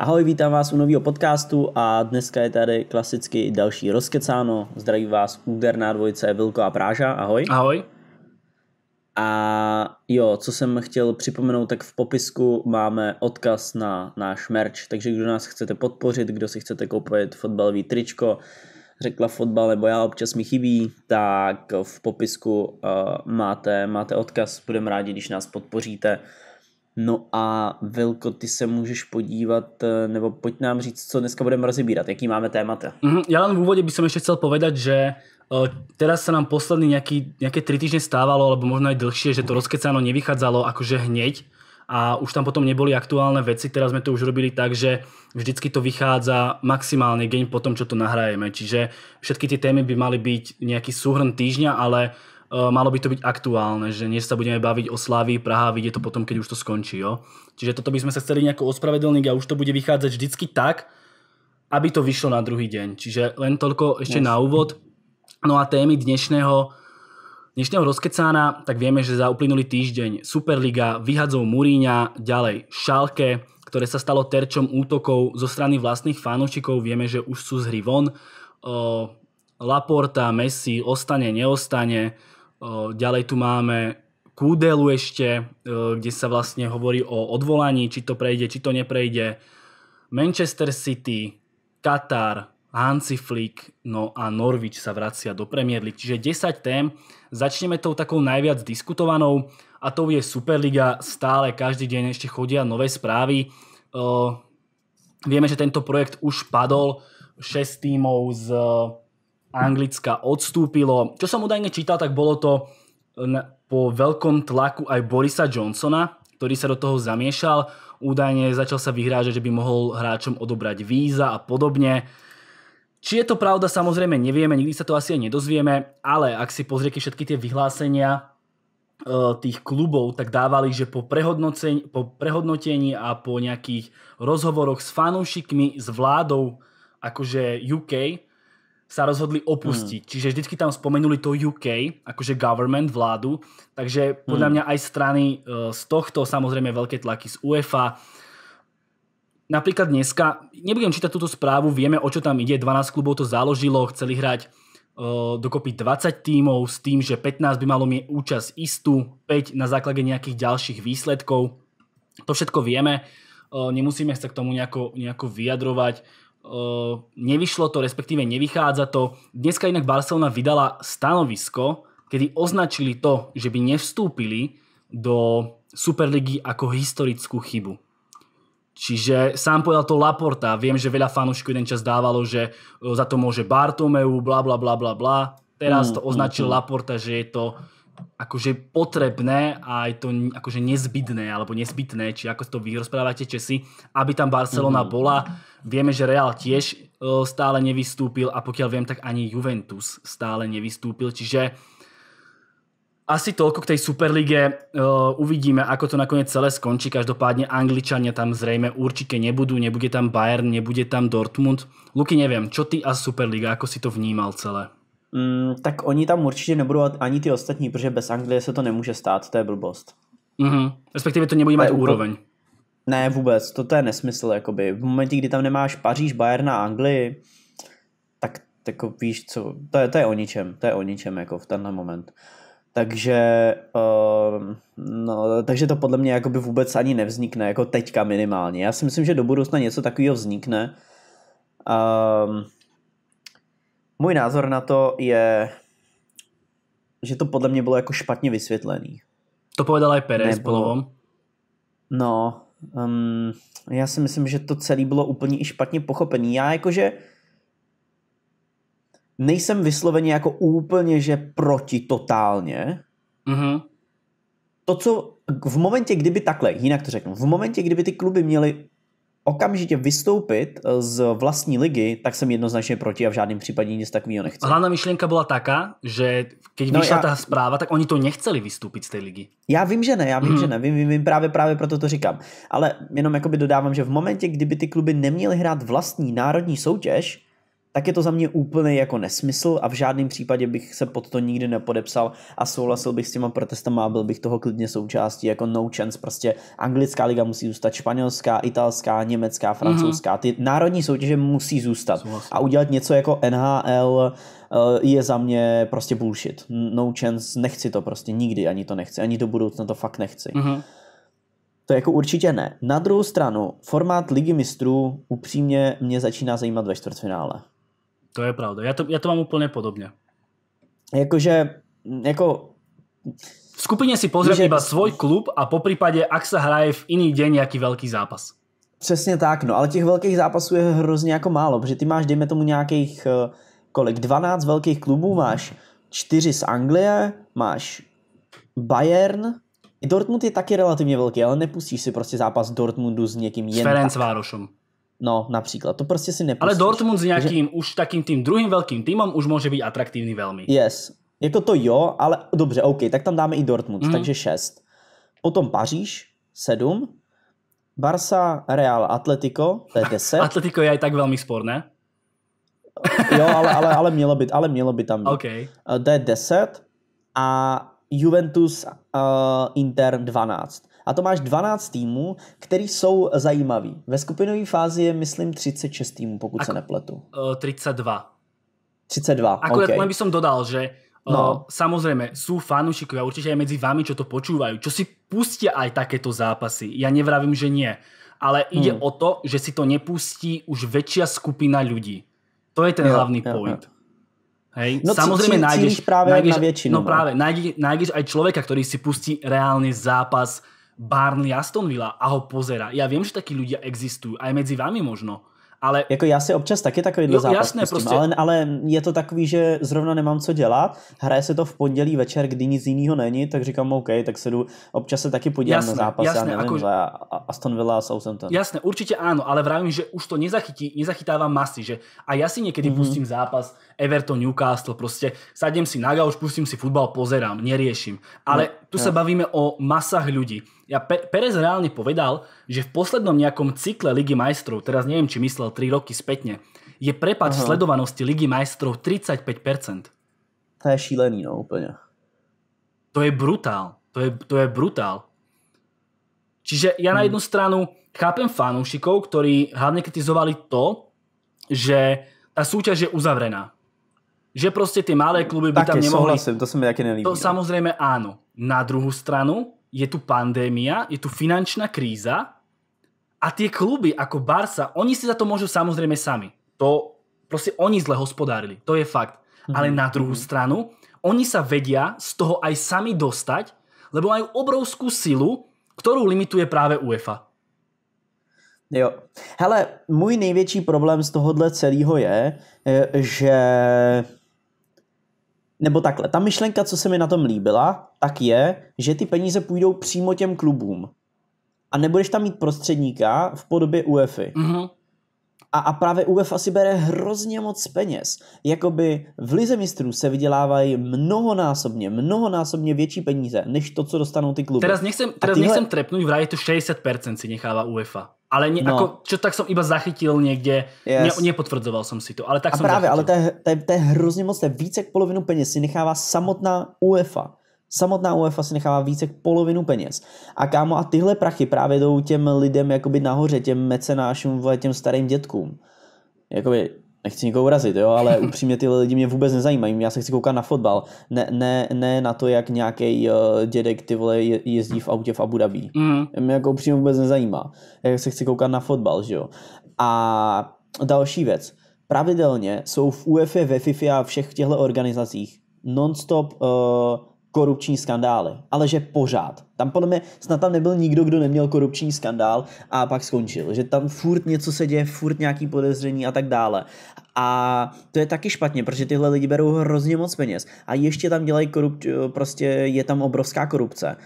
Ahoj, vítám vás u nového podcastu a dneska je tady klasicky další rozkecáno. Zdraví vás úderná dvojice Vilko a Práža, ahoj. Ahoj. A jo, co jsem chtěl připomenout, tak v popisku máme odkaz na náš merch, takže kdo nás chcete podpořit, kdo si chcete koupit fotbalový tričko, řekla fotbal, nebo já občas mi chybí, tak v popisku uh, máte, máte odkaz, budeme rádi, když nás podpoříte. No a Vilko, ty se můžeš podívat, eh, nebo pojď nám říct, co dneska budeme rozebírat, jaký máme témata. Mm-hmm. Já len v úvodě bych ještě chtěl chcel že eh, teraz se nám poslední nějaký, nějaké tři týdny stávalo, alebo možná i delší, že to rozkecáno nevychádzalo jakože hněď a už tam potom neboli aktuálne veci, teraz sme to už robili tak, že vždycky to vychádza maximálne deň po tom, čo to nahrajeme. Čiže všetky tie témy by mali byť nejaký súhrn týždňa, ale Eh, malo by to byť aktuálne, že dnes sa budeme baviť o Slávy, Praha a vidieť to potom, keď už to skončí. Jo? Čiže toto by sme sa chceli nejako ospravedlniť a už to bude vychádzať vždycky tak, aby to vyšlo na druhý deň. Čiže len toľko ešte yes. na úvod. No a témy dnešného dnešného rozkecána, tak vieme, že za uplynulý týždeň Superliga vyhadzov Muríňa, ďalej Šalke, ktoré sa stalo terčom útokov zo strany vlastných fanúšikov, vieme, že už sú z hry von. O, eh, Laporta, Messi, ostane, neostane, Ďalej tu máme Kúdelu ešte, kde sa vlastne hovorí o odvolaní, či to prejde, či to neprejde. Manchester City, Katar, Hansi Flick, no a Norwich sa vracia do Premier League. Čiže 10 tém. Začneme tou takou najviac diskutovanou a tou je Superliga. Stále každý deň ešte chodia nové správy. Vieme, že tento projekt už padol. 6 tímov z Anglicka odstúpilo. Čo som údajne čítal, tak bolo to po veľkom tlaku aj Borisa Johnsona, ktorý sa do toho zamiešal. Údajne začal sa vyhrážať, že by mohol hráčom odobrať víza a podobne. Či je to pravda, samozrejme nevieme, nikdy sa to asi aj nedozvieme, ale ak si pozriete všetky tie vyhlásenia e, tých klubov, tak dávali, že po, po prehodnotení a po nejakých rozhovoroch s fanúšikmi, s vládou akože UK, sa rozhodli opustiť. Mm. Čiže vždycky tam spomenuli to UK, akože government, vládu. Takže podľa mm. mňa aj strany e, z tohto samozrejme veľké tlaky z UEFA. Napríklad dneska, nebudem čítať túto správu, vieme o čo tam ide, 12 klubov to založilo, chceli hrať e, dokopy 20 tímov s tým, že 15 by malo mi účasť istú, 5 na základe nejakých ďalších výsledkov. To všetko vieme, e, nemusíme sa k tomu nejako, nejako vyjadrovať. Eh, nevyšlo to, respektíve nevychádza to. Dneska inak Barcelona vydala stanovisko, kedy označili to, že by nevstúpili do Superligy ako historickú chybu. Čiže sám povedal to Laporta, viem, že veľa fanúšikov jeden čas dávalo, že eh, za to môže Bartomeu, bla bla bla bla bla. Teraz mm, to označil mm, mm. Laporta, že je to akože potrebné a je to akože nezbytné alebo nezbytné, či ako to vy rozprávate Česi, aby tam Barcelona mhm. bola. Vieme, že Real tiež e, stále nevystúpil a pokiaľ viem, tak ani Juventus stále nevystúpil, čiže asi toľko k tej Superlige. E, uvidíme, ako to nakoniec celé skončí. Každopádne Angličania tam zrejme určite nebudú. Nebude tam Bayern, nebude tam Dortmund. Luky, neviem, čo ty a Superliga, ako si to vnímal celé? Mm, tak oni tam určitě nebudou ani ty ostatní, protože bez Anglie se to nemůže stát, to je blbost. Mm-hmm. Respektive to nebude mít úroveň. Ne, vůbec, to, je nesmysl, jakoby. V momentě, kdy tam nemáš Paříž, Bayern a Anglii, tak, tak víš co, to je, to je o ničem, to je o ničem, jako v tenhle moment. Takže, uh, no, takže to podle mě jakoby vůbec ani nevznikne, jako teďka minimálně. Já si myslím, že do budoucna něco takového vznikne. uh, můj názor na to je, že to podle mě bylo jako špatně vysvětlený. To povedal i Perez Nebo... polovom. No, um, já si myslím, že to celé bylo úplně i špatně pochopený. Já jakože nejsem vysloveně jako úplně, že proti totálně. Mm-hmm. To, co v momentě, kdyby takhle, jinak to řeknu, v momentě, kdyby ty kluby měly okamžitě vystoupit eh, z vlastní ligy, tak jsem jednoznačně proti a v žádném případě nic takového nechci. Hlavná myšlenka byla taká, že když no vyšla já... ta zpráva, tak oni to nechceli vystoupit z té ligy. Já vím, že ne, já vím, mm. že ne, vím, vím, vím, právě, právě proto to říkám. Ale jenom jakoby dodávám, že v momentě, kdyby ty kluby neměly hrát vlastní národní soutěž, tak je to za mě úplný jako nesmysl a v žádném případě bych se pod to nikdy nepodepsal a souhlasil bych s těma protestama a byl bych toho klidně součástí, jako no chance, prostě anglická liga musí zůstat, španělská, italská, německá, mhm. francouzská, ty národní soutěže musí zůstat a udělat něco jako NHL eh, je za mě prostě bullshit, no chance, nechci to prostě, nikdy ani to nechci, ani do budoucna to fakt nechci. Mhm. To jako určitě ne. Na druhou stranu, formát Ligy mistrů upřímně mě začíná zajímat ve čtvrtfinále. To je pravda. Já to, já to mám úplně podobně. Jakože, jako... V skupině si pozřeš že... iba svůj klub a po případě, ak se hraje v jiný den nějaký velký zápas. Přesně tak, no, ale těch velkých zápasů je hrozně jako málo, protože ty máš, dejme tomu, nějakých, eh, kolik, 12 velkých klubů, máš čtyři z Anglie, máš Bayern, Dortmund je taky relativně velký, ale nepustíš si prostě zápas Dortmundu s někým jiným. S Ferencvárošem. No, například. To prostě si nepustíš. Ale Dortmund s nějakým že... už takým tým druhým velkým týmem už může být atraktivní velmi. Yes. Jako to jo, ale dobře, OK, tak tam dáme i Dortmund, mm. takže 6. Potom Paříž, 7. Barça, Real, Atletico, to je 10. Atletico je i tak velmi sporné. jo, ale, ale, ale, mělo by, ale mělo by tam být. Okay. Eh, to je 10 a Juventus uh, Inter 12 a to máš 12 týmů, který jsou zajímavý. Ve skupinové fázi je, myslím, 36 týmů, pokud Ak- se nepletu. 32. 32, Akurát okay. len by som dodal, že eh, No. Uh, samozrejme, sú fanúšikovia určite aj medzi vami, čo to počúvajú, čo si pustia aj takéto zápasy. Ja nevravím, že nie. Ale hmm. ide o to, že si to nepustí už väčšia skupina ľudí. To je ten jo, hlavný jo, point. Jo. Hej? No, samozrejme, cí, nájdeš, právě nájdeš, na většinu, no, no. nájdeš, nájdeš aj človeka, ktorý si pustí reálny zápas Barnley Aston Villa a ho pozera. Ja viem, že takí ľudia existujú, aj medzi vami možno. Ale... Jako já si občas taky takový jo, zápas jasné, pustím, prostě... ale, ale je to takový, že zrovna nemám co dělat, hraje se to v pondělí večer, kdy nic jiného není, tak říkám OK, tak se jdu, občas se taky podívám jasné, na zápas, jasné, já nevím, ako... za Aston Villa a Southampton. Jasné, určitě ano, ale vravím, že už to nezachytí, nezachytává masy, že a já si někdy mm-hmm. pustím zápas Everton Newcastle, prostě sadím si na gauč, pustím si fotbal, pozerám, neriešim, ale no tu ja. sa bavíme o masách ľudí. Ja Pe- Perez reálne povedal, že v poslednom nejakom cykle Ligy majstrov, teraz neviem, či myslel 3 roky spätne, je prepad Aha. v sledovanosti Ligy majstrov 35%. To je šílený, no úplne. To je brutál. To je, to je brutál. Čiže ja na hmm. jednu stranu chápem fanúšikov, ktorí hlavne kritizovali to, že tá súťaž je uzavrená že prostě ty malé kluby by Také, tam nemohli... Souhlasím, to se mi taky nelíbí. To no. samozřejmě áno. Na druhou stranu je tu pandémia, je tu finančná kríza a tie kluby ako Barsa, oni si za to môžu samozrejme sami. To prostě oni zle hospodárili, to je fakt. Mm-hmm. Ale na druhou mhm. stranu, oni sa vedia z toho aj sami dostať, lebo majú obrovskú silu, kterou limituje právě UEFA. Jo. Hele, můj největší problém z tohohle celého je, že nebo takhle, ta myšlenka, co se mi na tom líbila, tak je, že ty peníze půjdou přímo těm klubům. A nebudeš tam mít prostředníka v podobě UEFI. Mm-hmm. A, a právě UEFA si bere hrozně moc peněz. Jakoby v lize mistrů se vydělávají mnohonásobně, mnohonásobně větší peníze, než to, co dostanou ty kluby. Teraz nechcem, teraz tyhle... nechcem trepnout, vraj to 60% si nechává UEFA. Ale ne, no. ako, čo tak jsem iba zachytil někde, yes. ne, nepotvrdzoval som si to, ale tak A jsem zachytil. ale to je, to, je, to je hrozně moc, to je více k polovinu peněz si nechává samotná UEFA. Samotná UEFA si nechává více k polovinu peněz. A kámo, a tyhle prachy právě jdou těm lidem jakoby nahoře, těm mecenášům, těm starým dětkům. Jakoby nechci nikoho urazit, jo, ale upřímně ty lidi mě vůbec nezajímají. Já se chci koukat na fotbal, ne, ne, ne na to, jak nějaký uh, eh, dědek ty vole jezdí v autě v Abu Dhabi. Mm. Mě jako upřímně vůbec nezajímá. Já se chci koukat na fotbal, že jo. A další věc. Pravidelně jsou v UEFA, ve FIFA a všech těchto organizacích non-stop uh, korupční skandály, ale že pořád. Tam podle mě snad tam nebyl nikdo, kdo neměl korupční skandál a pak skončil. Že tam furt něco se děje, furt nějaký podezření a tak dále. A to je taky špatně, protože tyhle lidi berou hrozně moc peněz. A ještě tam dělají korupci, prostě je tam obrovská korupce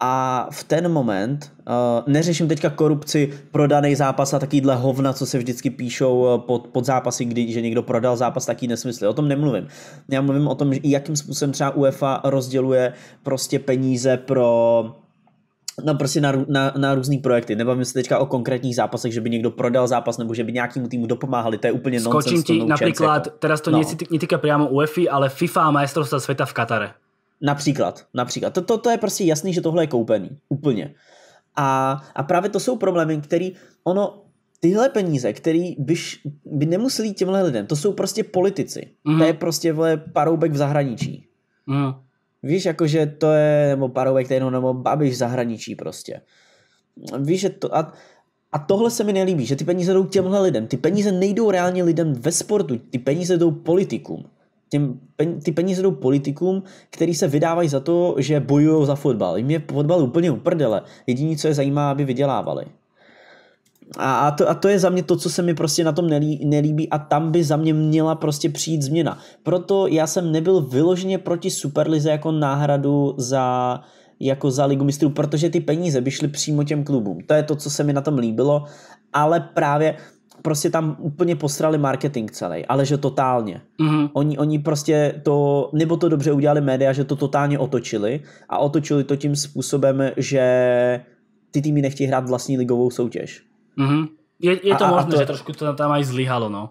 a v ten moment, eh, neřeším teďka korupci, prodaný zápas a takýhle hovna, co se vždycky píšou eh, pod, pod zápasy, kdy, že někdo prodal zápas, taký nesmysl. O tom nemluvím. Já mluvím o tom, jakým způsobem třeba UEFA rozděluje prostě peníze pro no prostě na, na, na různý projekty. Nebavím se teďka o konkrétních zápasech, že by někdo prodal zápas nebo že by nějakému týmu dopomáhali, to je úplně Skočím nonsense. Skočím ti například, teraz to no. netýká priamo UEFA, ale FIFA a světa v Katare. Například, například. To, to, to je prostě jasný, že tohle je koupený. Úplně. A, a právě to jsou problémy, které ono, tyhle peníze, které by, by nemuseli těmhle lidem, to jsou prostě politici. Mm. To mhm. je prostě vle, paroubek v zahraničí. Mm. Víš, jakože to je, nebo paroubek, to je nebo babiš v zahraničí prostě. Víš, že to, a, a tohle se mi nelíbí, že ty peníze jdou těmhle lidem. Ty peníze nejdou reálně lidem ve sportu, ty peníze jdou politikům těm, ty peníze jdou politikům, který se vydávají za to, že bojují za fotbal. Jim je fotbal úplně uprdele. Jediné, co je zajímá, aby vydělávali. A, to, a to je za mě to, co se mi prostě na tom nelí, nelíbí a tam by za mě měla prostě přijít změna. Proto já jsem nebyl vyloženě proti Superlize jako náhradu za jako za ligu mistrů, protože ty peníze by šly přímo těm klubům. To je to, co se mi na tom líbilo, ale právě prostě tam úplně posrali marketing celý, ale že totálně. Mm-hmm. Oni, oni prostě to, nebo to dobře udělali média, že to totálně otočili a otočili to tím způsobem, že ty týmy nechtějí hrát vlastní ligovou soutěž. Mm-hmm. Je, je to a, možné, a to, že trošku to tam aj zlyhalo, no.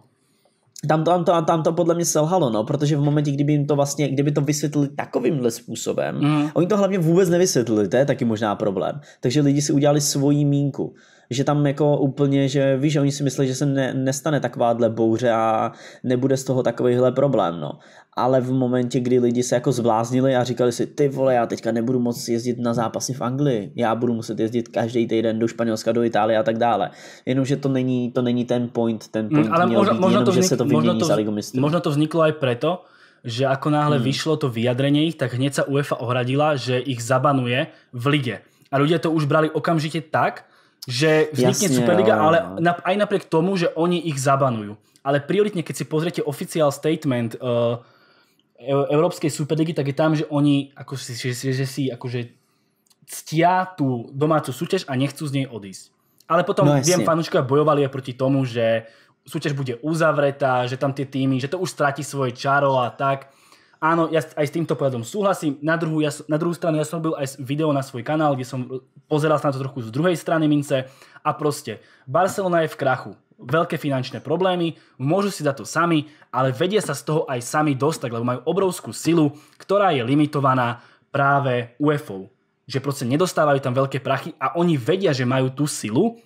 Tam to, tam, to, tam to podle mě selhalo, no, protože v momentě, kdyby jim to vlastně, kdyby to vysvětlili takovýmhle způsobem, mm. oni to hlavně vůbec nevysvětlili, to je taky možná problém. Takže lidi si udělali svoji mínku že tam jako úplně, že víš, oni si myslí, že se ne, nestane takováhle bouře a nebude z toho takovýhle problém, no. Ale v momentě, kdy lidi se jako zbláznili a říkali si, ty vole, já teďka nebudu moc jezdit na zápasy v Anglii, já budu muset jezdit každý týden do Španělska, do Itálie a tak dále. Jenomže to není, to není ten point, ten mm, point mm, ale měl možno, být, možno jenom, to vznik, že se to vymění možno to, za Ligu mistrů. Možno to vzniklo aj preto, že ako náhle hmm. vyšlo to vyjadrenie ich, tak hneď sa UEFA ohradila, že ich zabanuje v lige. A ľudia to už brali okamžite tak, že vznikne Jasne, Superliga, jo, ale jo. aj napriek tomu, že oni ich zabanujú. Ale prioritne, keď si pozriete oficiál statement uh, Európskej Superligy, tak je tam, že oni ako si, že, že si akože ctia tú domácu súťaž a nechcú z nej odísť. Ale potom no, viem, fanúškovia bojovali aj proti tomu, že súťaž bude uzavretá, že tam tie týmy, že to už stráti svoje čaro a tak áno, ja aj s týmto pohľadom súhlasím. Na druhú, ja, na druhú stranu ja som robil aj video na svoj kanál, kde som pozeral sa na to trochu z druhej strany mince a proste Barcelona je v krachu veľké finančné problémy, môžu si za to sami, ale vedie sa z toho aj sami dostať, lebo majú obrovskú silu, ktorá je limitovaná práve UFO. Že proste nedostávajú tam veľké prachy a oni vedia, že majú tú silu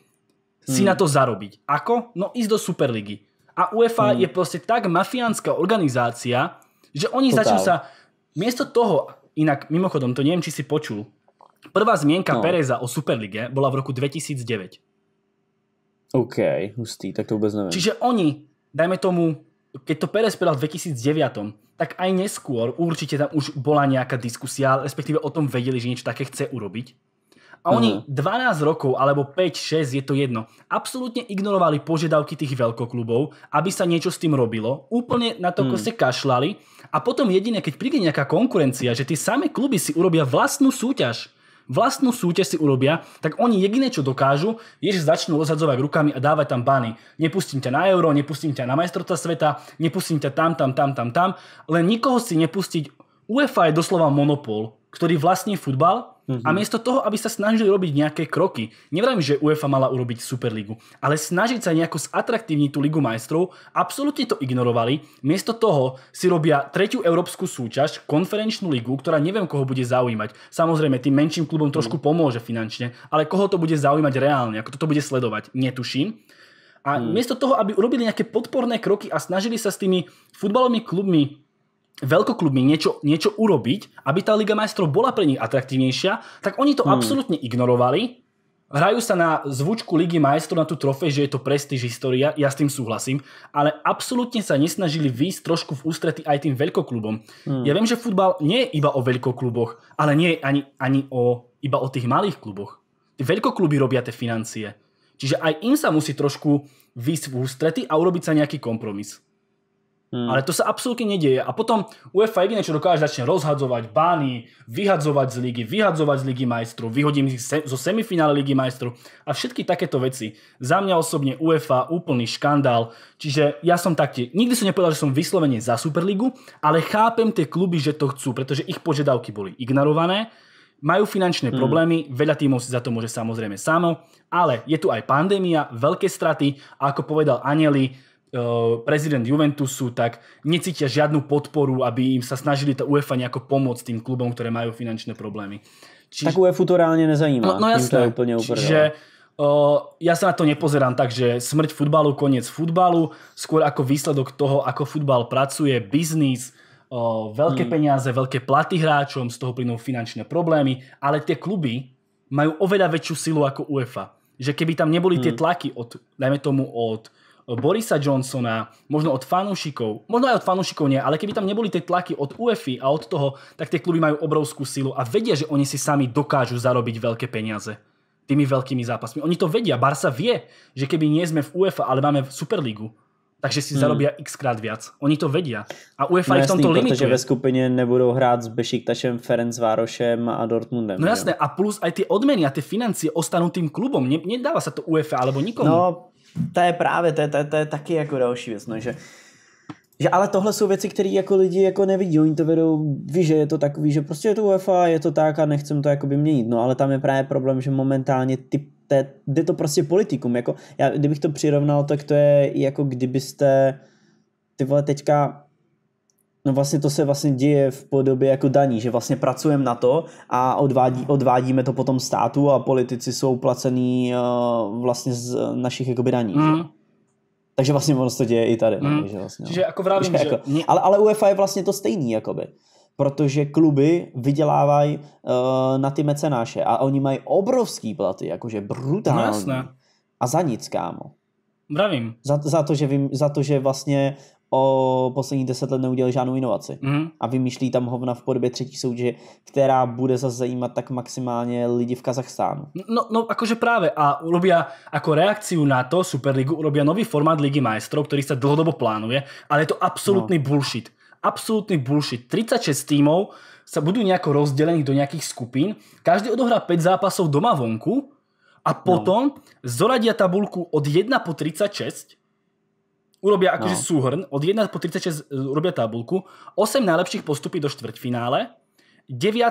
si hmm. na to zarobiť. Ako? No ísť do Superligy. A UEFA hmm. je proste tak mafiánska organizácia, že oni začnú sa, miesto toho, inak mimochodom, to neviem, či si počul, prvá zmienka no. Pereza o Superlige bola v roku 2009. OK, hustý, tak to vôbec neviem. Čiže oni, dajme tomu, keď to Perez predal v 2009, tak aj neskôr určite tam už bola nejaká diskusia, respektíve o tom vedeli, že niečo také chce urobiť. A oni uh -huh. 12 rokov, alebo 5, 6, je to jedno, absolútne ignorovali požiadavky tých veľkoklubov, aby sa niečo s tým robilo, úplne na to hmm. se kašlali a potom jedine, keď príde nejaká konkurencia, že ty samé kluby si urobia vlastnú súťaž, vlastnú súťaž si urobia, tak oni jediné, čo dokážu, je, že začnú rozhadzovať rukami a dávať tam bany. Nepustím ťa na euro, nepustím ťa na majstrovstva sveta, nepustím ťa tam, tam, tam, tam, tam. Len nikoho si nepustiť. UEFA je doslova monopol, ktorý vlastní futbal Mm-hmm. A miesto mhm. toho, aby sa snažili robiť nejaké kroky, nevím, že UEFA mala urobiť Superligu, ale snažiť sa nejako zatraktívniť tú Ligu majstrov, absolútne to ignorovali. Miesto toho si robia tretiu európsku súťaž, konferenčnú ligu, ktorá neviem, koho bude zaujímať. Samozrejme, tým menším klubom trošku mhm. pomôže finančne, ale koho to bude zaujímať reálne, ako to bude sledovať, netuším. A mm. miesto toho, aby urobili nejaké podporné kroky a snažili sa s tými futbalovými klubmi veľkoklubmi niečo, niečo urobiť, aby tá Liga majstrov bola pre nich atraktívnejšia, tak oni to hmm. absolútne ignorovali. Hrajú sa na zvučku Ligy majstrov, na tú trofej, že je to prestíž história, ja s tým súhlasím, ale absolútne sa nesnažili výjsť trošku v ústrety aj tým veľkoklubom. Hmm. Ja viem, že futbal nie je iba o veľkokluboch, ale nie je ani, ani o, iba o tých malých kluboch. Tí veľkokluby robia tie financie. Čiže aj im sa musí trošku výjsť v ústrety a urobiť sa nejaký kompromis. Hmm. Ale to sa absolútne nedieje. A potom UEFA jediné, čo dokáže, začne rozhadzovať bány, vyhadzovať z ligy, vyhadzovať z ligy majstru, vyhodím ich zo semifinále ligy majstru a všetky takéto veci. Za mňa osobne UEFA úplný škandál. Čiže ja som taktie, nikdy som nepovedal, že som vyslovene za Superligu, ale chápem tie kluby, že to chcú, pretože ich požiadavky boli ignorované, majú finančné hmm. problémy, hmm. veľa tímov si za to môže samozrejme samo, ale je tu aj pandémia, veľké straty a ako povedal Anjeli. Eh, prezident Juventusu, tak necítia žiadnu podporu, aby im sa snažili tá UEFA nejako pomôcť tým klubom, ktoré majú finančné problémy. Čiže... Tak UEFA to reálne nezajímá. No, no jasné. To úplne Čiže eh, ja sa na to nepozerám tak, že smrť futbalu, koniec futbalu, skôr ako výsledok toho, ako futbal pracuje, biznis, uh, veľké hmm. peniaze, veľké platy hráčom, z toho plynú finančné problémy, ale tie kluby majú oveľa väčšiu silu ako UEFA. Že keby tam neboli hmm. tie tlaky od, dajme tomu, od Borisa Johnsona, možno od fanúšikov, možno aj od fanúšikov nie, ale keby tam neboli tie tlaky od UEFI a od toho, tak tie kluby majú obrovskú silu a vedia, že oni si sami dokážu zarobiť veľké peniaze tými veľkými zápasmi. Oni to vedia, Barca vie, že keby nie sme v UEFA, ale máme v Superligu, takže si hmm. zarobia x xkrát viac. Oni to vedia. A UEFA no ich v tomto limituje. Protože ve skupině nebudou hrát s Bešiktašem, Ferenc Várošem a Dortmundem. No jasné, a plus aj ty odmeny a ty financie ostanú tým klubom. Ne, sa to UEFA alebo nikomu. No, to je právě, to je, to, je, to je taky jako další věc, no, že, že ale tohle jsou věci, které jako lidi jako nevidí, oni to vedou, ví, že je to takový, že prostě je to UEFA, je to tak a nechcem to jakoby měnit, no ale tam je právě problém, že momentálně ty to je, jde to prostě politikum, jako já kdybych to přirovnal, tak to je jako kdybyste ty vole teďka No vlastně to se vlastně děje v podobě jako daní, že vlastně pracujeme na to a odvádí, odvádíme to potom státu a politici jsou placený uh, eh, vlastně z našich jakoby daní. Mm. Takže vlastně ono se děje i tady. Mm. Ne? No, že vlastně, Čiže jako vrátím, že... Jako, ale, ale UEFA je vlastně to stejný, jakoby. Protože kluby vydělávají uh, na ty mecenáše a oni mají obrovský platy, jakože brutální. No, jasné. A za nic, kámo. Vravím. Za, za, to, že vím, za to, že vlastně o poslední deset let neudělali žádnou inovaci. Mm. A vymýšlí tam hovna v podobě třetí soutěže, která bude zase zajímat tak maximálně lidi v Kazachstánu. No, no, no akože právě. A urobí jako reakci na to Superligu, urobí nový formát Ligy majstrov, který se dlouhodobo plánuje, ale je to absolutní no. bullshit. Absolutní bullshit. 36 týmů se budou nějak rozdělení do nějakých skupin, Každý odohrá 5 zápasů doma vonku a no. potom no. zoradia tabulku od 1 po 36 urobia akože no. súhrn, od 1 po 36 e, urobia tabulku, 8 najlepších postupí do štvrťfinále, 9, e,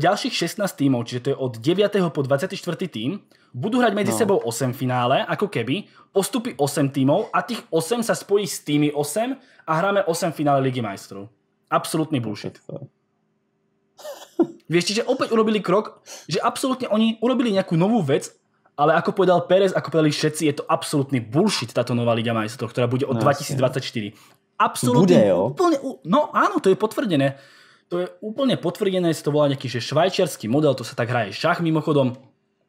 ďalších 16 tímov, čiže to je od 9. po 24. tím, budú hrať medzi no. sebou 8 finále, ako keby, postupí 8 tímov a tých 8 sa spojí s tými 8 a hráme 8 finále Ligy majstrov. Absolutný bullshit. Vieš, čiže opäť urobili krok, že absolútne oni urobili nejakú novú vec ale ako povedal Pérez, ako povedali všetci, je to absolútny bullshit táto nová Liga majstrov, ktorá bude od 2024. No, Absolútne. Bude, jo? Úplne, no áno, to je potvrdené. To je úplne potvrdené, si to volá nejaký že model, to sa tak hraje šach mimochodom,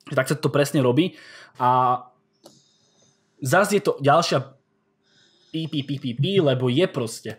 tak sa to presne robí. A zase je to ďalšia PPPP, lebo je proste.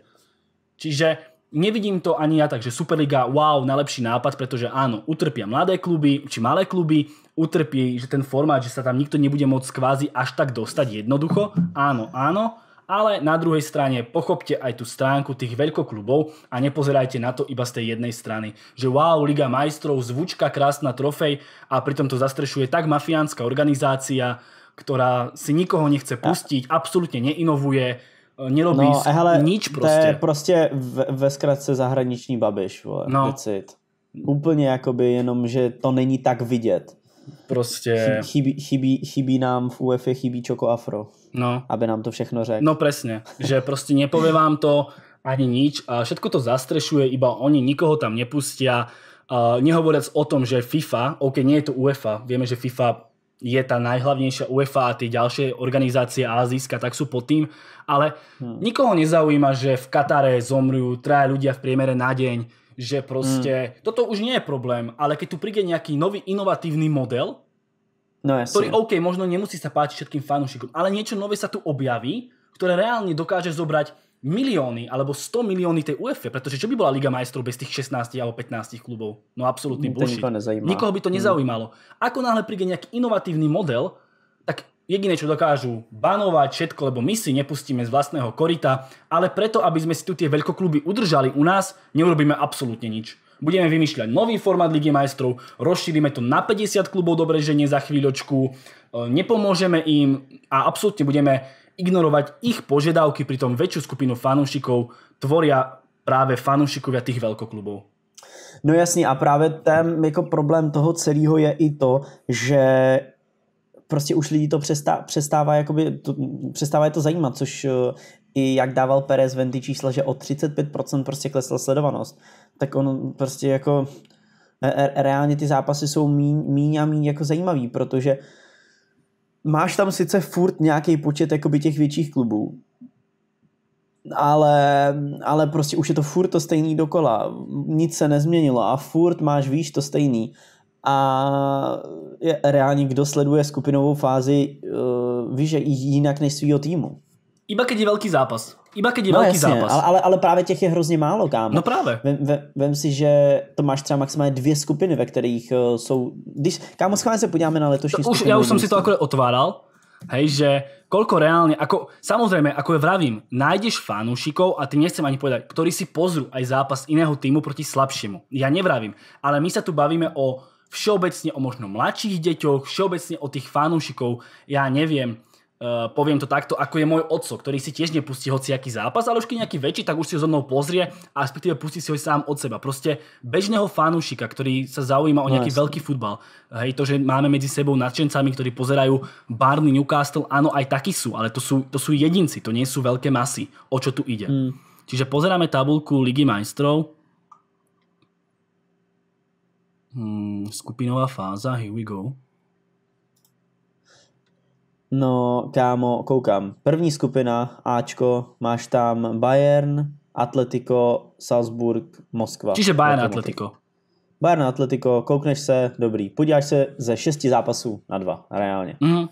Čiže nevidím to ani ja tak, že Superliga, wow, najlepší nápad, pretože áno, utrpia mladé kluby, či malé kluby, utrpí, že ten formát, že sa tam nikto nebude môcť kvázi až tak dostať jednoducho. Áno, áno, ale na druhej strane pochopte aj tú stránku tých veľkoklubov a nepozerajte na to iba z tej jednej strany. Že wow, Liga majstrov, zvučka, krásna trofej a pritom to zastrešuje tak mafiánska organizácia, která si nikoho nechce pustit, absolútne absolutně neinovuje, nerobí no, e, hele, nič prostě. To je prostě ve, ve zahraniční babiš, vole, no. Úplne Úplně jenom, že to není tak vidět prostě... Chybí, chybí, chybí nám v UEFA chybí Čoko Afro, no. aby nám to všechno řekl. No presne, že prostě nepovie vám to ani nič a všetko to zastrešuje, iba oni nikoho tam nepustia, a nehovoriac o tom, že FIFA, OK, nie je to UEFA, vieme, že FIFA je tá najhlavnejšia UEFA a tie ďalšie organizácie azijská, tak sú pod tým, ale hmm. nikoho nezaujíma, že v Katare zomrujú traja ľudia v priemere na deň, že hmm. proste, mm. toto už nie je problém, ale keď tu príde nejaký nový inovatívny model, no, ktorý OK, možno nemusí sa páčiť všetkým fanúšikom, ale niečo nové sa tu objaví, ktoré reálne dokáže zobrať milióny alebo 100 milióny tej UEFA, pretože čo by bola Liga majstrov bez tých 16 alebo 15 klubov? No absolútny bullshit. Nikoho by to hmm. nezaujímalo. Mm. Ako náhle príde nejaký inovatívny model, Jediné, čo dokážu banovať všetko, lebo my si nepustíme z vlastného korita, ale preto, aby sme si tu tie veľkokluby udržali u nás, neurobíme absolútne nič. Budeme vymýšľať nový format Ligy majstrov, rozšírime to na 50 klubov dobre, že nie za chvíľočku, e, nepomôžeme im a absolútne budeme ignorovať ich požiadavky, pritom väčšiu skupinu fanúšikov tvoria práve fanúšikovia tých veľkoklubov. No jasně a právě ten jako problém toho celého je i to, že prostě už lidi to přestá, přestává, jakoby, to, přestává je to zajímat, což eh, i jak dával Perez ven ty čísla, že o 35% prostě klesla sledovanost, tak on prostě jako reálně ty zápasy jsou míň, míň a míň jako zajímavý, protože máš tam sice furt nějaký počet jakoby těch větších klubů, ale, ale prostě už je to furt to stejný dokola, nic se nezměnilo a furt máš, víš, to stejný a je reálně, kdo sleduje skupinovou fázi, uh, eh, víš, že jinak než svýho týmu. Iba když je velký zápas. Iba když je no, velký jasně, zápas. Ale, ale, ale právě těch je hrozně málo, kámo. No právě. Vem, vem, vem si, že to máš třeba maximálně dvě skupiny, ve kterých uh, jsou... Když, kámo, schválně se podíváme na letošní to, už, Já už jsem si to akorát otváral, hej, že koľko reálne, ako, samozrejme, ako ja vravím, nájdeš fanúšikov a ty nechcem ani povedať, ktorí si pozrú aj zápas iného týmu proti slabšiemu. Ja nevravím, ale my sa tu bavíme o všeobecne o možno mladších deťoch, všeobecne o tých fanúšikov, ja neviem, Uh, poviem to takto, ako je môj otco, ktorý si tiež nepustí hociaký zápas, ale už keď nejaký väčší, tak už si ho so mnou pozrie a respektíve pustí si ho sám od seba. Proste bežného fanúšika, ktorý sa zaujíma o nejaký no, veľký futbal. Hej, to, že máme medzi sebou nadšencami, ktorí pozerajú Barney, Newcastle, áno, aj takí sú, ale to sú, to sú jedinci, to nie sú veľké masy, o čo tu ide. Mm. Čiže pozeráme tabulku Ligy majstrov, Hmm, skupinová fáza, here we go. No, kámo, koukám. První skupina, Ačko, máš tam Bayern, Atletico, Salzburg, Moskva. Čiže Bayern, Atletico. Bayern, Atletico, koukneš se, dobrý. Podíváš se ze šesti zápasů na dva, reálně. Mm.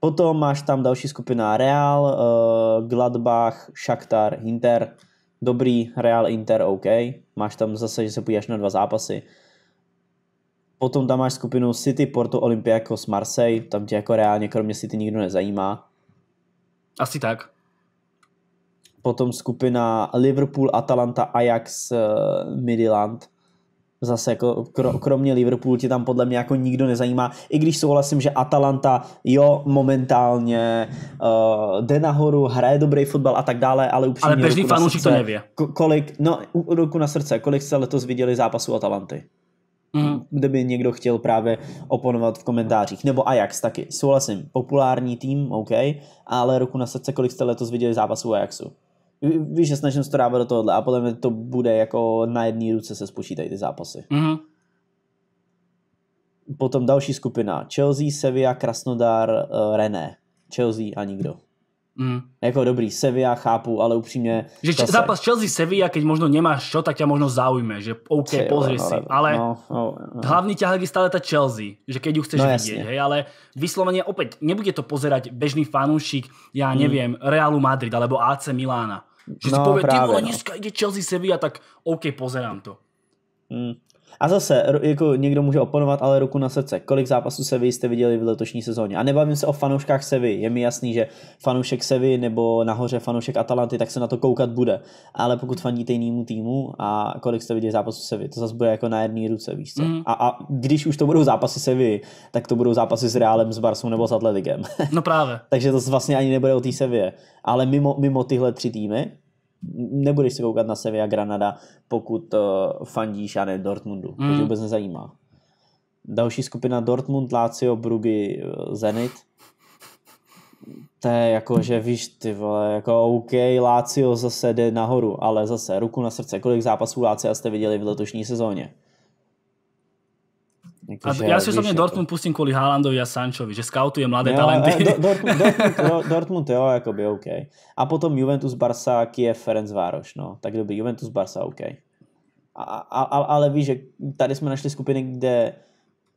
Potom máš tam další skupina Real, eh, Gladbach, Shakhtar, Inter. Dobrý, Real, Inter, OK. Máš tam zase, že se podíváš na dva zápasy. Potom tam máš skupinu City, Porto, Olympiakos, Marseille, tam tě jako reálně kromě City nikdo nezajímá. Asi tak. Potom skupina Liverpool, Atalanta, Ajax, eh, Midland zase jako kromě Liverpoolu ti tam podle mě jako nikdo nezajímá, i když souhlasím, že Atalanta jo momentálně uh, jde nahoru, hraje dobrý fotbal a tak dále, ale upřímně Ale běžný fanoušek to neví. Kolik, no ruku na srdce, kolik jste letos viděli zápasu Atalanty? Mm. kde by někdo chtěl právě oponovat v komentářích. Nebo Ajax taky. Souhlasím, populární tým, OK, ale ruku na srdce, kolik jste letos viděli zápasu Ajaxu? Víš, že snažím se to dávat do tohohle a podle mě to bude jako na jedné ruce se spočítají ty zápasy. Mm-hmm. Potom další skupina. Chelsea, Sevilla, Krasnodar, uh, René. Chelsea a nikdo. Mm. Jako dobrý, Sevilla chápu, ale upřímně... Že zase... zápas Chelsea Sevilla, keď možno nemáš čo, tak tě možno zaujme, že OK, Chce, pozri no, ale, si. Ale no, no, no. hlavní ťahák je stále ta Chelsea, že keď ju chceš no, vidět. hej, ale vyslovene opět nebude to pozerať bežný fanúšik, ja nevím mm. Realu Madrid alebo AC Milána že no, si povie, ty vole, no. dneska ide Chelsea Sevilla, tak OK, pozerám to. Mm. A zase, jako někdo může oponovat, ale ruku na srdce, kolik zápasů Sevy jste viděli v letošní sezóně? A nebavím se o fanouškách Sevy, je mi jasný, že fanoušek Sevy nebo nahoře fanoušek Atalanty, tak se na to koukat bude. Ale pokud fandíte jinému týmu a kolik jste viděli zápasů Sevy, to zase bude jako na jedné ruce, víš co? Mm. A, a, když už to budou zápasy Sevy, tak to budou zápasy s Reálem, s Barsou nebo s Atletikem. No právě. Takže to vlastně ani nebude o té Sevě. Ale mimo, mimo tyhle tři týmy, nebudeš se koukat na Sevilla Granada, pokud uh, fandíš, a ne, Dortmundu. Mm. To tě vůbec nezajímá. Další skupina Dortmund, Lazio, Brugy, eh, Zenit. To je jako, že víš, ty vole, jako OK, Lazio zase jde nahoru, ale zase ruku na srdce, kolik zápasů Lazio jste viděli v letošní sezóně? Takže, ja si osobne jako- Dortmund pustím kvôli Haalandovi a Sančovi, že scoutuje mladé jo, no, talenty. Do, Dortmund, Dortmund, jo Dortmund jo, akoby OK. A potom Juventus, Barca, Kiev, Vároš, no. Tak dobrý, Juventus, Barca, OK. A, a, ale víš, že tady jsme našli skupiny, kde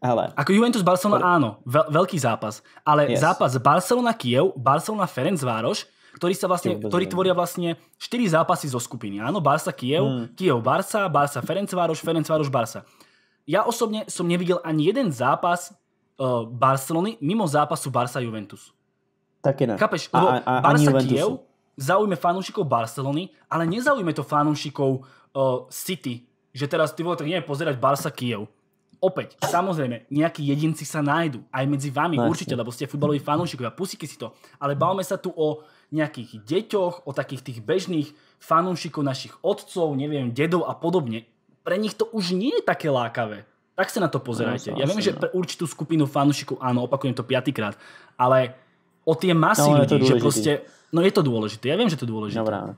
Hele. Ako Juventus Barcelona, Or... áno, veľ, veľký zápas. Ale yes. zápas Barcelona Kiev, Barcelona Ferencvároš, ktorí, sa vlastne, ktorí tvoria vlastne 4 zápasy zo skupiny. Áno, Barca Kiev, hmm. Kiev Barca, Barca Ferencvároš, Ferencvároš Barca ja osobne som nevidel ani jeden zápas uh, Barcelony mimo zápasu Barca-Juventus. Taky ne. Kapeš, lebo a, a, a Barca Kiev zaujme fanúšikov Barcelony, ale nezaujme to fanúšikov uh, City, že teraz ty vole, tak nie pozerať Barca Kiev. Opäť, samozrejme, nejakí jedinci sa nájdu, aj medzi vami, Jasne. určite, lebo ste futbaloví fanúšikovia, pusíky si to, ale bavme sa tu o nejakých deťoch, o takých tých bežných fanúšikov našich otcov, neviem, dedov a podobne pre nich to už nie je také lákavé. Tak sa na to pozerajte. Já no, ja viem, že pre určitú skupinu fanúšikov, áno, opakujem to piatýkrát, ale o tie masy no, ľudí, že proste... No je to dôležité, ja viem, že to je dôležité. Dobrá. No,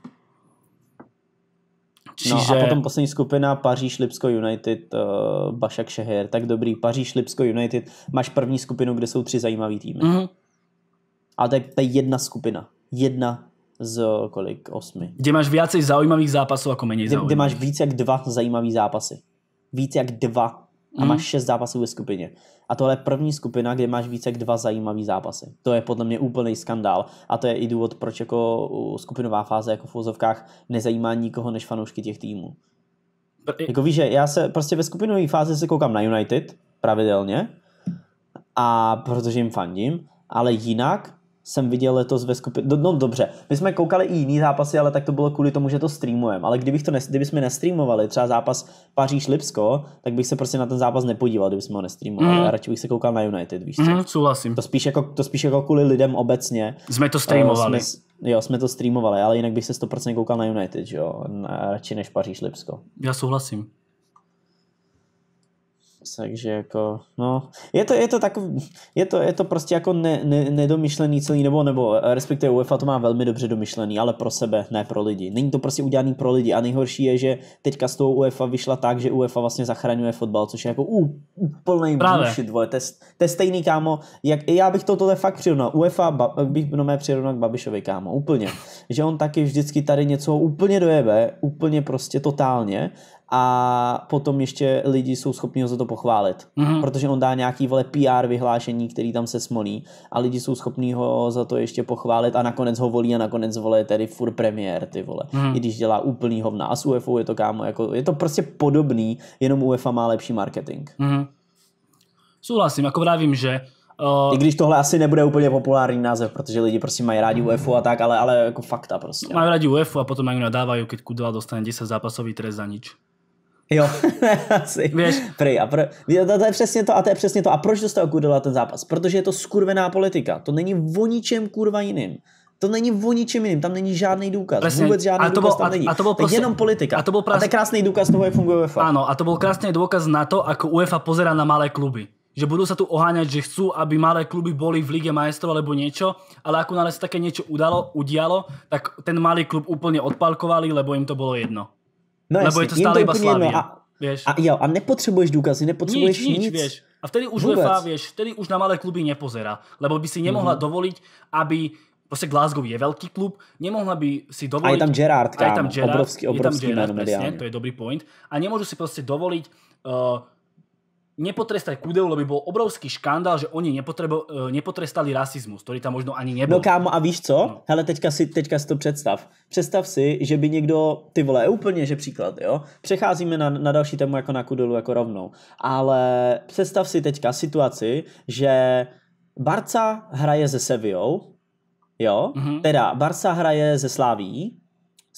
Čiže... No a potom poslední skupina Paříž, Lipsko, United, uh, Bašak, Šeher. Tak dobrý, Paříž, Lipsko, United. Máš první skupinu, kde jsou tři zajímavý týmy. Mm-hmm. A to je jedna skupina. Jedna z kolik? Osmi. Kde máš více zajímavých zápasů jako méně zajímavých? Kde, máš více jak dva zajímavý zápasy. Víc jak dva a máš mhm. šest zápasů ve skupině. A tohle je první skupina, kde máš více jak dva zajímavý zápasy. To je podle mě úplný skandál. A to je i důvod, proč jako skupinová fáze jako v úzovkách nezajímá nikoho než fanoušky těch týmů. Jako víš, že já se prostě ve skupinové fázi se koukám na United pravidelně, a protože jim fandím, ale jinak jsem viděl letos ve skupině. No, no dobře, my jsme koukali i jiný zápasy, ale tak to bylo kvůli tomu, že to streamujeme. Ale kdybych to ne, kdybychom nestreamovali, třeba zápas Paříž-Lipsko, tak bych se prostě na ten zápas nepodíval, kdybychom ho nestreamovali. Mm. A radši bych se koukal na United, víš co? Mm, souhlasím. To spíš, jako, to spíš jako kvůli lidem obecně. Jsme to streamovali. Eh, jsme, Jo, jsme to streamovali, ale jinak bych se 100% koukal na United, jo, radši než Paříž-Lipsko. Já souhlasím. Takže jako, no, je to, je to takový, je to, je to prostě jako ne, ne, nedomyšlený celý, nebo, nebo respektive UEFA to má velmi dobře domyšlený, ale pro sebe, ne pro lidi. Není to prostě udělaný pro lidi a nejhorší je, že teďka z toho UEFA vyšla tak, že UEFA vlastně zachraňuje fotbal, což je jako úplný bullshit, vole, to je, to je stejný, kámo, jak, já bych to tohle fakt přirovnal, UEFA ba, bych no mé přirovnal k Babišovi, kámo, úplně, že on taky vždycky tady něco úplně dojebe, úplně prostě totálně a potom ještě lidi jsou schopni ho za to pochválit, mm-hmm. protože on dá nějaký vole PR vyhlášení, který tam se smolí a lidi jsou schopni ho za to ještě pochválit a nakonec ho volí a nakonec vole tedy fur premiér ty vole, mm-hmm. i když dělá úplný hovna a s UEFou je to kámo, jako, je to prostě podobný, jenom UEFA má lepší marketing. Mm-hmm. Souhlasím, jako vím, že Uh, I když tohle asi nebude úplně populární název, protože lidi prostě mají rádi UEFu mhm. a tak, ale, ale jako fakta prostě. Mají rádi UEFu a potom na ňu nadávají, když Kudela dostane 10 zápasový trest za nič. Jo, asi. Víš. Prý, a pro, to, to, je přesně to, a to je přesně to. A proč dostal Kudela ten zápas? Protože je to skurvená politika. To není o ničem kurva jiným. To není o ničem jiným, tam není žádný důkaz. Přesně. Vůbec žádný a to důkaz bol, tam není. A to byl prostě, jenom politika. A to, byl prostě... krásný důkaz toho, jak funguje UEFA. Ano, a to byl krásný důkaz na to, jak UEFA pozera na malé kluby že budou se tu oháňat, že chcú, aby malé kluby boli v Lige majstrov alebo niečo, ale ako náhle sa také niečo udalo, udialo, tak ten malý klub úplně odpalkovali, lebo jim to bolo jedno. No Lebo jasně, je to stále iba Slavia. A, vieš. a, jo, a nepotřebuješ důkazy, nepotřebuješ nič. nič, nic. Vieš. A vtedy už Vůbec. UEFA, vieš, vtedy už na malé kluby nepozera, lebo by si nemohla mm-hmm. dovoliť, aby prostě Glasgow je velký klub, nemohla by si A je tam Gerard, je tam Gerard, obrovský, obrovský je tam Gerard, presne, to je dobrý point. A nemůžu si prostě dovolit. uh, nepotrestať kudeu, lebo by bol obrovský škandál, že oni nepotrebo, e, nepotrestali rasizmus, ktorý tam možno ani nebol. No kámo, a víš co? No. Hele, teďka si, teďka si to představ. Představ si, že by někdo, ty vole, úplně, že příklad, jo? Přecházíme na, na další tému jako na kudelu, jako rovnou. Ale představ si teďka situaci, že Barca hraje se Sevillou, jo? Mm-hmm. Teda Barca hraje ze Sláví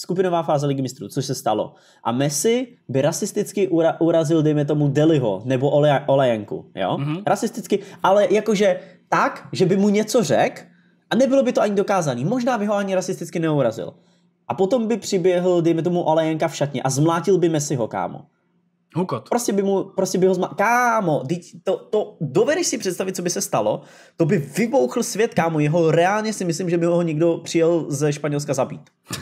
skupinová fáze ligy mistrů, což se stalo. A Messi by rasisticky ura, urazil, dejme tomu, Deliho nebo Ole, Olejenku, jo? Mm-hmm. Rasisticky, ale jakože tak, že by mu něco řekl a nebylo by to ani dokázané. Možná by ho ani rasisticky neurazil. A potom by přiběhl, dejme tomu, Olejenka v šatně a zmlátil by Messiho, kámo. Hukot. Prostě by, mu, prostě by ho zma... Kámo, to, to, dovedeš si představit, co by se stalo? To by vybouchl svět, kámo. Jeho reálně si myslím, že by ho někdo přijel ze Španělska zabít.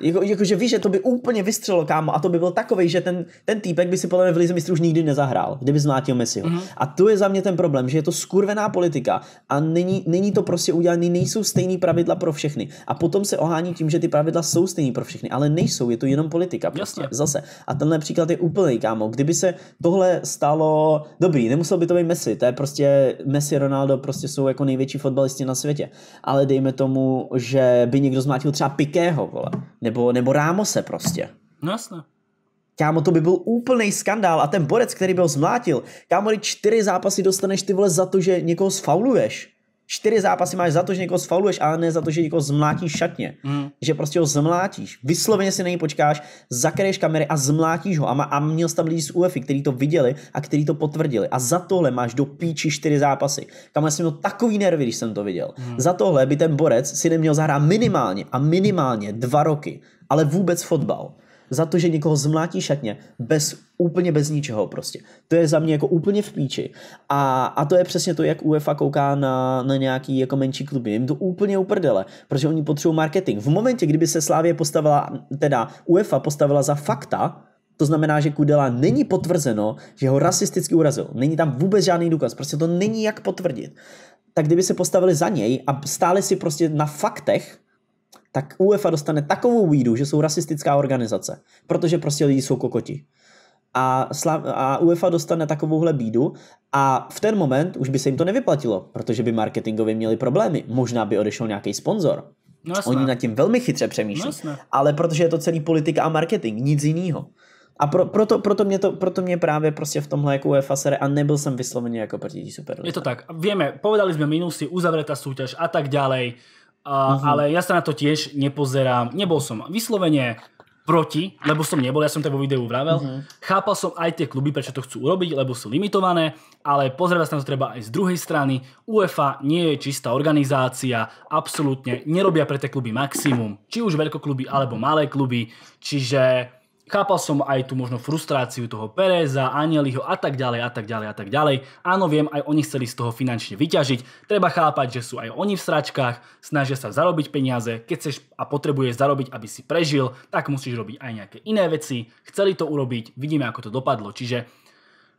Jako, jakože víš, že to by úplně vystřelo, kámo, a to by byl takový, že ten, ten týpek by si podle mě v Lize mistrů už nikdy nezahrál, kdyby zmátil Messiho. Mm-hmm. A to je za mě ten problém, že je to skurvená politika a není, není to prostě udělané, nejsou stejný pravidla pro všechny. A potom se ohání tím, že ty pravidla jsou stejný pro všechny, ale nejsou, je to jenom politika. Prostě, Jasně. Zase. A tenhle příklad je úplný, kámo. Kdyby se tohle stalo, dobrý, nemusel by to být Messi, to je prostě Messi, Ronaldo, prostě jsou jako největší fotbalisti na světě. Ale dejme tomu, že by někdo zmátil třeba Pikého, vole nebo, nebo Rámose prostě. No jasné. Kámo, to by byl úplný skandál a ten borec, který byl zmlátil, kámo, čtyři zápasy dostaneš ty vole za to, že někoho sfauluješ čtyři zápasy máš za to, že někoho sfauluješ, ale ne za to, že někoho zmlátíš šatně. Mm. Že prostě ho zmlátíš. Vysloveně si na něj počkáš, zakryješ kamery a zmlátíš ho. A, má, a měl jsi tam lidi z UEFI, kteří to viděli a kteří to potvrdili. A za tohle máš do píči čtyři zápasy. Kam jsem měl takový nervy, když jsem to viděl. Mm. Za tohle by ten borec si neměl zahrát minimálně a minimálně dva roky, ale vůbec fotbal za to, že někoho zmlátí šatně, bez, úplně bez ničeho prostě. To je za mě jako úplně v píči. A, a to je přesně to, jak UEFA kouká na, na nějaký jako menší kluby. Jim to úplně uprdele, protože oni potřebují marketing. V momentě, kdyby se Slávě postavila, teda UEFA postavila za fakta, to znamená, že Kudela není potvrzeno, že ho rasisticky urazil. Není tam vůbec žádný důkaz, prostě to není jak potvrdit. Tak kdyby se postavili za něj a stáli si prostě na faktech, tak UEFA dostane takovou výdu, že jsou rasistická organizace, protože prostě lidi jsou kokoti. A, slav, a UEFA dostane takovouhle bídu a v ten moment už by se jim to nevyplatilo, protože by marketingově měli problémy. Možná by odešel nějaký sponzor. No Oni nad tím velmi chytře přemýšlí. No ale protože je to celý politika a marketing, nic jiného. A pro, proto, proto, mě to, proto mě právě prostě v tomhle jako UEFA sere a nebyl jsem vysloveně jako proti super. Je to tak. Víme, povedali jsme minusy, uzavřete súťaž a tak dále. Uh, uh-huh. Ale ja sa na to tiež nepozerám. Nebol som vyslovene proti, lebo som nebol, ja som to vo videu vravel. Uh-huh. Chápal som aj tie kluby, prečo to chcú urobiť, lebo sú limitované, ale pozerať sa na to treba aj z druhej strany. UEFA nie je čistá organizácia, absolútne nerobia pre tie kluby maximum, či už veľkokluby alebo malé kluby, čiže Chápal som aj tú možno frustráciu toho Pereza, Anieliho a tak ďalej a tak ďalej a tak ďalej. Áno, viem, aj oni chceli z toho finančne vyťažiť. Treba chápať, že sú aj oni v sračkách, snažia sa zarobiť peniaze. Keď chceš a potrebuješ zarobiť, aby si prežil, tak musíš robiť aj nejaké iné veci. Chceli to urobiť, vidíme, ako to dopadlo. Čiže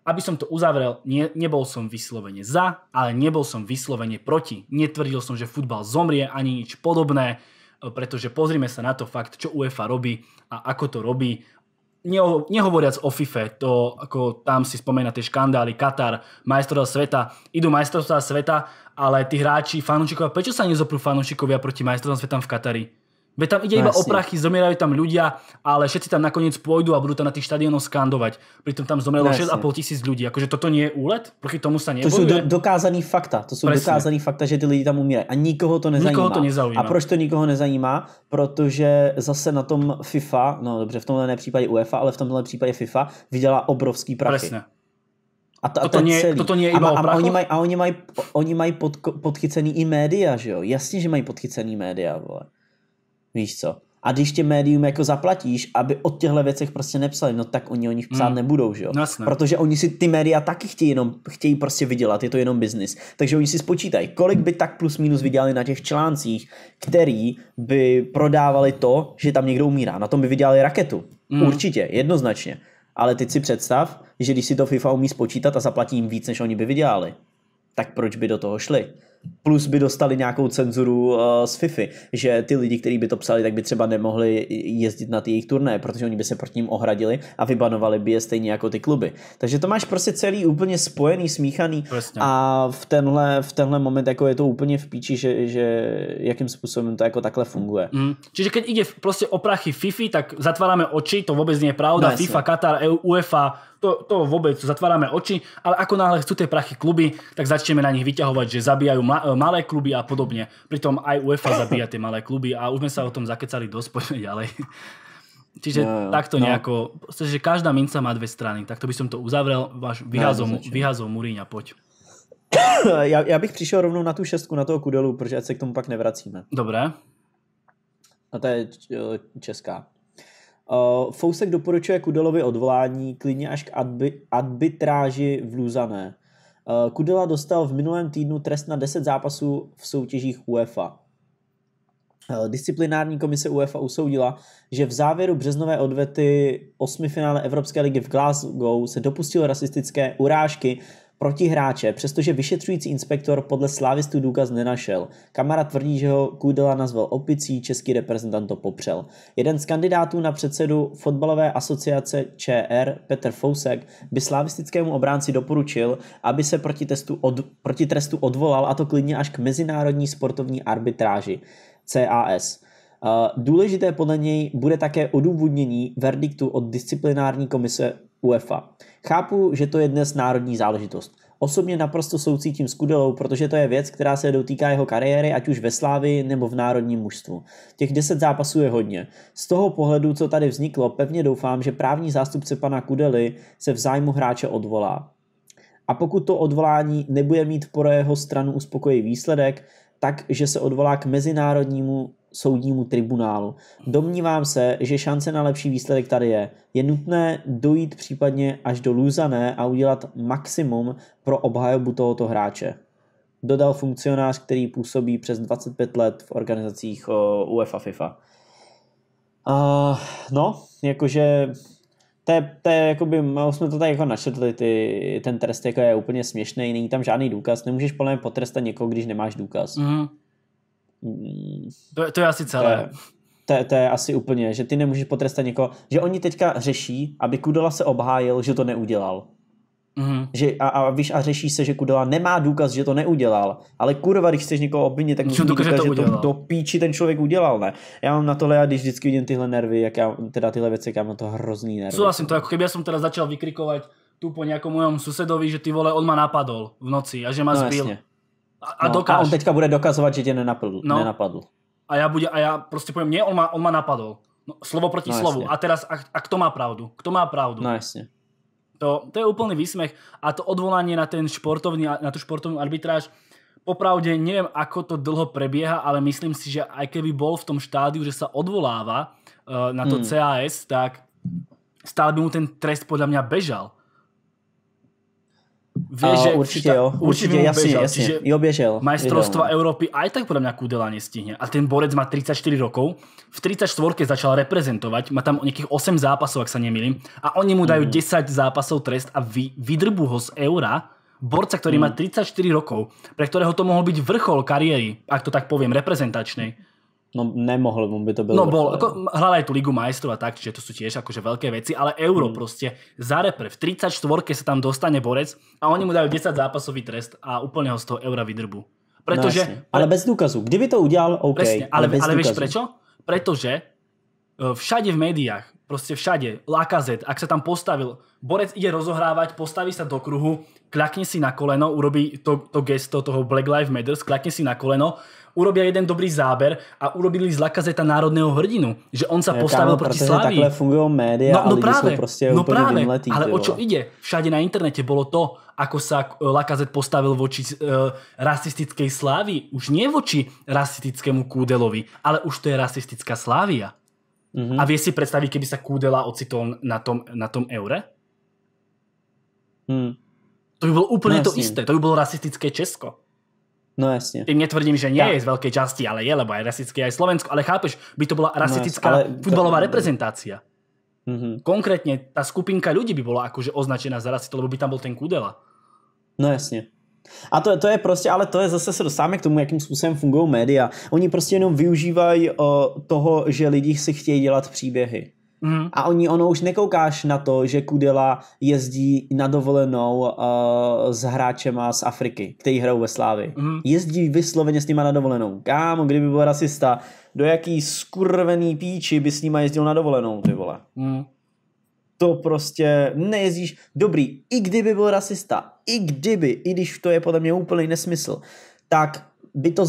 aby som to uzavrel, nie, nebol som vyslovene za, ale nebol som vyslovene proti. Netvrdil som, že futbal zomrie ani nič podobné, pretože pozrime sa na to fakt, čo UEFA robí a ako to robí nehovoriac o Fifa, to ako tam si spomína tie škandály, Katar, majstrovstvá sveta, idú majstrovstvá sveta, ale tí hráči, fanúšikovia, prečo sa nezoprú fanúšikovia proti majstrovstvám sveta v Katari? Ve tam ide no, iba jasne. o prachy, zomierajú tam ľudia, ale všetci tam nakoniec pôjdu a budú tam na tých štadiónoch skandovať. Pritom tam zomrelo no, 6,5 tisíc ľudí. Akože toto nie je úlet? Proti tomu sa nebojuje? To sú do, dokázaný fakta. To sú Presne. dokázaný fakta, že ty lidi tam umírají. A nikoho to nezajímá. Nikoho to nezajímá. A proč to nikoho nezajímá? Protože zase na tom FIFA, no dobře, v tomhle případě UEFA, ale v tomhle případě FIFA vydělá obrovský prachy. Presne. A to, toto, a to nie, celý. toto nie je iba a, a, oni mají, a oni mají, oni mají pod, podchycený i média, že jo? Jasně, že mají podchycený média, vole. Víš co? A když tě médium jako zaplatíš, aby o těchto věcech prostě nepsali, no tak oni o nich psát hmm. nebudou, že jo? No Jasne. Protože oni si ty média taky chtějí jenom, chtějí prostě vydělat, je to jenom biznis. Takže oni si spočítají, kolik by tak plus minus vydělali na těch článcích, který by prodávali to, že tam někdo umírá. Na tom by vydělali raketu. Hmm. Určitě, jednoznačně. Ale teď si představ, že když si to FIFA umí spočítat a zaplatí jim víc, než oni by vydělali, tak proč by do toho šli? plus by dostali nějakou cenzuru uh, z FIFA, že ty lidi, kteří by to psali, tak by třeba nemohli jezdit na ty jejich turné, protože oni by se proti ním ohradili a vybanovali by je stejně jako ty kluby. Takže to máš prostě celý úplně spojený, smíchaný Přesně. a v tenhle, v tenhle moment jako je to úplně v píči, že, že jakým způsobem to jako takhle funguje. Mm. Čiže když ide prostě o prachy FIFA, tak zatváráme oči, to vůbec není pravda. No, FIFA, Katar, EU, UEFA, to, to vôbec zatvárame oči, ale ako náhle chcú tie prachy kluby, tak začneme na nich vyťahovať, že zabíjajú e, malé kluby a podobne. Pritom aj UEFA zabíja tie malé kluby a už sme sa o tom zakecali dosť, poďme ďalej. Čiže no, jo, takto no. nejako, že každá minca má dve strany, tak to by som to uzavrel, váš vyhazov, no, vyhazov Muríňa, poď. já, já bych přišel rovnou na tu šestku, na toho kudelu, protože ať se k tomu pak nevracíme. Dobré. A no to je e, česká. Uh, Fousek doporučuje Kudelovi odvolání, klidně až k adbi, arbitráži v Luzané. Uh, Kudela dostal v minulém týdnu trest na 10 zápasů v soutěžích UEFA. Uh, disciplinární komise UEFA usoudila, že v závěru březnové odvety osmi finále Evropské ligy v Glasgow se dopustil rasistické urážky protihráče, přestože vyšetřující inspektor podle slávistů důkaz nenašel. Kamara tvrdí, že ho Kudela nazval opicí, český reprezentant to popřel. Jeden z kandidátů na předsedu fotbalové asociace ČR, Petr Fousek, by slavistickému obránci doporučil, aby se proti, testu od, proti trestu odvolal a to klidně až k mezinárodní sportovní arbitráži, CAS. Eh, důležité podle něj bude také odůvodnění verdiktu od disciplinární komise UEFA. Chápu, že to je dnes národní záležitost. Osobně naprosto soucítím s Kudelou, protože to je věc, která se dotýká jeho kariéry, ať už ve Slávi nebo v národním mužstvu. Těch 10 zápasů je hodně. Z toho pohledu, co tady vzniklo, pevně doufám, že právní zástupce pana Kudely se v zájmu hráče odvolá. A pokud to odvolání nebude mít pro jeho stranu uspokojivý výsledek, tak, že se odvolá k Mezinárodnímu soudnímu tribunálu. Domnívám se, že šance na lepší výsledek tady je. Je nutné dojít případně až do Luzané a udělat maximum pro obhajobu tohoto hráče. Dodal funkcionář, který působí přes 25 let v organizacích eh, UEFA FIFA. Uh, no, jakože to je, to je jakoby, jsme to tady jako načetli, ty, ten trest jako je úplně směšný, není tam žádný důkaz, nemůžeš plně potrestat někoho, když nemáš důkaz. Mm. To, to je asi celé. To, to, to je asi úplně, že ty nemůžeš potrestat někoho, že oni teďka řeší, aby Kudola se obhájil, že to neudělal. Mm-hmm. Že, a, a víš, a řeší se, že Kudola nemá důkaz, že to neudělal. Ale kurva, když chceš někoho obvinit, tak musíš důkaz, že to, udělal. to píči ten člověk udělal, ne? Já mám na tohle, já když vždycky vidím tyhle nervy, jak já, teda tyhle věci, jak já mám to hrozný nervy. Souhlasím to, jako kdyby já jsem teda začal vykrikovat tu po nějakom mojom susedovi, že ty vole, on ma napadol v noci a že ma no, zbil. Jasně. A, no, a on teďka bude dokazovat, že tě nenapadl. No. nenapadl. A já, bude, a já prostě povím, mě on má, on má napadl. No, slovo proti no, slovu. Jasně. A teraz, a, a kto má pravdu? Kto má pravdu? No jasně. To, to je úplný výsmech. A to odvolání na ten športovní, na tu športovní arbitráž, popravde nevím, ako to dlho prebieha, ale myslím si, že aj keby bol v tom štádiu, že sa odvoláva uh, na to hmm. CAS, tak stále by mu ten trest podľa mňa bežal. Vie, že určite šta, jo, určite, určite jasne, bežal, jasne. Jo, bežal. Majstrovstva Európy aj tak podľa mňa kúdela nestihne. A ten borec má 34 rokov, v 34 začal reprezentovať, má tam nejakých 8 zápasov, ak sa nemýlim, a oni mu dajú mm. 10 zápasov trest a vy, ho z eura, borca, ktorý mm. má 34 mhm. rokov, pre ktorého to mohol byť vrchol kariéry, ak to tak poviem, reprezentačnej No nemohl on by to bylo. No bol, ako, hral aj tú Ligu majstrov a tak, čiže to sú tiež akože veľké veci, ale euro mm. proste za repre. V 34 sa tam dostane borec a oni mu dajú 10 zápasový trest a úplne ho z toho eura vydrbu. Pretože, no, ale, ale bez důkazu. Kdyby to udělal, OK. Presne, ale, ale, ale vieš prečo? Pretože e, všade v médiách, proste všade, Lakazet, ak sa tam postavil, borec ide rozohrávať, postaví sa do kruhu, klakne si na koleno, urobí to, to gesto toho Black Lives Matter, klakne si na koleno urobia jeden dobrý záber a urobili z Lakazeta národného hrdinu, že on sa postavil kámo, proti Slávii. Takhle fungují média no, no a lidi sú proste no úplne práve, vymletí, Ale o čo ide? Všade na internete bolo to, ako sa eh, Lakazet postavil voči e, eh, rasistickej slávy. Už nie voči rasistickému Kúdelovi, ale už to je rasistická Slávia. Mm-hmm. A vie si predstaviť, keby sa Kúdela ocitol na tom, na tom eure? Mm. To by bylo úplne no, to isté. To by bylo rasistické Česko. No jasně. Tým netvrdím, že nie tak. je z veľkej časti, ale je, lebo je rasistické aj Slovensko, ale chápeš, by to bola no, rasistická no, ale... futbalová to... reprezentácia. Mm-hmm. Konkrétne tá skupinka ľudí by bola akože označená za rasistu, lebo by tam bol ten Kudela. No jasně. A to, to je prostě, ale to je zase se dostáváme k tomu, jakým způsobem fungují média. Oni prostě jenom využívají uh, toho, že lidi si chtějí dělat příběhy. Mm. A oni, ono už nekoukáš na to, že Kudela jezdí na dovolenou uh, s hráčema z Afriky, který hrajou ve Slávi. Mm. Mm-hmm. Jezdí vysloveně s nima na dovolenou. Kámo, kdyby byl rasista, do jaký skurvený píči by s nima jezdil na dovolenou, ty vole. Mm. To prostě nejezdíš. Dobrý, i kdyby byl rasista, i kdyby, i když to je podle mě úplný nesmysl, tak by to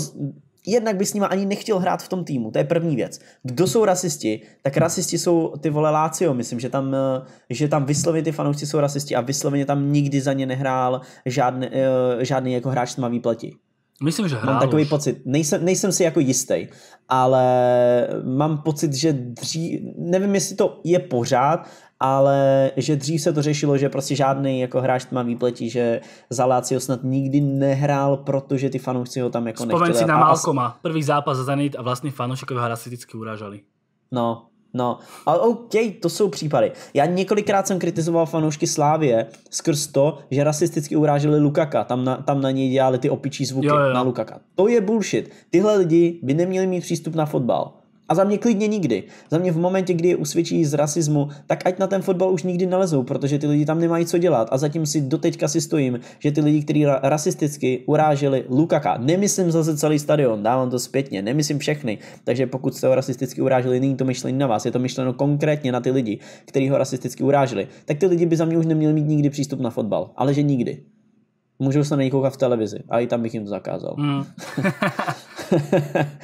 jednak by s nima ani nechtěl hrát v tom týmu, to je první věc. Kdo jsou rasisti? Tak rasisti jsou ty vole Lácio, myslím, že tam, eh, že tam vysloveně ty fanoušci jsou rasisti a vysloveně tam nikdy za ně nehrál žádný, eh, žádný jako hráč tmavý pleti. Myslím, že hrál Mám takový už. pocit. Nejsem, nejsem si jako jistý, ale mám pocit, že dřív, nevím, jestli to je pořád, ale že dřív se to řešilo, že prostě žádný jako hráč má výpletí, že za Lazio snad nikdy nehrál, protože ty fanoušci ho tam jako Vzpomeň nechtěli. si na Malkoma, as... první zápas za Zenit a vlastně fanouškové ho rasisticky urážali. No, No, ale OK, to jsou případy. Já několikrát jsem kritizoval fanoušky Slávě skrz to, že rasisticky uráželi Lukaka, tam na, tam na něj dělali ty opičí zvuky jo, jo. na Lukaka. To je bullshit. Tyhle lidi by neměli mít přístup na fotbal. A za mě klidně nikdy. Za mě v momentě, kdy je usvědčí z rasismu, tak ať na ten fotbal už nikdy nelezou, protože ty lidi tam nemají co dělat. A zatím si doteďka si stojím, že ty lidi, kteří ra- rasisticky uráželi Lukaka, nemyslím zase celý stadion, dávám to zpětně, nemyslím všechny. Takže pokud jste ho rasisticky uráželi, není to myšlení na vás, je to myšleno konkrétně na ty lidi, kteří ho rasisticky uráželi. Tak ty lidi by za mě už neměli mít nikdy přístup na fotbal, ale že nikdy můžou se na něj koukat v televizi, a i tam bych jim to zakázal. Mm.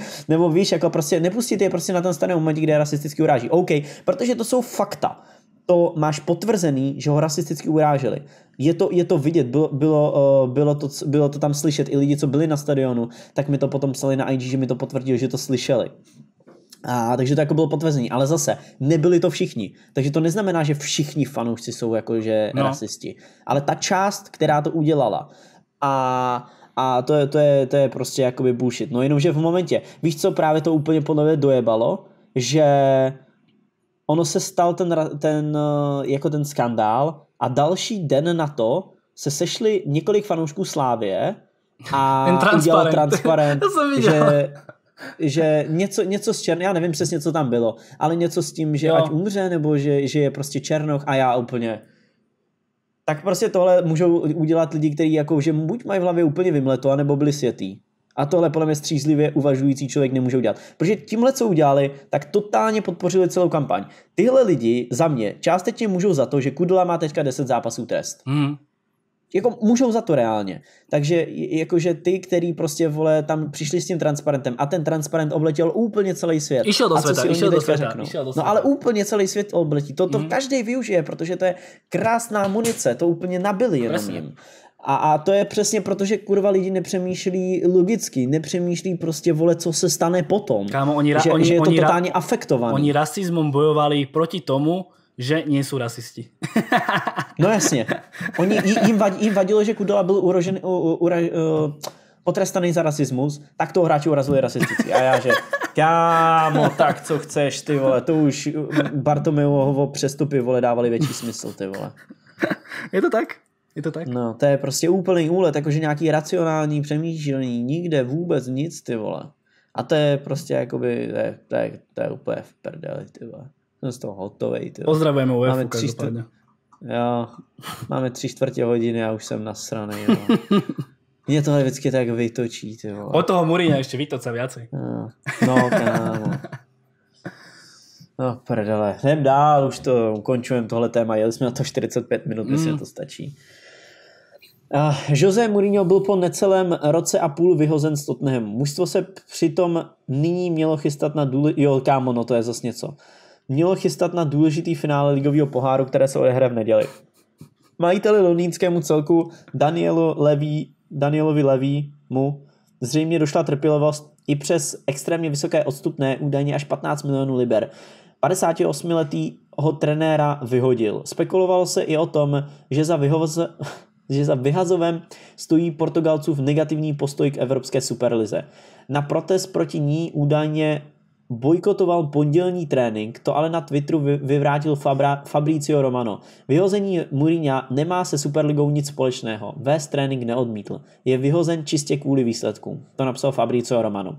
Nebo víš, jako prostě nepustit je prostě na ten stane moment, kde je rasisticky uráží. OK, protože to jsou fakta. To máš potvrzený, že ho rasisticky uráželi. Je to, je to vidět, bylo, bylo, eh, bylo, to, bylo to tam slyšet. I lidi, co byli na stadionu, tak mi to potom psali na IG, že mi to potvrdili, že to slyšeli. A, takže to jako bylo potvrzení, ale zase nebyli to všichni. Takže to neznamená, že všichni fanoušci jsou jakože no. rasisti. Ale ta část, která to udělala. A, a to, je, to, je, to je prostě jakoby bullshit. No jenomže v momentě, víš co, právě to úplně podle mě dojebalo, že ono se stal ten, ten, eh, jako ten skandál a další den na to se sešli několik fanoušků Slávě a ten transparent. udělal transparent, že, že něco, něco s černým, já nevím přesně, co tam bylo, ale něco s tím, že jo. ať umře, nebo že, že je prostě černoch a já úplně tak prostě tohle můžou udělat lidi, kteří jako, že buď mají v hlavě úplně vymleto, anebo byli světý. A tohle podle mě střízlivě uvažující člověk nemůže udělat. Protože tímhle, co udělali, tak totálně podpořili celou kampaň. Tyhle lidi za mě částečně můžou za to, že Kudla má teďka 10 zápasů trest. Hmm jako můžou za to reálně. Takže jakože ty, který prostě vole tam přišli s tím transparentem a ten transparent obletěl úplně celý svět. Išel do světa, išel do světa, išel do no, světa. No ale úplně celý svět obletí. To, to hmm. každý využije, protože to je krásná munice, to úplně nabili jenom Presně. jim. A, a to je přesně proto, že kurva lidi nepřemýšlí logicky, nepřemýšlí prostě vole, co se stane potom. Kámo, oni, ra, že, oni, že je to oni, totálně ra, afektované. Oni rasismom bojovali proti tomu, že sú rasisti. no jasne. Oni, im vadí, im vadilo, že Kudela byl urožen, u, u, u, potrestaný za rasismus, tak toho hráči urazili rasistici. A já, že kámo, tak co chceš, ty vole, to už Bartomeuho přestupy, vole, dávali větší smysl, ty vole. Je to tak? Je to tak? No, to je prostě úplný úlet, jakože nějaký racionální přemýšlení, nikde vůbec nic, ty vole. A to je prostě jakoby, to je, to je, to je úplně v prdeli, ty vole jsem z toho hotový. Pozdravujeme UEFA, máme tři čtvr... Jo, máme tři čtvrtě hodiny a už jsem nasranej. Jo. Mě tohle vždycky tak vytočí. Tyjo. Od toho Mourinho ještě vytoce viacej. No, no, kámo. No prdele, jdem dál, už to ukončujeme tohle téma, jeli jsme na to 45 minut, myslím, mm. to stačí. Jose Mourinho byl po necelém roce a půl vyhozen z Tottenhamu. Mužstvo se přitom nyní mělo chystat na důle... Jo, kámo, no to je zase něco mělo chystat na důležitý finále ligového poháru, které se odehraje v neděli. Majiteli londýnskému celku Danielu Levy, Danielovi Levy mu zřejmě došla trpělivost i přes extrémně vysoké odstupné, údajně až 15 milionů liber. 58-letýho trenéra vyhodil. Spekulovalo se i o tom, že za, vyhoz, že za vyhazovem stojí Portugalcův negativní postoj k Evropské superlize. Na protest proti ní údajně bojkotoval pondělní trénink, to ale na Twitteru vyvrátil Fabra, Fabricio Romano. Vyhození Mourinha nemá se Superligou nic společného. Vést trénink neodmítl. Je vyhozen čistě kvůli výsledkům. To napsal Fabricio Romano.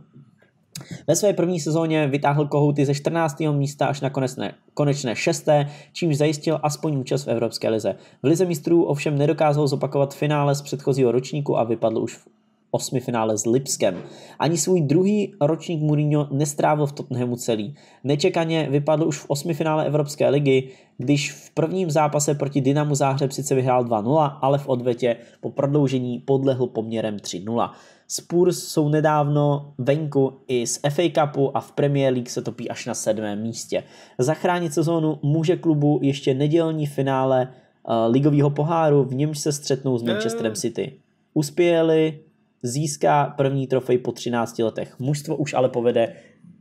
Ve své první sezóně vytáhl kohouty ze 14. místa až na konečné, konečné 6., čímž zajistil aspoň účast v Evropské lize. V lize mistrů ovšem nedokázal zopakovat finále z předchozího ročníku a vypadl už v osmi finále s Lipskem. Ani svůj druhý ročník Mourinho nestrávil v Tottenhamu celý. Nečekaně vypadl už v osmi finále Evropské ligy, když v prvním zápase proti Dynamu Záhřeb sice vyhrál 2-0, ale v odvetě po prodloužení podlehl poměrem 3-0. Spurs jsou nedávno venku i z FA Cupu a v Premier League se topí až na sedmém místě. Zachránit sezónu může klubu ještě nedělní finále eh, ligového poháru, v němž se střetnou s Manchesterem eh. City. Uspěli získá první trofej po 13 letech. Mužstvo už ale povede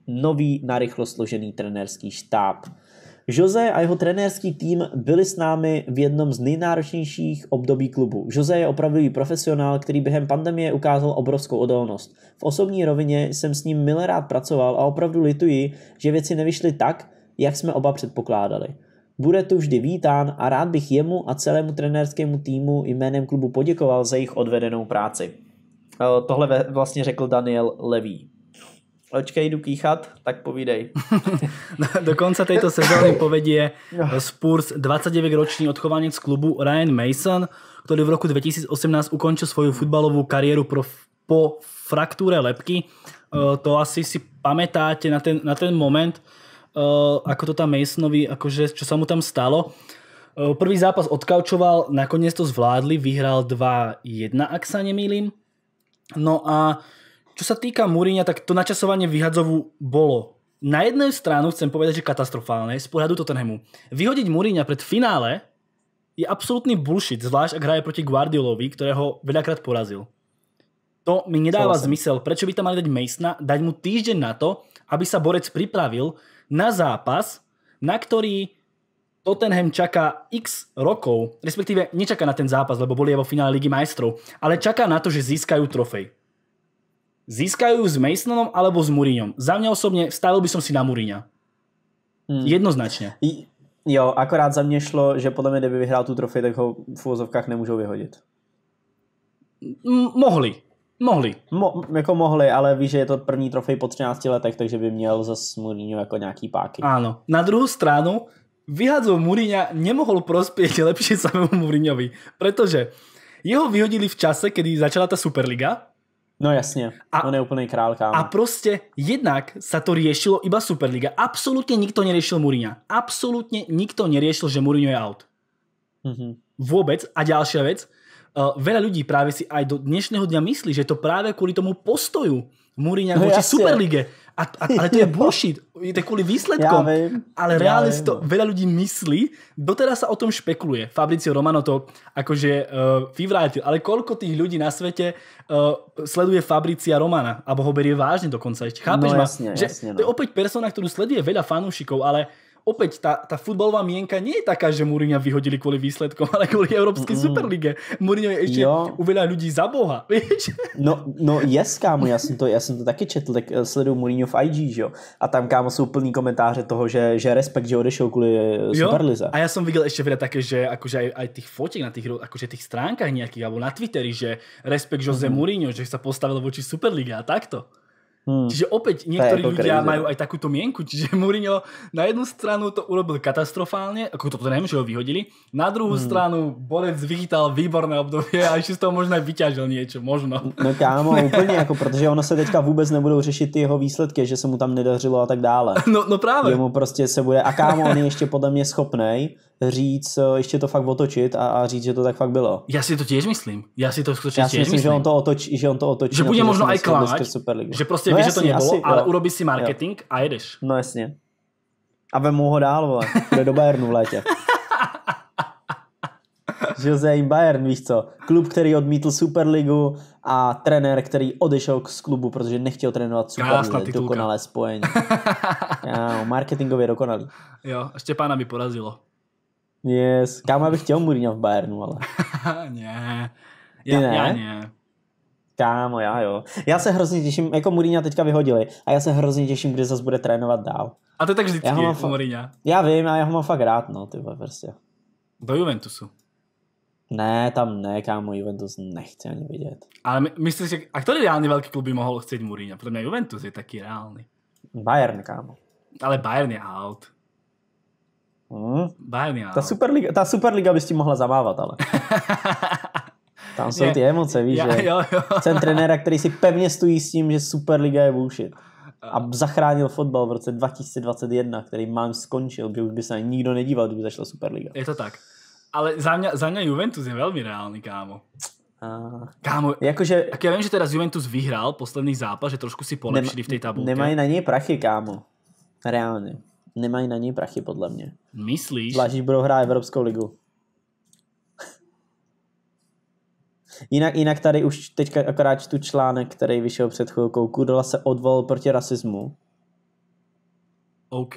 nový narychlo složený trenérský štáb. Jose a jeho trenérský tým byli s námi v jednom z nejnáročnějších období klubu. Jose je opravdový profesionál, který během pandemie ukázal obrovskou odolnost. V osobní rovině jsem s ním milé rád pracoval a opravdu lituji, že věci nevyšly tak, jak jsme oba předpokládali. Bude tu vždy vítán a rád bych jemu a celému trenérskému týmu jménem klubu poděkoval za jejich odvedenou práci. Eh, tohle vlastně řekl Daniel Levý. Očkej, jdu kýchat, tak povídej. Dokonce této sezóny je. Spurs 29 roční odchovanec klubu Ryan Mason, který v roku 2018 ukončil svoju futbalovou kariéru pro, po fraktúre lepky. Eh, to asi si pamätáte na ten, na ten moment, eh, ako to tam Masonovi, akože, čo sa mu tam stalo. Prvý zápas odkaučoval, nakoniec to zvládli, vyhral 2-1, ak sa nemýlim No a čo sa týka Múriňa, tak to načasovanie vyhadzovu bolo na jednej stranu chcem povedať, že katastrofálne z pohľadu Tottenhamu. Vyhodiť Múriňa pred finále je absolútny bullshit, zvlášť ak hraje proti Guardiolovi, ktorého veľakrát porazil. To mi nedáva Solasem. zmysel. Prečo by tam mali dať Masona, dať mu týždeň na to, aby sa borec pripravil na zápas, na ktorý Tottenham čaká x rokov, respektíve nečaká na ten zápas, lebo boli vo finále Ligy majstrov, ale čaká na to, že získajú trofej. Získajú s Masonom alebo s Mourinhom? Za mňa osobne stavil by som si na Mourinha. Hmm. Jednoznačne. jo, akorát za mě šlo, že podle mě, kdyby vyhral tu trofej, tak ho v úvozovkách nemôžu vyhodit. mohli. Mohli. jako mohli, ale víš, že je to první trofej po 13 letech, takže by měl za Mourinho jako nějaký páky. Ano. Na druhou stranu, vyhadzov Muriňa nemohol prospieť lepšie samému Muriňovi, pretože jeho vyhodili v čase, kedy začala ta Superliga. No jasne. a, on je úplný král, kámo. A prostě jednak sa to riešilo iba Superliga. Absolutně nikto neriešil Muriňa. Absolutně nikto neriešil, že Muriňo je out. Mm -hmm. Vůbec. A ďalšia vec, uh, eh, veľa ľudí práve si aj do dnešného dňa myslí, že to práve kvôli tomu postoju Muriňa no, voči Superlige a, a, ale to je bullshit, to kvůli vím. Ale reálně si to veľa ľudí myslí, Doteda se o tom špekuluje. Fabricio Romano to akože uh, eh, vyvrátil, ale koľko tých ľudí na svete uh, sleduje Fabricia Romana, Abo ho berie vážně dokonca ešte. Chápeš no, jasne, ma? Jasne, že jasne, no. To je no. opäť persona, ktorú sleduje veľa fanúšikov, ale uh, opäť tá, tá futbalová mienka nie je taká, že Múriňa vyhodili kvôli výsledkom, ale kvôli Európskej mm. Superlige. Múriňo je ešte jo. u veľa ľudí za boha, víš? No, no yes, kámo, já jsem to, já jsem to taky četl, tak eh, sledujú Mourinho v IG, že jo? A tam, kámo, jsou plný komentáře toho, že, že respekt, že odešel kvůli eh, Superlize. A já jsem viděl ještě veľa také, že akože aj, aj tých fotiek na tých, akože tých stránkách nejakých, alebo na Twitteri, že respekt mhm. Jose mm. Mourinho, že sa postavil voči Superliga a takto. Hmm. Čiže opäť niektorí ľudia krize. majú aj takúto mienku, čiže Mourinho na jednu stranu to urobil katastrofálne, ako to neviem, že ho vyhodili, na druhú hmm. stranu Borec vychytal výborné obdobie a ešte z toho možno aj vyťažil niečo, možno. No kámo, úplne, ako, protože ono se teďka vůbec nebudou řešit tie jeho výsledky, že se mu tam nedařilo a tak dále. No, no právě. Jemu prostě se bude, a kámo, on je ještě podľa mňa schopnej, říct, eh, ještě to fakt otočit a, a říct, že to tak fakt bylo. Já si to těž myslím. Já si to skutečně Já si myslím, že on to otočí, že on to otočí. Že bude možno aj klamat. že prostě no víš, že to nebylo, asi, ale jo. urobíš si marketing jo. a jedeš. No jasně. A vemu ho dál, vole. Jde do Bayernu v létě. Jose Bayern, víš co? Klub, který odmítl Superligu a trenér, který odešel z klubu, protože nechtěl trénovat Superligu. Dokonalé spojení. jo, marketingově dokonalý. Jo, Štěpána by porazilo. Yes. Kámo, um já bych chtěl Mourinho v Bayernu, ale. ne. Já, ne? já ne. Kámo, já jo. Já se hrozně těším, jako Mourinho teďka vyhodili, a já se hrozně těším, kdy zase bude trénovat dál. A to je tak vždycky, já, ho mám fa- Mourinho. já vím, a já ho mám fakt rád, no, ty prostě. Do Juventusu. Ne, tam ne, kámo, Juventus nechci ani vidět. Ale my, myslíš, že, a který reálný velký klub by mohl chtít Mourinho? Protože mě Juventus je taky reálný. Bayern, kámo. Ale Bayern je out. Hmm. Baví mě, ta Superliga, ta Superliga by s tím mohla zamávat, ale. Tam jsou ty emoce, víš, já, že? Jo, jo. Jsem trenéra, který si pevně stojí s tím, že Superliga je bullshit. A eh. zachránil fotbal v roce 2021, který mám skončil, že už by se ani nikdo nedíval, kdyby zašla Superliga. Je to tak. Ale za mě, za mě Juventus je velmi reálný, kámo. A... Kámo, jakože, tak já vím, že teda Juventus vyhrál poslední zápas, že trošku si polepšili nema, v té tabulce. Nemají na něj prachy, kámo. Reálně nemají na něj prachy, podle mě. Myslíš? Zvlášť, budou hrát Evropskou ligu. Jinak, jinak tady už teďka akorát čtu článek, který vyšel před chvilkou. Kudela se odvolal proti rasismu. OK.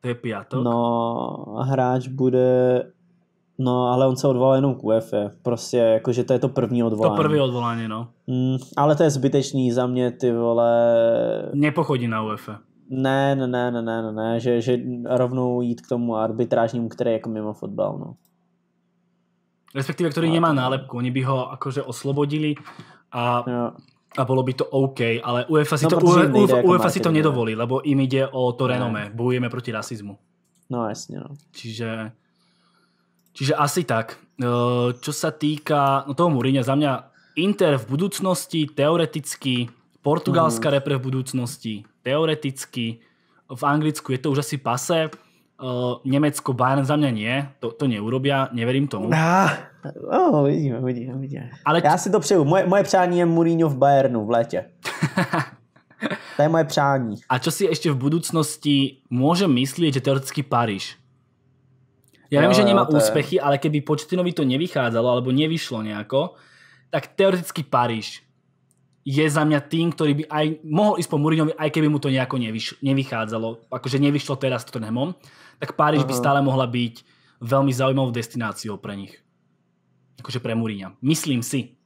To je piatok. No, hráč bude... No, ale on se odvolal jenom k UEFA. Prostě, jakože to je to první odvolání. To první odvolání, no. Mm, ale to je zbytečný za mě, ty vole... Nepochodí na UEFA. Ne, ne, ne, ne, ne, ne, ne že, že rovnou jít k tomu arbitrážnímu, který je jako mimo fotbal, no. Respektive, který nemá nálepku, oni by ho jakože oslobodili a, jo. a bylo by to OK, ale UEFA si no, to, UEFA, UEFA, jako UEFA si to nedovolí, lebo jim jde o to renome, ne. bojujeme proti rasismu. No jasně, no. Čiže, čiže asi tak. E, čo se týká, no toho Mourinho, za mě Inter v budoucnosti teoreticky, portugalská mm. repre v budoucnosti teoreticky v Anglicku je to už asi pase, Uh, eh, Nemecko, Bayern za mňa nie, to, to neurobia, neverím tomu. Ah, oh, vidíme, vidíme, vidíme. Ale... Já si to přeju, moje, moje přání je Mourinho v Bayernu v létě. to je moje přání. A čo si ještě v budoucnosti může myslet, že teoreticky Paríž? Já vím, že nemá jo, úspěchy, je... ale keby Počtinovi to nevycházelo, alebo nevyšlo nějako, tak teoreticky Paríž je za mňa tým, ktorý by aj mohol ísť po Mourinhovi, aj keby mu to nejako nevychádzalo, akože nevyšlo teraz s Tottenhamom, tak Páriž by mhm. stále mohla byť veľmi zaujímavou destináciou pre nich. Akože pre Mourinha. Myslím si.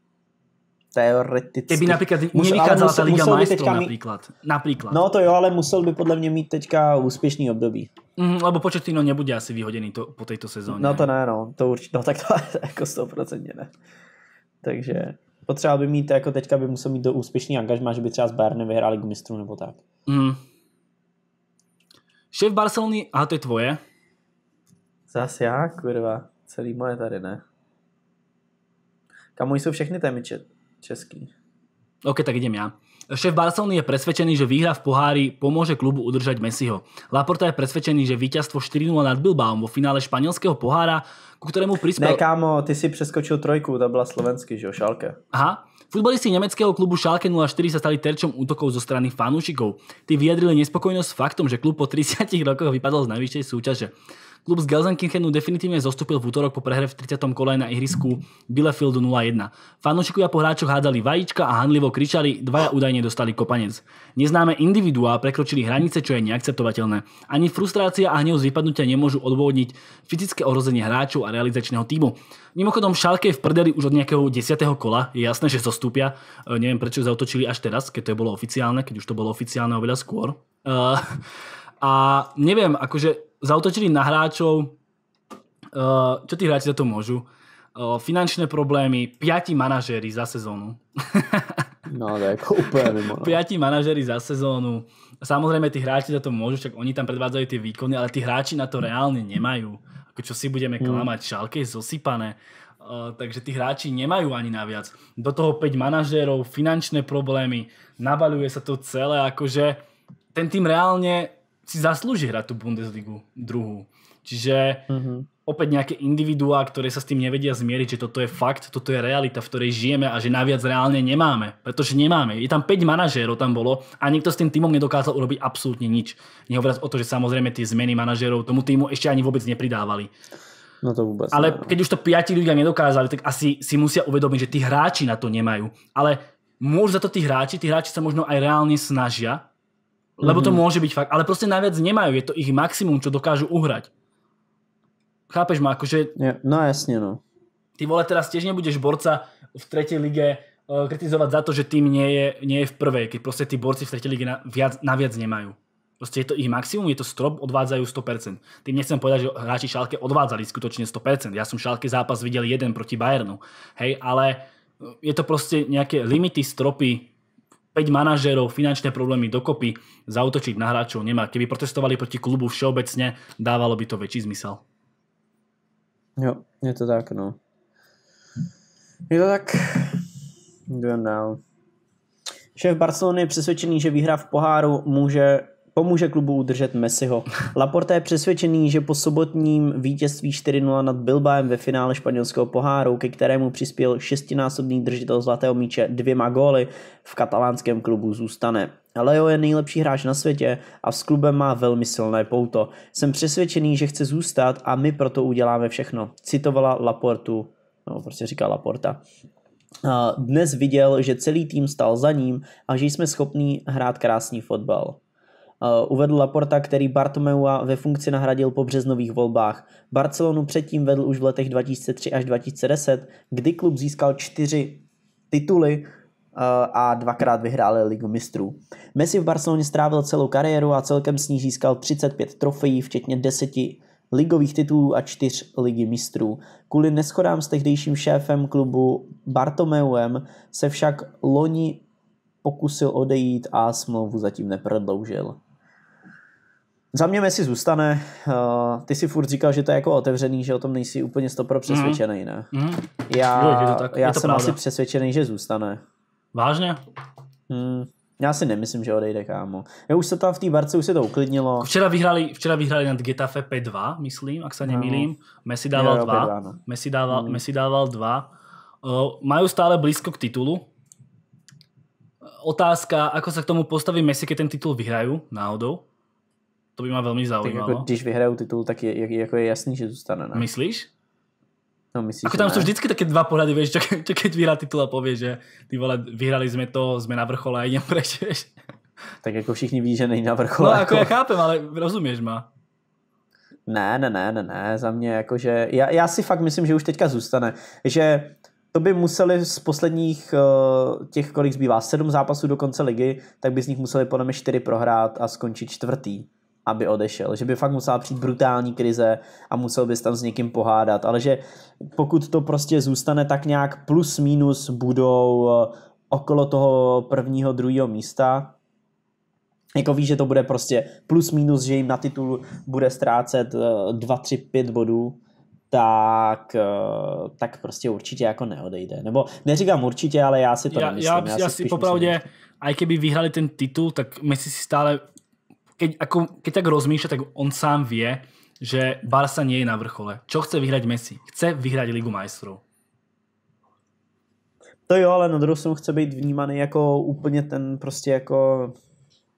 Teoreticky. Keby například nevychádzala tá Liga majstrů napríklad. například. No to jo, ale musel by podle mě mít teďka úspěšný období. Mm, lebo Početino nebude asi vyhodený po této sezóně. No to ne, no. To určitě, no tak to jako 100% ne. Takže potřeboval by mít, jako teďka by musel mít do úspěšný angažma, že by třeba z Bayernem vyhráli k mistru nebo tak. Mm. Šéf Barcelony, a to je tvoje? Zas já, kurva. Celý moje tady, ne? Kamo jsou všechny témy český. OK, tak idem já. Šéf Barcelony je presvedčený, že výhra v pohári pomôže klubu udržať Messiho. Laporta je presvedčený, že víťazstvo 4-0 nad Bilbao vo finále španielského pohára ku kterému přispěl. Ne, kámo, ty si přeskočil trojku, ta byla slovenský, že jo, Šálke. Aha, Futbalisti nemeckého klubu Schalke 04 sa stali terčom útokov zo strany fanúšikov. Tí vyjadrili nespokojnosť s faktom, že klub po 30 rokoch vypadal z najvyššej súťaže. Klub z Gelsenkirchenu definitívne zostúpil v útorok po prehre v 30. kole na ihrisku Bielefield 0-1. Fanúšikovia po hráčoch hádali vajíčka a hanlivo kričali, dvaja údajne dostali kopanec. Neznáme individuá prekročili hranice, čo je neakceptovateľné. Ani frustrácia a hnev z vypadnutia nemôžu odôvodniť fyzické ohrozenie hráčov a realizačného týmu. Mimochodom, Šalke je v prdeli už od nejakého 10. kola, je jasné, že zostúpia. E, neviem, prečo zautočili až teraz, keď to bolo oficiálne, keď už to bolo oficiálne oveľa skôr. E, a neviem, akože zautočili na hráčov, eh, čo tí hráči za to môžu? Eh, finančné problémy, piati manažéri za sezónu. No, to je jako mimo. No. Piati manažery za sezónu. Samozřejmě ty hráči za to môžu, však oni tam předvádzají ty výkony, ale ty hráči na to reálně nemají. Ako čo si budeme hmm. klamať, šalke je zosypané. Eh, takže tí hráči nemajú ani naviac. Do toho 5 manažérov, finančné problémy, nabaluje sa to celé, akože ten tým reálne si zaslúži hrať tú Bundesligu druhú. Čiže mm-hmm. opäť nejaké individuá, ktoré sa s tým nevedia zmieriť, že toto je fakt, toto je realita, v ktorej žijeme a že naviac reálne nemáme. Pretože nemáme. Je tam 5 manažérov tam bolo a nikto s tým týmom nedokázal urobiť absolútne nič. Nehovoriac o to, že samozrejme tie zmeny manažérov tomu týmu ešte ani vôbec nepridávali. No to vôbec Ale ne, no. keď už to piati ľudia nedokázali, tak asi si musia uvedomiť, že tí hráči na to nemajú. Ale môžu za to tí hráči, tí hráči sa možno aj reálne snažia, Lebo to môže mhm. byť fakt. Ale proste najviac nemajú. Je to ich maximum, čo dokážu uhrať. Chápeš ma? Akože... No jasne, no. Ty vole, teraz tiež nebudeš borca v tretej lige eh, kritizovať za to, že tým nie je, nie je v prvej, keď proste tí borci v tretej lige na, viac, naviac nemajú. Proste je to ich maximum, je to strop, odvádzajú 100%. Tým nechcem povedať, že hráči Šalke odvádzali skutočne 100%. Ja som Šalke zápas videl jeden proti Bayernu. Hej, ale eh, je to proste nejaké limity, stropy, 5 manažerov, finančné problémy dokopy, zautočiť na hráčov nemá. Keby protestovali proti klubu všeobecne, dávalo by to väčší zmysel. Jo, je to tak, no. Je to tak. Jdem dál. Šéf Barcelony je přesvědčený, že výhra v poháru může pomůže klubu udržet Messiho. Laporta je přesvědčený, že po sobotním vítězství 4-0 nad Bilbaem ve finále španělského poháru, ke kterému přispěl šestinásobný držitel zlatého míče dvěma góly, v katalánském klubu zůstane. Leo je nejlepší hráč na světě a s klubem má velmi silné pouto. Jsem přesvědčený, že chce zůstat a my proto uděláme všechno. Citovala Laportu, no prostě říká Laporta. Dnes viděl, že celý tým stal za ním a že jsme schopní hrát krásný fotbal. Eh, uvedl Laporta, který Bartomeua ve funkci nahradil po březnových volbách. Barcelonu předtím vedl už v letech 2003 až 2010, kdy klub získal čtyři tituly eh, a dvakrát vyhráli Ligu mistrů. Messi v Barceloně strávil celou kariéru a celkem s ní získal 35 trofejí, včetně 10 ligových titulů a čtyř ligy mistrů. Kvůli neschodám s tehdejším šéfem klubu Bartomeuem se však loni pokusil odejít a smlouvu zatím neprodloužil. Za mě Messi zůstane. Uh, ty si furt říkal, že to je jako otevřený, že o tom nejsi úplně stopro mhm. přesvědčený, ne? Mm. Já, jo, tak. já jsem pravda. asi přesvědčený, že zůstane. Vážně? Hmm. Já si nemyslím, že odejde, kámo. Já už se tam v té barce už se to uklidnilo. Včera vyhráli, včera vyhráli nad Getafe p 2 myslím, ak se nemýlím. Messi dával 2. No. Messi dával, mm. Messi dával dva. Uh, Mají stále blízko k titulu. Eh, otázka, ako sa k tomu postaví Messi, keď ten titul vyhrajú náhodou to by mě velmi zaujímalo. Tak jako, když vyhrajou titul, tak je, je, jako je jasný, že zůstane. Ne? Myslíš? No, myslíš, Ako tam jsou vždycky také dva pohledy, víš, čo, keď vyhrá titul a pově, že ty vole, vyhrali jsme to, jsme na vrchole a jdem preč, Tak jako všichni ví, že není na vrchole. No, jako, jako já chápem, ale rozumíš ma. Ne, ne, ne, ne, ne, za mě jakože, já, já si fakt myslím, že už teďka zůstane, že to by museli z posledních eh, těch, kolik zbývá, sedm zápasů do konce ligy, tak by z nich museli podle mě čtyři prohrát a skončit čtvrtý aby odešel. Že by fakt musela přijít brutální krize a musel bys tam s někým pohádat. Ale že pokud to prostě zůstane tak nějak plus minus budou eh, okolo toho prvního, druhého místa, jako víš, že to bude prostě plus minus, že jim na titul bude ztrácet 2, 3, 5 bodů, tak, eh, tak prostě určitě jako neodejde. Nebo neříkám určitě, ale já si to já, nemyslím. Já, já, já si popravdě, myslím, že... kdyby vyhrali ten titul, tak my si stále keď, ako, keď tak rozmýšľa, tak on sám vie, že Barca nie je na vrchole. Čo chce vyhrať Messi? Chce vyhrať Ligu majstrov. To jo, ale na druhou stranu chce být vnímaný jako úplně ten prostě jako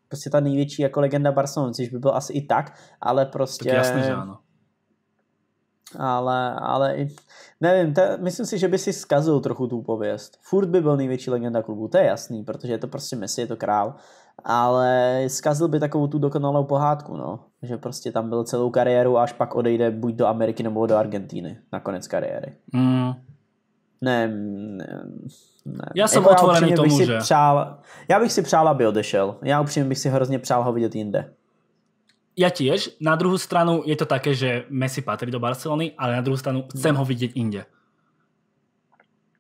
prostě ta největší jako legenda Barcelony, což by byl asi i tak, ale prostě... Tak jasný, že ano. Ale, ale i, nevím, ta, myslím si, že by si zkazil trochu tu pověst. Furt by byl největší legenda klubu, to je jasný, protože je to prostě Messi, je to král ale zkazil by takovou tu dokonalou pohádku, no. Že prostě tam byl celou kariéru až pak odejde buď do Ameriky nebo do Argentíny na konec kariéry. Mm. Ne, ne, ne. Já jsem jako otvorený já tomu, že... Přál, já bych si přál, aby odešel. Já upřímně bych si hrozně přál ho vidět jinde. Já tiež. Na druhou stranu je to také, že Messi patří do Barcelony, ale na druhou stranu chcem ho vidět jinde.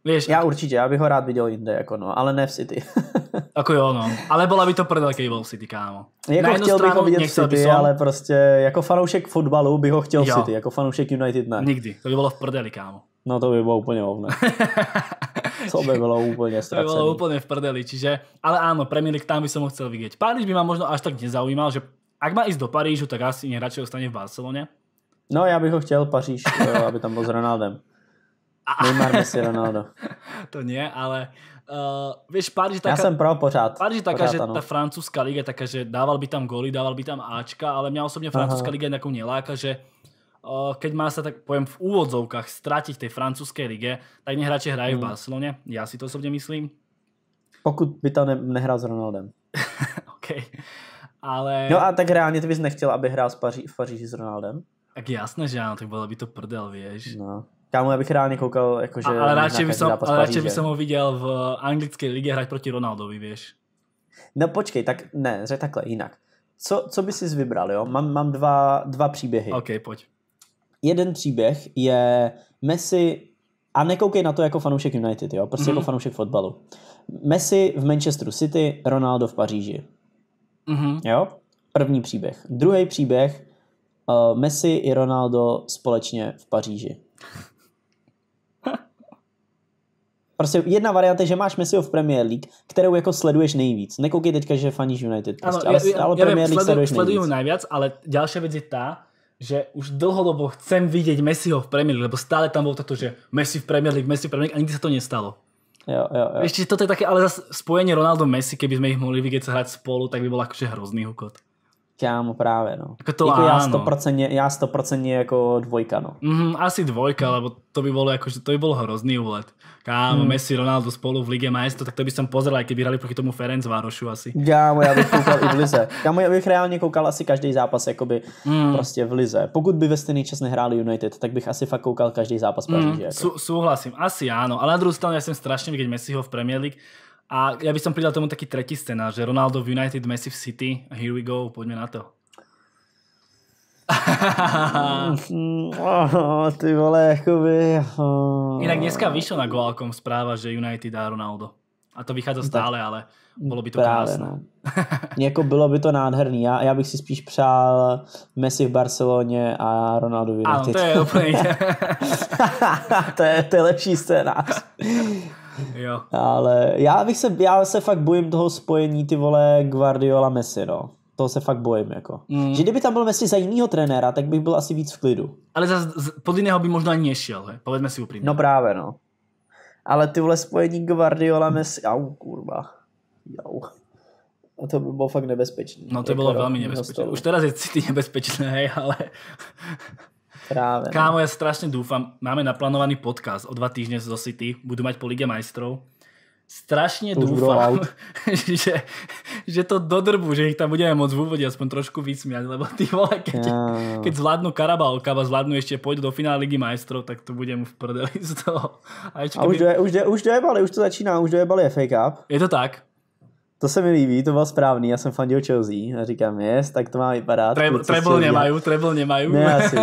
Víš, já určitě, já bych ho rád viděl jinde, jako no, ale ne v City. ako jo, no. Ale byla by to prdel, keby bol v City, kámo. Jako Na chtěl bych ho vidět v City, som... ale prostě jako fanoušek fotbalu bych ho chtěl v jo. v City, jako fanoušek United ne. Nikdy, to by bylo v prdeli, kámo. No to by bylo úplně hovno. To by bylo úplně ztracené. To by bylo úplně v prdeli, čiže, ale ano, Premier League tam by som ho chcel vidieť. Paríž by mě možno až tak nezaujímal, že ak má jít do Parížu, tak asi nech ostane v Barcelone. No, já bych ho chtěl Paříž, eh, aby tam byl s Ronaldem. Neymar, Messi, Ronaldo. to nie, ale uh, vieš, Paríž taká... Ja som pro pořád. Paríž taká, pořád, že ano. tá francúzska liga taká, že dával by tam góly, dával by tam Ačka, ale mňa osobne francúzska liga nejakou neláka, že eh, keď má sa tak poviem v úvodzovkách stratiť tej francúzskej lige, tak nech radšej hraje v hmm. Barcelone. Ja si to osobne myslím. Pokud by to nehral s Ronaldem. OK. Ale... No a tak reálně ty bys nechtěl, aby hral s v Paříži s Ronaldem? Tak jasné, že ano, tak bylo by to prdel, víš. No. Kámo, já bych reálně koukal, jakože... A, ale radši by, som, ale som ho viděl v eh, anglické ligě hrať proti Ronaldovi, víš. No počkej, tak ne, řek takhle, jinak. Co, co by si vybral, jo? Mám, mám dva, dva příběhy. OK, pojď. Jeden příběh je Messi a nekoukej na to jako fanoušek United, jo? Prostě mm-hmm. jako mhm. fanoušek fotbalu. Messi v Manchesteru City, Ronaldo v Paříži. Mm-hmm. Jo? První příběh. Druhý příběh, uh, Messi i Ronaldo společně v Paříži. Prostě jedna varianta je, že máš Messiho v Premier League, kterou jako sleduješ nejvíc. Nekoukej teďka, že faníš United, prostě, ano, ale, ja, ale ja, Premier League sleduj, sleduješ nejvíc. najviac, ale další věc je ta, že už dlhodobo chcem vidět Messiho v Premier League, lebo stále tam bylo toto, že Messi v Premier League, Messi v Premier League a nikdy se to nestalo. Jo, jo, jo. Ještě toto je také, ale zase spojení Ronaldo Messi, keby jsme jich mohli vidět hrát spolu, tak by byl jakože hrozný hukot. Kámo, právě, no. Jako to jako áno. já stoprocentně, já stoprocentně jako dvojka, no. Mm, asi dvojka, lebo to by bolo, akože, to by bol hrozný úlet. Kámo, mm. Messi, Ronaldo spolu v Lige majstrov, tak to by som pozrel, aj keby hrali proti tomu Ferenc Várošu asi. Kámo, já bych koukal i v Lize. Kámo, já bych reálně koukal asi každý zápas, jakoby mm. prostě v Lize. Pokud by ve stejný čas nehráli United, tak bych asi fakt koukal každý zápas. Mm. Paříže, jako. Sú, súhlasím, asi áno, ale na druhou stranu ja som strašne, keď Messiho v Premier League, a ja by som pridal tomu taký tretí scenár, že Ronaldo v United, Messi v City, here we go, poďme na to. ty vole, jakoby... Inak dneska vyšlo na Goalcom správa, že United dá Ronaldo. A to vychádza stále, ale bylo by to krásne. krásné. No. jako bylo by to nádherný. Já, bych si spíš přál Messi v Barceloně a Ronaldo v United. Áno, to je úplne... to, je, to je lepší scénář. Jo. Ale já bych se, já se fakt bojím toho spojení ty vole Guardiola Messi, no. Toho se fakt bojím, jako. Mm. Že kdyby tam byl Messi za jinýho trenéra, tak bych byl asi víc v klidu. Ale za, pod jiného by možná ani nešel, he? povedme si upřímně. No právě, no. Ale ty vole spojení Guardiola Messi, au kurva. Jau. A to by bylo fakt nebezpečné. No to bylo jako velmi nebezpečné. Už teraz je cítit nebezpečné, hej, ale Práve. No. Kámo, ja strašne dúfam, máme naplánovaný podcast o dva týždne zo City, budú mať po Lige majstrov. Strašne Už dúfam, že, že to dodrbu, že ich tam budeme môcť v úvode aspoň trošku vysmiať, lebo ty vole, keď, ja. keď zvládnu Karabal a zvládnu ešte pôjdu do finále Ligy majstrov, tak to budem v prdeli z toho. Ačka a už, by... do, už, do, už dojebali, už to začíná, už dojebali FA Cup. Je to tak? To se mi líbí, to bylo správný, já jsem fandil Chelsea a říkám, jest, tak to má vypadat. Prostě treble treble nemají, treble nemají. Ne asi.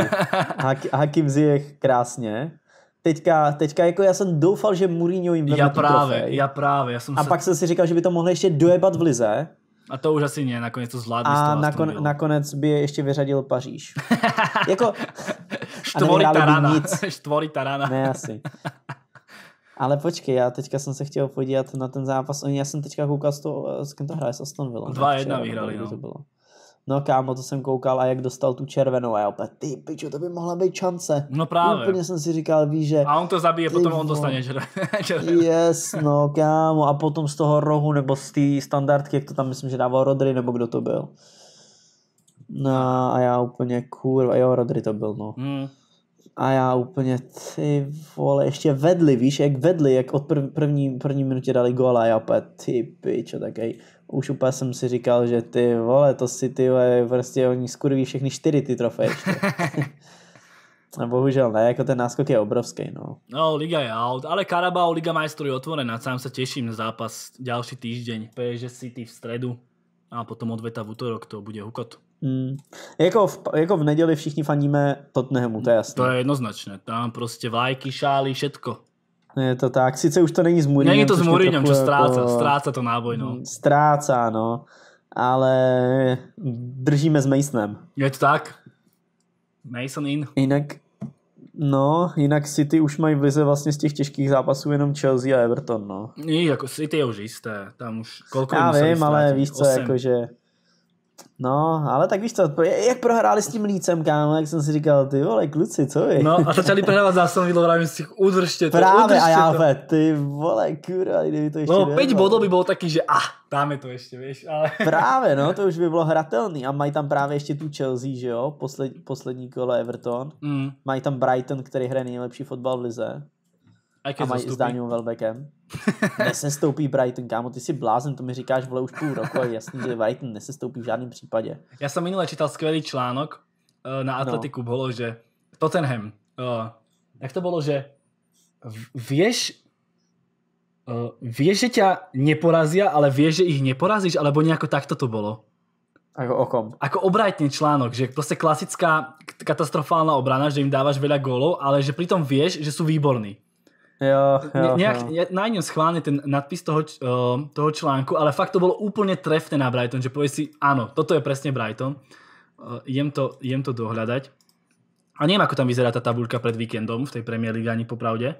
Hak, Hakim Ziyech krásně. Teďka, teďka jako já jsem doufal, že Mourinho jim Já právě, trofej. já právě. Já jsem a se... pak jsem si říkal, že by to mohli ještě dojebat v lize. A to už asi ne, nakonec to zvládli. A nakon, nakonec by je ještě vyřadil Paříž. jako... Štvorita rána. Nic. rána. tarana. Ne asi. Ale počkej, já teďka jsem se chtěl podívat na ten zápas. Oni, já jsem teďka koukal, s, to, eh, s kým to hraje, s Aston Villa. 2-1 vyhrali, no. To bylo. No kámo, to jsem koukal a jak dostal tu červenou a já opět, ty pičo, to by mohla být šance. No právě. Úplně jsem si říkal, víš, že... A on to zabije, potom on dostane červenou. yes, no kámo, a potom z toho rohu nebo z té standardky, jak to tam myslím, že dával Rodry, nebo kdo to byl. No a já úplně kurva, jo, Rodry to byl, no. Hmm. A já úplně, ty vole, ještě vedli, víš, jak vedli, jak od prv, první, první minutě dali gól a já úplně, ty pičo, takej. Už úplně jsem si říkal, že ty vole, to si ty vole, prostě oni skurví všechny čtyři ty trofeje ještě. A bohužel ne, jako ten náskok je obrovský. No, no Liga je out, ale Karabao Liga majstrov je otvorená, sám sa teším na zápas ďalší týždeň, PSG City v stredu a potom odveta v útorok, to bude hukot. Mm. Jako, v, jako v neděli všichni faníme Tottenhamu, to je jasné. To je jednoznačné, tam prostě vlajky, šály, všetko. Je to tak, sice už to není s Mourinho. Není to s Mourinho, co ztráca, jako... ztráca to náboj, no. Ztráca, mm, no, ale držíme s Masonem. Je to tak. Mason in. Jinak, no, jinak City už mají v lize vlastně z těch těžkých zápasů jenom Chelsea a Everton, no. Ní, jako City je už jisté, tam už kolko Já vím, ale víš co, jakože No, ale tak víš co, jak prohráli s tím lícem, kámo, jak jsem si říkal, ty vole, kluci, co vy? No a začali prohrávat zásadní právě si udržte to, Právě, udržte a já ve, ty vole, kurva, kdyby to ještě No, pět bodů by bylo taky, že ah, dáme to ještě, víš, ale... Právě, no, to už by bylo hratelný a mají tam právě ještě tu Chelsea, že jo, poslední, poslední kolo Everton, mm. mají tam Brighton, který hraje nejlepší fotbal v lize. A, zastupí? mají s Dáňou Velbekem. nesestoupí Brighton, kámo, ty si blázen, to mi říkáš, vole, už půl roku a jasný, že Brighton nesestoupí v žádném případě. Já jsem minule čítal skvělý článok eh, na Atletiku, no. bylo, že Tottenham, uh, jak to bylo, že věš, uh, věš, že tě neporazí, ale věš, že ich neporazíš, alebo nějak takto to bylo. Ako o kom? Ako obrátne článok, že proste klasická katastrofálna obrana, že im dávaš veľa gólov, ale že pritom vieš, že sú výborní. Jo, jo, nějak, jo. na něm schválně ten nadpis toho, eh, toho článku, ale fakt to bylo úplně trefné na Brighton, že povieš si, áno, toto je presne Brighton. Eh, jem to, jem to dohľadať. A neviem, ako tam vyzerá tá tabulka pred víkendom v tej Premier League ani popravde.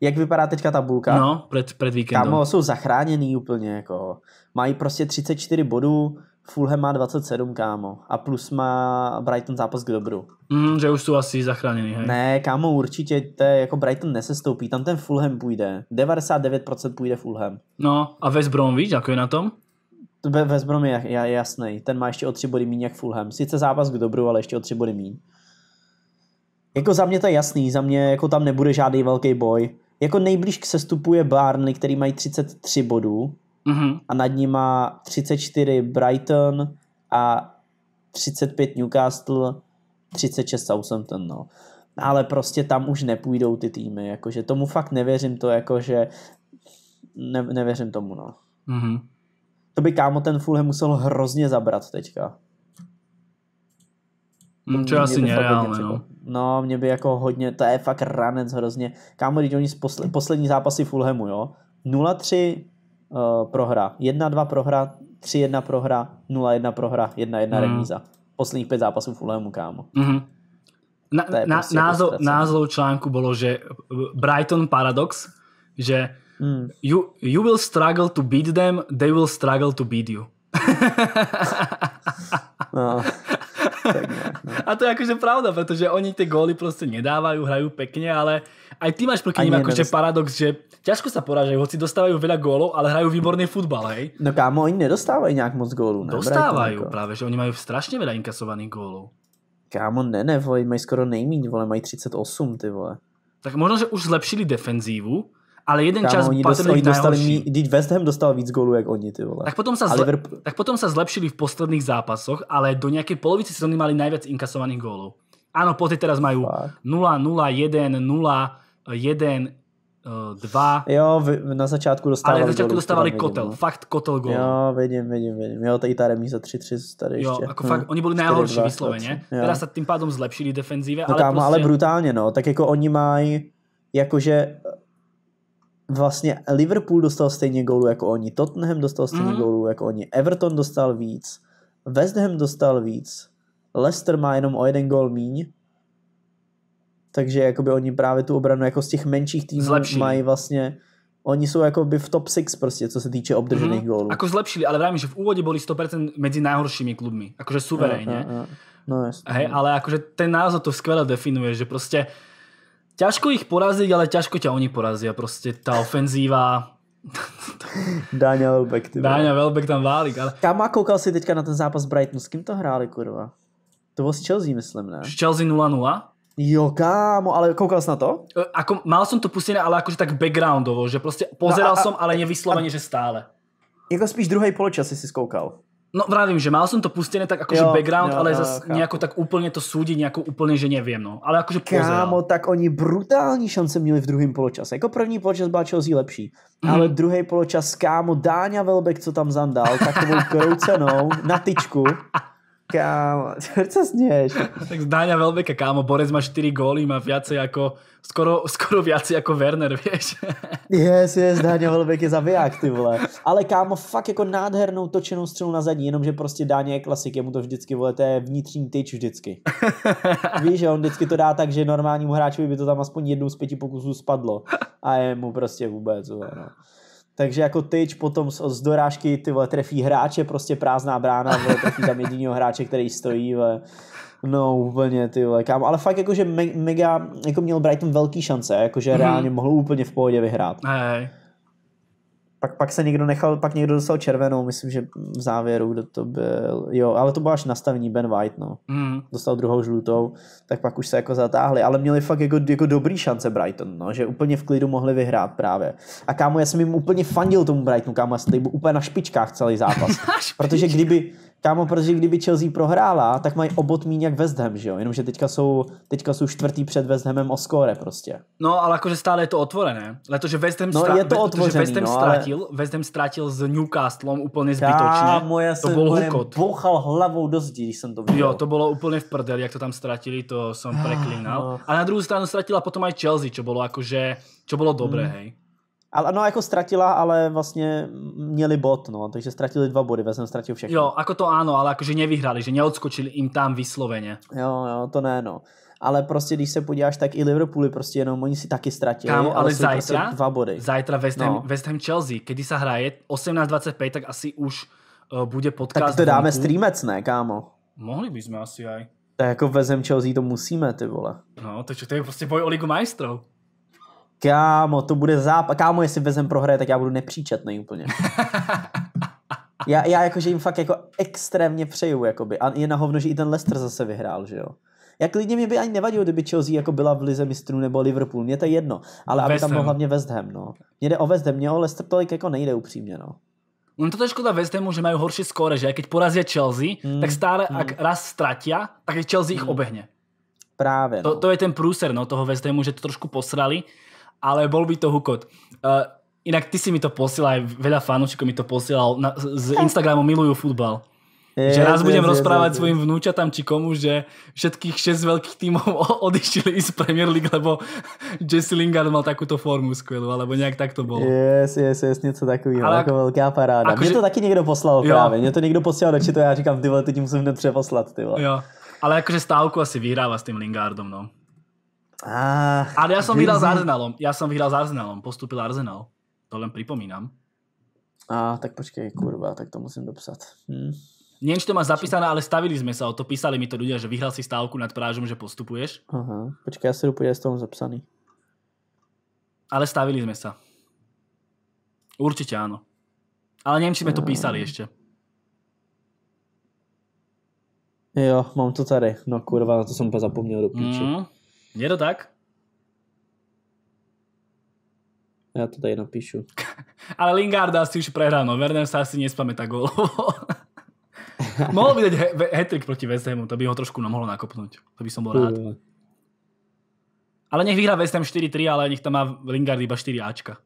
Jak vypadá teďka tabulka? No, před, před víkendem. Kamo, jsou zachráněný úplně, jako. Mají prostě 34 bodů, Fulham má 27, kámo. A plus má Brighton zápas k dobru. Mm, že už jsou asi zachráněný, hej. Ne, kámo, určitě, to je, jako Brighton nesestoupí, tam ten Fulham půjde. 99% půjde Fulham. No, a West Brom, víš, jako je na tom? West Brom je, je jasný, ten má ještě o tři body míň jak Fulham. Sice zápas k dobru, ale ještě o tři body míň. Jako za mě to je jasný, za mě jako tam nebude žádný velký boj. Jako nejblíž k sestupu je Barnley, který mají 33 bodů, mm-hmm. a nad ním má 34 Brighton a 35 Newcastle, 36 Southampton, no. Ale prostě tam už nepůjdou ty týmy, jakože tomu fakt nevěřím to, jakože ne, nevěřím tomu, no. Mm-hmm. To by kámo ten Fulham musel hrozně zabrat teďka. No, to je asi nereálné, no. No, mě by jako hodně, to je fakt ranec hrozně. Kámo, když oni z posle, poslední zápasy Fulhamu, jo, Eh, prohra. 1-2 prohra, 3-1 prohra, 0-1 prohra, 1-1 mm. remíza. Posledních pět zápasů Fulhamu, kámo. Mm-hmm. Na, na, prostě názov, jako názov článku bylo, že eh, Brighton Paradox, že mm. you, you will struggle to beat them, they will struggle to beat you. no. a to je akože pravda, pretože oni tie góly proste nedávajú, hrajú pekne, ale aj ty máš proti ním akože paradox, že ťažko sa porážajú, hoci dostávajú veľa gólov, ale hrajú výborný futbal, hej? No kámo, oni nedostávajú nejak moc gólů. Dostávajú jako- práve, že oni majú strašne veľa inkasovaných gólov. Kámo, ne, ne, vole, mají skoro nejmíň, vole, mají 38, ty vole. Tak možno, že už zlepšili defenzívu, ale jeden Kámo, čas oni dostali, oni dostali, mí, Teď West Ham dostal víc gólů, jak oni, ty vole. Tak potom, sa zle, Liverpool... tak potom sa zlepšili v posledných zápasoch, ale do nejakej polovice sezóny mali najviac inkasovaných gólov. Áno, poty teraz majú 0, 0, 1, 0, 1, 2. Jo, na začátku dostávali Ale na začátku dostávali golu, kotel, vidím. No. fakt kotel gol. Jo, vidím, vidím, vidím. Jo, tady ta remíza 3-3 tady ještě. Jo, jako hm. fakt, oni byli nejhorší výsloveně. Teraz se tím pádom zlepšili defenzíve, no, ale, kámo, prostě... ale brutálně, no. Tak jako oni mají, jakože vlastně Liverpool dostal stejně gólu jako oni, Tottenham dostal stejně mm. gólu jako oni, Everton dostal víc, West Ham dostal víc, Leicester má jenom o jeden gól míň, takže jakoby oni právě tu obranu jako z těch menších týmů Zlepší. mají vlastně oni jsou jako by v top 6 prostě, co se týče obdržených mm-hmm. gólů. Ako zlepšili, ale vravím, že v úvodě byli 100% mezi nejhoršími klubmi, jakože suverénně. No, no, no. no Hej, ale jakože ten názor to skvěle definuje, že prostě Ťažko ich poraziť, ale ťažko ťa oni porazia. Proste tá ofenzíva... Dáňa Velbek. Dáňa Velbek tam válí. Ale... Kam a koukal si teďka na ten zápas Brighton? S kým to hráli, kurva? To bol s Chelsea, myslím, ne? S Chelsea 0-0? Jo, kámo, ale koukal jsi na to? E, ako, mal jsem to pustené, ale jakože tak backgroundovo, že prostě pozeral no jsem, ale nevysloveně, že stále. Jako spíš druhý poločas jsi skoukal. No vravím, že mal som to pustené tak akože jo, background, jo, ale zase nejako tak úplne to súdi, nejako úplne, že neviem, no. Ale akože Kámo, tak oni brutální šance měli v druhém poločase. Jako první poločas byla Chelsea lepší, mm. ale druhý poločas, kámo, Dáňa Velbek, co tam zandal, to bol na tyčku. Kámo, co sněš? tak zdáňa Velbeka, kámo, Borec má 4 góly, má viacej jako, skoro, skoro viacej jako Werner, víš? yes, yes, Dáňa Velbek je zabiják, ty vole. Ale kámo, fakt jako nádhernou točenou střelu na zadní, jenomže prostě Dáňa je klasik, jemu to vždycky, vole, to je vnitřní tyč vždycky. Víš, že on vždycky to dá tak, že normálnímu hráči by to tam aspoň jednou z pěti pokusů spadlo. A je mu prostě vůbec, vole, no. Takže jako tyč potom z, z dorážky ty vole, trefí hráče, prostě prázdná brána, vole, trefí tam jedinýho hráče, který stojí. Vole. No úplně ty vole, kámo. Ale fakt jakože me- mega, jako měl Brighton velký šance, jakože mm-hmm. reálně mohl úplně v pohodě vyhrát. Hey pak, pak se někdo nechal, pak někdo dostal červenou, myslím, že v závěru, kdo to byl, jo, ale to bylo až nastavení Ben White, no. Mm. Dostal druhou žlutou, tak pak už se jako zatáhli, ale měli fakt jako, jako dobrý šance Brighton, no, že úplně v klidu mohli vyhrát právě. A kámo, já jsem jim úplně fandil tomu Brightonu, kámo, já jsem byl úplně na špičkách celý zápas. protože kdyby, Kámo, protože kdyby Chelsea prohrála, tak mají obot míň jak West Ham, že jo? Jenomže teďka jsou, teďka jsou čtvrtý před West Hamem o skóre prostě. No, ale jakože stále je to otvorené. Letože West Ham, no, je to otvořený, West Ham no, ztratil, ale... West Ham ztratil s Newcastlem úplně zbytočně. Kámo, já to bylo hukot. bouchal hlavou do zdi, když jsem to viděl. Jo, to bylo úplně v prdel, jak to tam ztratili, to jsem ah, preklínal. No. A na druhou stranu ztratila potom i Chelsea, čo bylo jakože, čo bylo dobré, hmm. hej. Ale no, jako stratila, ale vlastně měli bod, no, takže ztratili dva body, jsem ztratil všechno. Jo, jako to ano, ale jakože nevyhrali, že neodskočili jim tam vysloveně. Jo, jo, to ne, no. Ale prostě, když se podíváš, tak i Liverpooli prostě jenom oni si taky ztratili. Kámo, ale, ale prostě zajtra, prostě dva body. zajtra West Ham, no. West Ham Chelsea, kdy se hraje 18.25, tak asi už uh, bude podcast. Tak to dáme vonku. streamec, ne, kámo? Mohli bychom asi aj. Tak jako West Ham Chelsea to musíme, ty vole. No, to je prostě boj o ligu majstrov. Kámo, to bude zápas. Kámo, jestli vezem prohraje, tak já budu nepříčetný úplně. já, já jakože jim fakt jako extrémně přeju, jakoby. A je na hovno, že i ten Leicester zase vyhrál, že jo. Jak lidně mě by ani nevadilo, kdyby Chelsea jako byla v lize mistrů nebo Liverpool, mě to je jedno, ale aby tam byl hlavně West Ham, no. Mně jde o West Ham, mě o Leicester tolik jako nejde upřímně, no. No to je škoda West Hamu, že mají horší skóre, že keď porazí Chelsea, hmm. tak stále, hmm. ak raz ztratí, tak Chelsea mm. ich obehne. Právě. No. To, to je ten průser no, toho West Hamu, že to trošku posrali, ale bol by to hukot. Uh, inak ty si mi to posílal. aj veľa fanúšikov mi to posílal na, z Instagramu milujú futbal. Je, že raz je, budem je, rozprávať je, svojim vnúčatám či komu, že všetkých 6 veľkých tímov odišli z Premier League, lebo Jesse Lingard mal takúto formu skvělou, alebo nějak tak to bylo. Yes, yes, yes, něco takového, ako jako veľká paráda. Jako že... to taky někdo poslal jo. právě, to někdo posílal do čitu já říkám, ty vole, teď musím hned přeposlat, ty vole. Jo. Ale jakože stávku asi vyhrává s tím Lingardom, no. Ah, Ale ja som vyhral s Arsenalom. Ja som vyhral s Arsenalom. Postupil Arsenal. To len pripomínam. A ah, tak počkej, kurva, tak to musím dopsat. Hm. Neviem, či to máš zapísané, ale stavili sme sa o to, písali mi to ľudia, že vyhral si stávku nad Prážom, že postupuješ. Aha, počkej, ja si dopovedal, s tom zapsaný. Ale stavili sme sa. Určite áno. Ale neviem, či sme to hm. písali ešte. Jo, mám to tady. No kurva, na to som zapomněl do Mm. Je to tak? Já to tady napíšu. Ale Lingarda asi už prehráno, Werner sa asi nespamätá gólovo. mohol by dať hetrik proti West Hamu, to by ho trošku mohlo nakopnúť. To by som bol rád. Ale nech vyhrá West Ham 4-3, ale nech tam má Lingard iba 4 Ačka.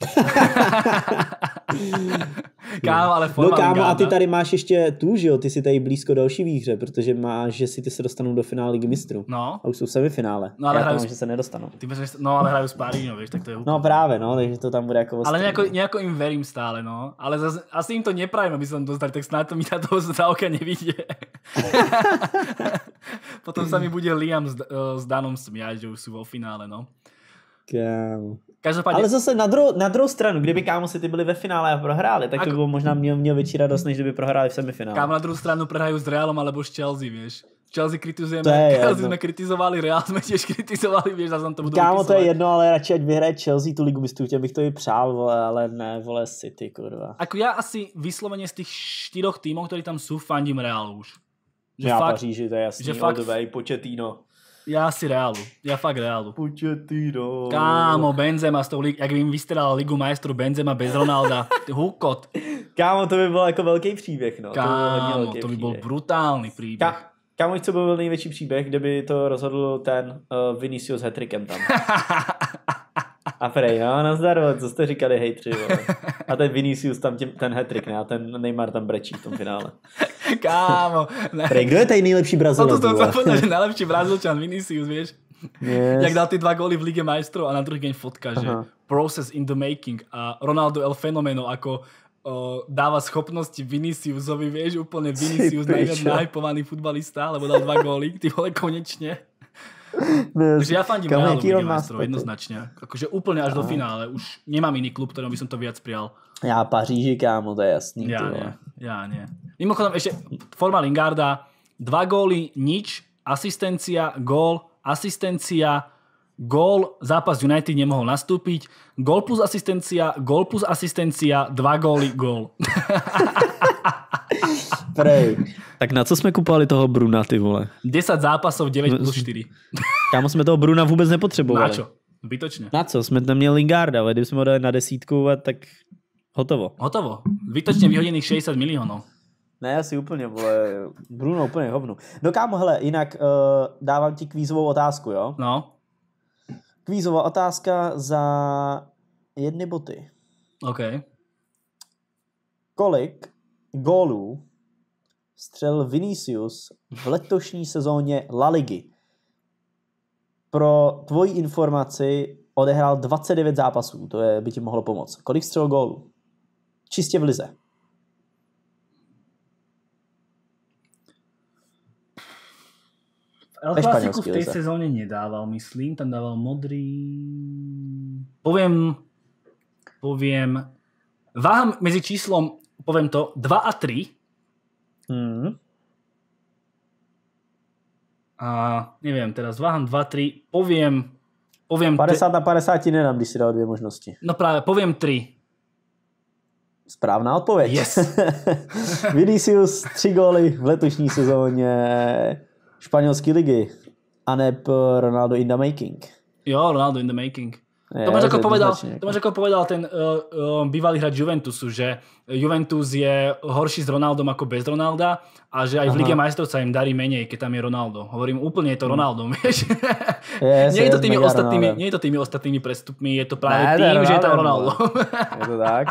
kámo, ale No kámo, a ty tady máš ještě tu, že jo, ty jsi tady blízko další výhře, protože máš, že si ty se dostanou do finále ligy mistrů. No. A už jsou v semifinále. No, ale Já hraju, že se nedostanou. Ty bys no, ale hraju s no, víš, tak to je úplně. No právě, no, takže to tam bude jako ostrý, Ale nějako, nějako jim verím stále, no. Ale zase, asi jim to nepravím, aby se tam dostali, tak snad to mi na toho za oka nevidí. Potom se mi bude Liam s, eh, s Danom smiať, že už jsou vo finále, no. Kámo. Ehm, Každopádě... Ale zase na druhou, na druhou stranu, kdyby kámo si ty byli ve finále a prohráli, tak to by možná měl, měl větší radost, než kdyby prohráli v semifinále. Kámo, na druhou stranu prohrají s Realom alebo s Chelsea, víš. Chelsea kritizujeme, to je Chelsea jedno. jsme kritizovali, Real jsme těž kritizovali, víš, zase to budu Kámo, vypisovat. to je jedno, ale radši ať vyhraje Chelsea tu ligu mistrů, bych to i přál, vole, ale ne, vole City, kurva. Ako já asi vysloveně z těch čtyřoch týmů, které tam jsou, fandím Real už. Že já fakt, Paříži, to je jasný, že fakt, way, početíno. Já si Realu. Já fakt Realu. Početino. Kámo, Benzema s tou, jak vím, vystrelal Ligu majstrů Benzema bez Ronalda. Ty hukot. Kámo, to by byl jako velký příběh, no. Kámo, to by byl, to příběh. Ka- Kámo, co by byl největší příběh, kdyby to rozhodl ten uh, Vinicius hetrikem tam. A prej, no, nazdar, co jste říkali, hejtři, vole. A ten Vinicius tam tím, ten hetrik, ne? A ten Neymar tam brečí v tom finále. Kámo. Ne. Prej, kdo je tady nejlepší Brazilec? No to zapomněl, že nejlepší Brazilčan Vinicius, víš? Yes. Jak dal ty dva góly v Lige majstrov a na druhý den fotka, Aha. process in the making a Ronaldo El Fenomeno jako o, dává schopnosti Viniciusovi, víš, úplně Vinicius najviac futbalista, lebo dal dva góly, ty vole, konečně. Takže ja fandím Reálu Maestro, jednoznačne. Akože úplne až no. do finále. Už nemám iný klub, ktorom by som to viac prijal. Ja Paříži, kámo, to je jasný. Ja nie, ja nie. Mimochodom, ešte forma Lingarda. Dva góly, nič, asistencia, gól, asistencia, gól, zápas United nemohol nastúpiť, gól plus asistencia, gól plus asistencia, dva góly, gól. Prej. Tak na co jsme kupovali toho Bruna, ty vole? 10 zápasov, 9 plus 4. No, kámo, jsme toho Bruna vůbec nepotřebovali. Na čo? Vytočně. Na co? Jsme tam měli Lingarda, ale kdybychom ho dali na desítku, a tak hotovo. Hotovo. Vytočně vyhoděných 60 milionů. Ne, asi úplně, vole, Bruno úplně hovnu. No kámo, hele, jinak uh, dávám ti kvízovou otázku, jo? No. Kvízová otázka za jedny boty. OK. Kolik gólů Střel Vinicius v letošní sezóně La Ligy. Pro tvoji informaci odehrál 29 zápasů, to je, by ti mohlo pomoct. Kolik střel gólů? Čistě v lize. El Clasiku v té sezóně nedával, myslím. Tam dával modrý... Povím, povím. Váham mezi číslom, povím to, 2 a 3. Mm. A neviem, teraz váham 2, 3, poviem... poviem 50 na 50 ti nedám, když si dal dvě možnosti. No právě, poviem 3. Správná odpověď. Yes. Vinicius, 3 góly v letošní sezóně španělské ligy. A ne Ronaldo in the making. Jo, Ronaldo in the making to máš ako, povedal, jako- to máš ako povedal ten uh, uh, bývalý hráč Juventusu, že Juventus je horší s Ronaldom ako bez Ronalda a že aj Aha. v Lige majstrov sa im darí menej, keď tam je Ronaldo. Hovorím, úplne je to hm. Ronaldo, vieš. Yes, nie, je to tými yes, ostatnými, nie je to tými ostatnými prestupmi, je to práve ne, tým, ne, že je tam Ronaldo. je to tak.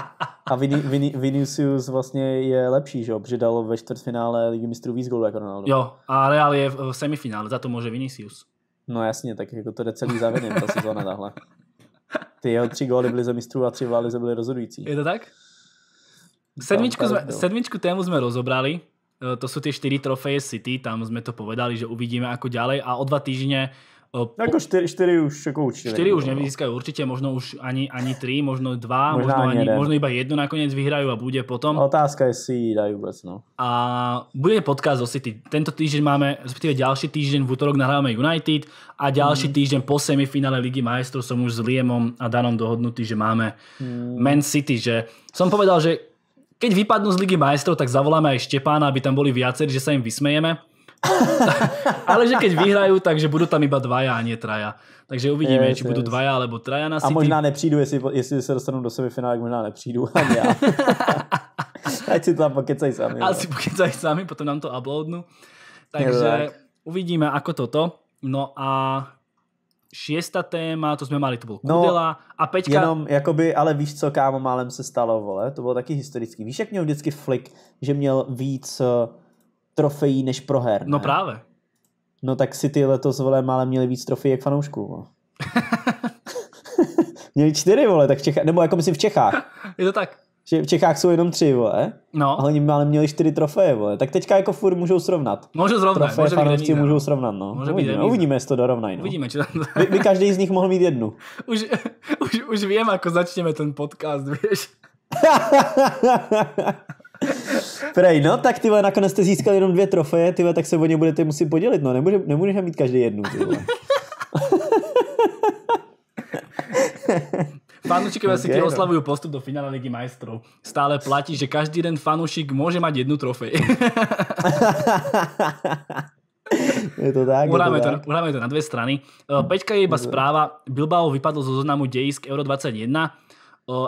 A Vin, Vin, Vinicius vlastně je lepší, že jo? dal ve čtvrtfinále Ligy mistrů víc gólu jako Ronaldo. Jo, a Real je v semifinále, za to môže Vinicius. No jasně, tak jako to jde celý za ta sezóna tahle. Ty jeho tři góly byly ze mistrů a tři v Lize byly rozhodující. Je to tak? Sedmičku, tam, tam jsme, no. sedmičku tému jsme rozobrali, eh, to jsou ty čtyři trofeje City, tam jsme to povedali, že uvidíme jako ďalej a o dva týždne po, Jako 4, 4 už jako určitě. 4 už nevyzískají určitě, možno už ani, ani 3, možno 2, možno, možno, ani, jeden. možno iba jednu nakonec vyhrajú a bude potom. Otázka je, si dají vůbec. no. A bude podcast o City. Tento týždeň máme, respektive ďalší týždeň v útorok nahráváme United a ďalší mm. týždeň po semifinále Ligy majstrov som už s Liemom a Danom dohodnutý, že máme mm. Man City, že som povedal, že keď vypadnú z Ligy majstrov, tak zavoláme aj Štepána, aby tam boli viacerí, že sa im vysmejeme. Ale že keď vyhrajú, takže budú tam iba dvaja a nie traja. Takže uvidíme, yes, či yes. budú dvaja alebo traja na City. A možná nepřijdu, jestli, jestli se dostanu do semifinále, možná nepřijdu. Ani Ať si to tam pokecaj sami. No. Ať si pokecaj sami, potom nám to uploadnú. Takže yes, uvidíme, ako toto. No a šiesta téma, to jsme mali, to byl no, Kudela. No, a Peťka... Jenom, jakoby, ale víš co, kámo, málem se stalo, vole, to bylo taky historický. Víš, jak měl vždycky flik, že měl víc uh, trofejí než proher. No ne? No právě. No tak ty letos, vole, málem měli víc trofejí jak fanoušků. měli čtyři, vole, tak v Čechách, nebo jako myslím v Čechách. Je to tak. Že v Čechách jsou jenom tři, vole. No. Ale oni ale měli čtyři trofeje, vole. Tak teďka jako furt můžou srovnat. Můžou srovnat. Trofeje může fanoušci no. můžou srovnat, no. Může uvidíme, být uvidíme, jestli to dorovnají. No. Uvidíme, či tam... Vy každý z nich mohl mít jednu. Už, už, už vím, jako začneme ten podcast, víš. Prej, no, tak ty nakonec jste získali jenom dvě trofeje, ty tak se o ně budete muset podělit, no, nemůže, nemůžeš mít každý jednu, ty okay, si ti no. oslavujú postup do finále Ligy majstrov. Stále platí, že každý den fanúšik môže mať jednu trofej. je to tak. Uráme to, to, uráme to na dve strany. Eh, Peťka je iba správa. Bilbao vypadlo zo zoznamu dejisk Euro 21.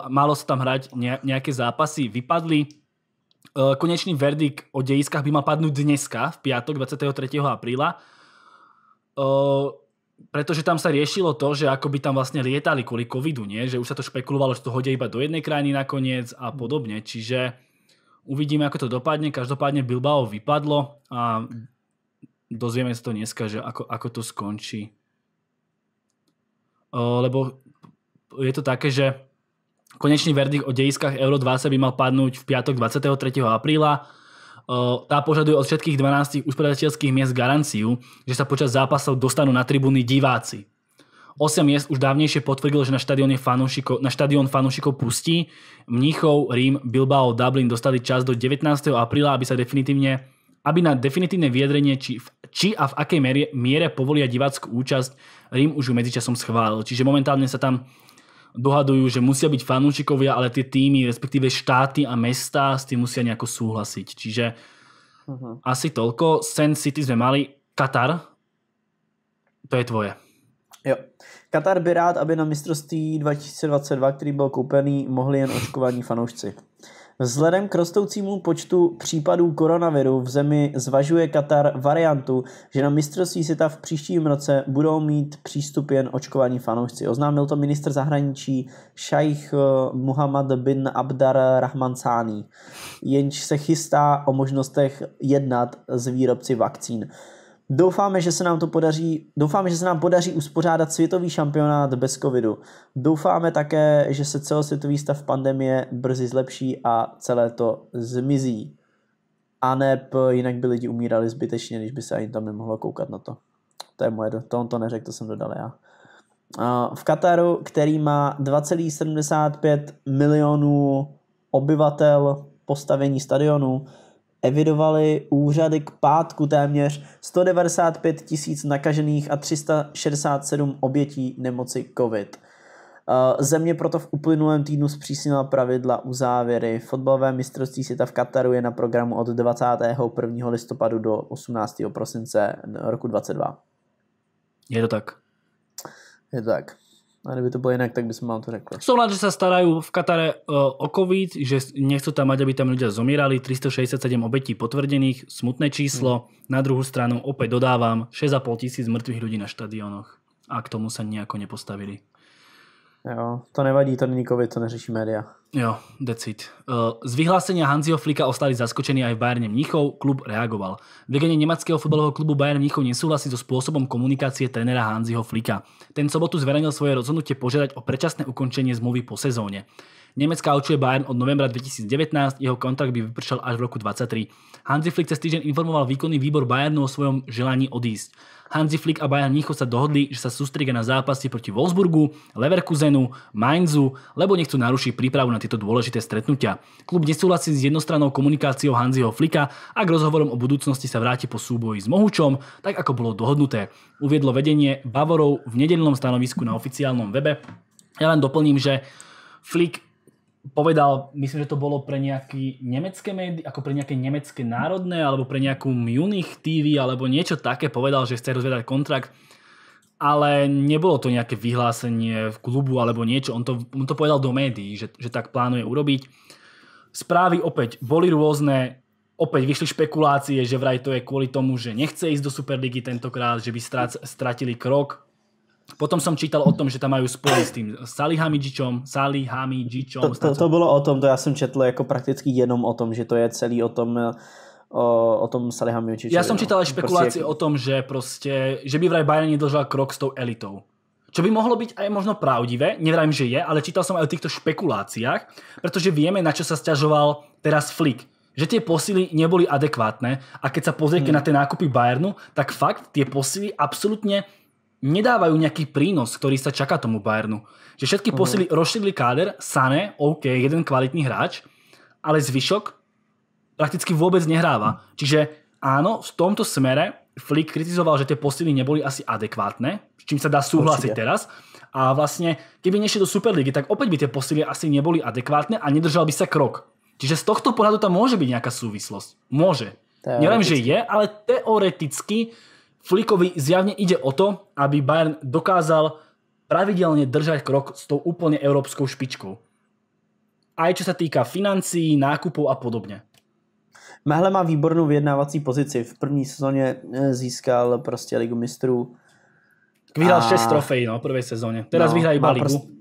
Malo sa tam hrať nejaké zápasy. Vypadli. Eh, konečný verdik o dejiskách by mal padnúť dneska, v piatok 23. apríla, eh, pretože tam sa riešilo to, že ako by tam vlastne lietali kvôli covidu, nie? že už sa to špekulovalo, že to hodia iba do jednej krajiny nakoniec a mm. podobne. Čiže uvidíme, ako to dopadne. Každopádne Bilbao vypadlo a dozvieme sa to dneska, že ako, ako to skončí. Eh, lebo je to také, že Konečný verdikt o dejiskách Euro 20 by mal padnúť v piatok 23. apríla. Tá požaduje od všetkých 12 uspredateľských miest garanciu, že sa počas zápasov dostanú na tribúny diváci. Osem miest už dávnejšie potvrdilo, že na, štadióne fanúšikov, na štadión fanúšikov pustí. Mníchov, Rím, Bilbao, Dublin dostali čas do 19. apríla, aby sa definitívne aby na definitívne vyjadrenie, či, či a v akej miere, miere povolia divácku účasť, Rím už ju medzičasom schválil. Čiže momentálne sa tam dohadujú, že musia byť fanúšikovia, ale tie týmy, respektíve štáty a mesta s tým musia nejako súhlasiť. Čiže uh-huh. asi toľko. Sen City sme mali. Katar, to je tvoje. Jo. Katar by rád, aby na mistrovství 2022, který byl koupený, mohli jen očkovaní fanoušci. Vzhledem k rostoucímu počtu případů koronaviru v zemi zvažuje Katar variantu, že na mistrovství světa v příštím roce budou mít přístup jen očkovaní fanoušci. Oznámil to ministr zahraničí šajch eh, Muhammad bin Abdar Rahman Sani, jenž se chystá o možnostech jednat s výrobci vakcín. Doufáme, že se nám to podaří, doufáme, že se nám podaří uspořádat světový šampionát bez covidu. Doufáme také, že se celosvětový stav pandemie brzy zlepší a celé to zmizí. A ne, jinak by lidi umírali zbytečně, když by se ani tam nemohlo koukat na to. To je moje, to on to neřekl, to jsem dodal já. V Kataru, který má 2,75 milionů obyvatel postavení stadionu, Evidovali úřady k pátku téměř 195 tisíc nakažených a 367 obětí nemoci COVID. Eh, země proto v uplynulém týdnu zpřísnila pravidla u závěry. Fotbalové mistrovství světa v Kataru je na programu od 21. listopadu do 18. prosince roku 2022. Je to tak. Je to tak. A kdyby to bylo jinak, tak bychom vám to řekli. Jsou len, že se starají v Katare eh, o COVID, že nechcou tam mať, aby tam lidé zomírali. 367 obetí potvrdených, smutné číslo. Hmm. Na druhou stranu opět dodávám 6,5 tisíc mrtvých lidí na štadionoch. A k tomu se nějako nepostavili. Jo, to nevadí, to není COVID, to neřeší média. Jo, decit. Eh, z vyhlásenia Hanziho Flika ostali zaskočení aj v Bayerne Mnichov klub reagoval. Vedenie nemeckého futbalového klubu Bayern Mnichov nesúhlasí so spôsobom komunikácie trenera Hanziho Flika. Ten sobotu zverejnil svoje rozhodnutie požiadať o predčasné ukončenie zmluvy po sezóne. Německá očuje Bayern od novembra 2019, jeho kontrakt by vypršel až v roku 2023. Hanzi Flick cez týždeň informoval výkonný výbor Bayernu o svojom želaní odísť. Hansi Flick a Bayern Mnichov sa dohodli, že sa sústredia na zápasy proti Wolfsburgu, Leverkusenu, Mainzu, lebo nechcú narušiť prípravu na tieto dôležité stretnutia. Klub nesúhlasí s jednostrannou komunikáciou Hanziho Flicka a k rozhovorom o budúcnosti sa vráti po súboji s Mohučom, tak ako bolo dohodnuté. Uviedlo vedenie Bavorov v nedelnom stanovisku na oficiálnom webe. Ja len doplním, že Flick povedal, myslím, že to bolo pre nejaké nemecké médi, ako pre nejaké nemecké národné, alebo pre nejakú Munich TV, alebo niečo také, povedal, že chce rozvedať kontrakt, ale nebolo to nejaké vyhlásenie v klubu alebo niečo, on to, on to povedal do médií, že, že tak plánuje urobiť. Správy opäť boli rôzne, opäť vyšli špekulácie, že vraj to je kvôli tomu, že nechce ísť do Superligy tentokrát, že by stratili krok Potom som čítal o tom, že tam majú spory s tým Salihamidžičom, Salihamidžičom. To, to, to bylo o tom, to ja jsem četl jako prakticky jenom o tom, že to je celý o tom, o, o tom Salihamidžičovi. Já jsem no. čítal aj špekulácie prostě... o tom, že prostě, že by vraj Bayern nedlžal krok s tou elitou. Čo by mohlo byť aj možno pravdivé, nevrajím, že je, ale čítal som aj o týchto špekuláciách, pretože vieme, na čo sa stiažoval teraz Flick že tie posily neboli adekvátne a keď sa pozriete hmm. na tie nákupy Bayernu, tak fakt tie posily absolútne nedávajú nejaký prínos, ktorý sa čaká tomu Bayernu. Že všetky mm. posily rozšírili káder, Sané, OK, jeden kvalitný hráč, ale zvyšok prakticky vôbec nehráva. Čiže áno, v tomto smere Flick kritizoval, že tie posily neboli asi adekvátne, s čím sa dá súhlasiť Určite. teraz. A vlastne, keby nešiel do Superligy, tak opäť by tie posily asi neboli adekvátne a nedržal by sa krok. Čiže z tohto pohľadu tam môže byť nejaká súvislosť. Môže. Neviem, že je, ale teoreticky Flikovi zjavne ide o to, aby Bayern dokázal pravidelne držať krok s tou úplne európskou špičkou. Aj čo sa týka financií, nákupov a podobne. Mehle má výbornou vyjednávací pozici. V první sezóně eh, získal prostě ligu mistrů. Vyhrál a... 6 trofejí no, v prvé sezóně. Teraz no, iba ligu. Prostě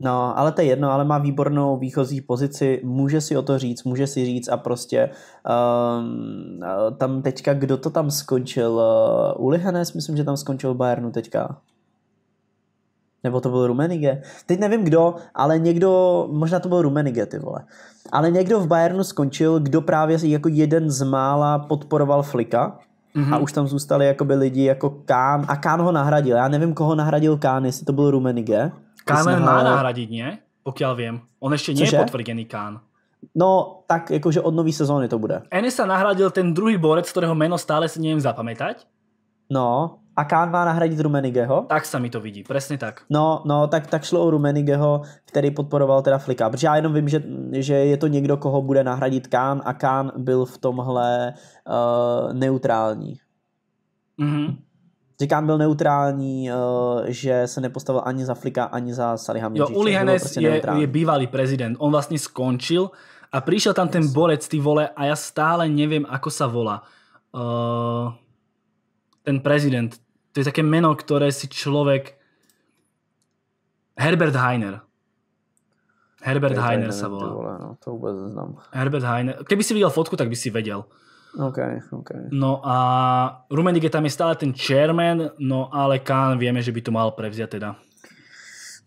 No, ale to je jedno, ale má výbornou výchozí pozici, může si o to říct, může si říct a prostě um, tam teďka, kdo to tam skončil? Eh, Uli Hanes, myslím, že tam skončil Bayernu teďka. Nebo to byl Rumenige. Teď nevím kdo, ale někdo, možná to byl Rumenige, ty vole. Ale někdo v Bayernu skončil, kdo právě jako jeden z mála podporoval Flika, Mm-hmm. A už tam zůstali jakoby lidi jako Kán a Kán ho nahradil. Já nevím, koho nahradil Kán, jestli to byl Rumenige. Kán má nahradit ne? pokud vím. On ještě není je potvrzený. Kán. No, tak jakože od nový sezóny to bude. Enisa nahradil ten druhý borec, kterého meno stále si nevím zapamětať. No, a Kán má nahradit Rumenigeho? Tak se mi to vidí, přesně tak. No, no, tak, tak šlo o Rumenigeho, který podporoval teda Flika, protože já jenom vím, že, že je to někdo, koho bude nahradit Kán a Kán byl v tomhle uh, neutrální. Mhm. Říkám, byl neutrální, eh, že se nepostavil ani za Flika, ani za Saliha Jo, Uli Henes prostě je, je bývalý prezident. On vlastně skončil a přišel tam ten borec, ty vole, a já stále nevím, ako sa volá. Uh, ten prezident. To je také meno, které si člověk... Herbert Heiner. Herbert Heiner, Heiner sa volá. Vole, no, to vůbec neznám. Herbert Heiner. Keby si viděl fotku, tak by si vedel. Okay, okay. No a Rumenik je tam je stále ten chairman, no ale Kán vieme, že by to mal prevziat teda.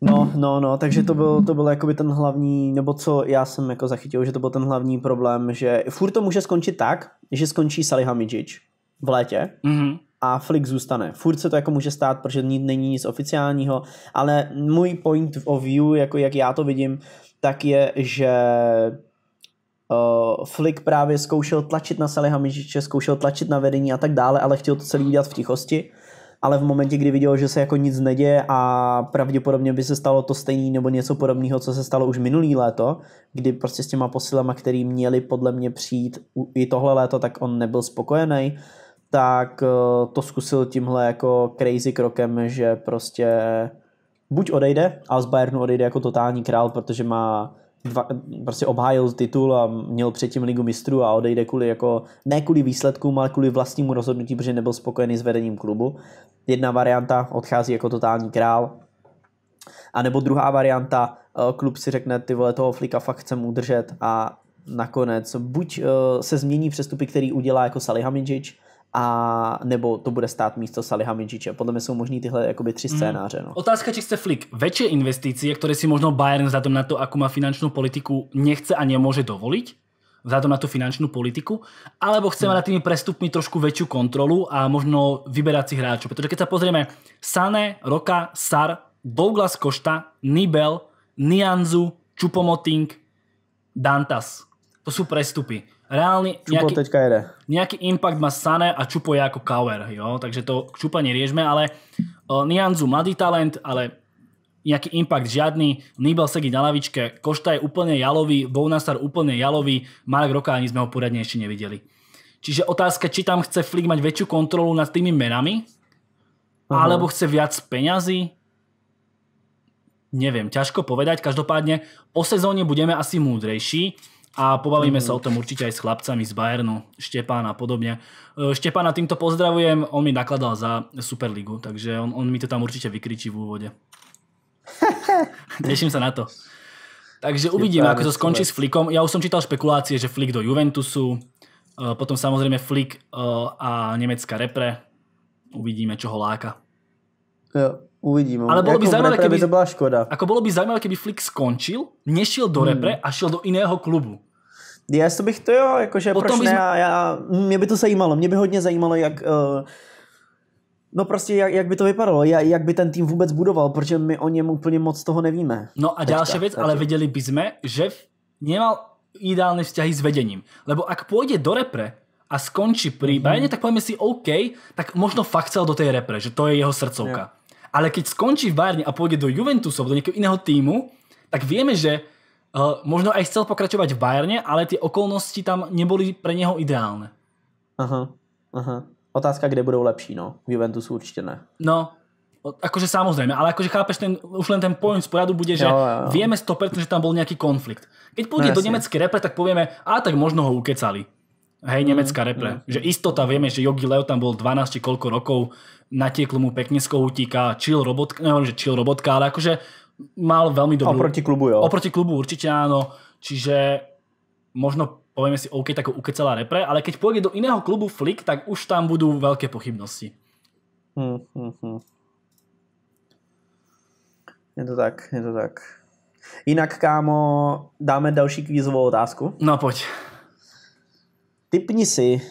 No, no, no, takže to byl, to byl jakoby ten hlavní, nebo co já jsem jako zachytil, že to byl ten hlavní problém, že furt to může skončit tak, že skončí Salihamidžič v létě mm-hmm. a Flick zůstane. Furt se to jako může stát, protože není nic oficiálního, ale můj point of view, jako jak já to vidím, tak je, že Uh, Flick právě zkoušel tlačit na Mižiče, zkoušel tlačit na vedení a tak dále, ale chtěl to celý udělat v tichosti. Ale v momentě, kdy viděl, že se jako nic neděje a pravděpodobně by se stalo to stejné nebo něco podobného, co se stalo už minulý léto, kdy prostě s těma posilama, který měli podle mě přijít i tohle léto, tak on nebyl spokojený, tak uh, to zkusil tímhle jako crazy krokem, že prostě buď odejde, a z Bayernu odejde jako totální král, protože má dva, prostě obhájil titul a měl předtím ligu mistrů a odejde kvůli jako, ne kvůli výsledkům, ale kvůli vlastnímu rozhodnutí, protože nebyl spokojený s vedením klubu. Jedna varianta, odchází jako totální král. A nebo druhá varianta, eh, klub si řekne, ty vole, toho flika fakt chcem udržet a nakonec buď eh, se změní přestupy, který udělá jako Salihamidžič, a nebo to bude stát místo Saliha Minčiče. Podle mě jsou možný tyhle jakoby tři mhm. scénáře. No. Otázka, či chce Flick väčšie investície, které si možno Bayern vzhľadom na to, jakou má finanční politiku, nechce a nemůže dovoliť, vzhľadom na tu finanční politiku, alebo chce hmm. mít no. tými prestupmi trošku väčšiu kontrolu a možno vyberat si hráčů. Protože keď se pozrieme, Sané, Roka, Sar, Douglas Košta, Nibel, Nianzu, Čupomoting, Dantas sú prestupy. Reálny Čupo nejaký, teďka jede. nejaký impact má Sané a Čupo je ako cover, jo? takže to Čupa neriežme, ale uh, Nianzu mladý talent, ale nejaký impact žiadny, Nibel Segi na lavičke, Košta je úplne jalový, Bounastar úplne jalový, Mark Roka ani sme ho poriadne ešte nevideli. Čiže otázka, či tam chce Flick mať väčšiu kontrolu nad tými menami, Aha. alebo chce viac peňazí, neviem, ťažko povedať, každopádne po sezóne budeme asi múdrejší, a pobavíme mm. sa o tom určite aj s chlapcami z Bayernu, Štepán a podobne. Štepána týmto pozdravujem, on mi nakladal za Superligu, takže on, on mi to tam určite vykričí v úvode. Teším sa na to. Takže uvidíme, ako to skončí s Flikom. Ja už som čítal špekulácie, že Flik do Juventusu, e, potom samozrejme Flik e, a nemecká repre. Uvidíme, čo ho láka. Jo. Uvidíme. Ale bolo by jako zaujímavé, keby, by to škoda. Ako bolo by zaujímavé, keby Flick skončil, nešiel do hmm. repre hmm. a šiel do iného klubu. Já to bych to jo, jakože Potom proč ne, jsme... já, mě by to zajímalo, mě by hodně zajímalo, jak, uh, no prostě jak, jak by to vypadalo, jak, jak by ten tým vůbec budoval, protože my o něm úplně moc toho nevíme. No a další věc, ale věděli by jsme, že nemal ideální vzťahy s vedením. Lebo ak půjde do repre a skončí pri mm. Bajane, tak povíme si OK, tak možno fakt chcel do té repre, že to je jeho srdcovka. Yeah. Ale keď skončí v Bayerne a pôjde do alebo do nejakého iného týmu, tak vieme, že uh, možno aj chcel pokračovať v Bayerne, ale tie okolnosti tam neboli pre neho ideálne. Aha, aha. Otázka, kde budou lepší, no. V Juventusu určite ne. No, akože samozrejme, ale akože chápeš, ten, už len ten point z poradu bude, že jo, jo, jo. vieme 100%, že tam bol nejaký konflikt. Keď pôjde no, do nemeckej repre, tak povieme, a tak možno ho ukecali. Hej, mhm, německá repre. Mm. Že istota, vieme, že Jogi Leo tam bol 12 či koľko rokov, natieklo mu pekne z kohútika, chill robotka, neviem, že chill robotka, ale akože mal veľmi dobrú... Oproti klubu, jo. Oproti klubu určite áno. Čiže možno povieme si, OK, tak ho ukecala repre, ale keď pôjde do iného klubu Flick, tak už tam budú veľké pochybnosti. Hmm, hmm, Je to tak, je to tak. Jinak, kámo, dáme další kvízovou otázku. No pojď. Typni si,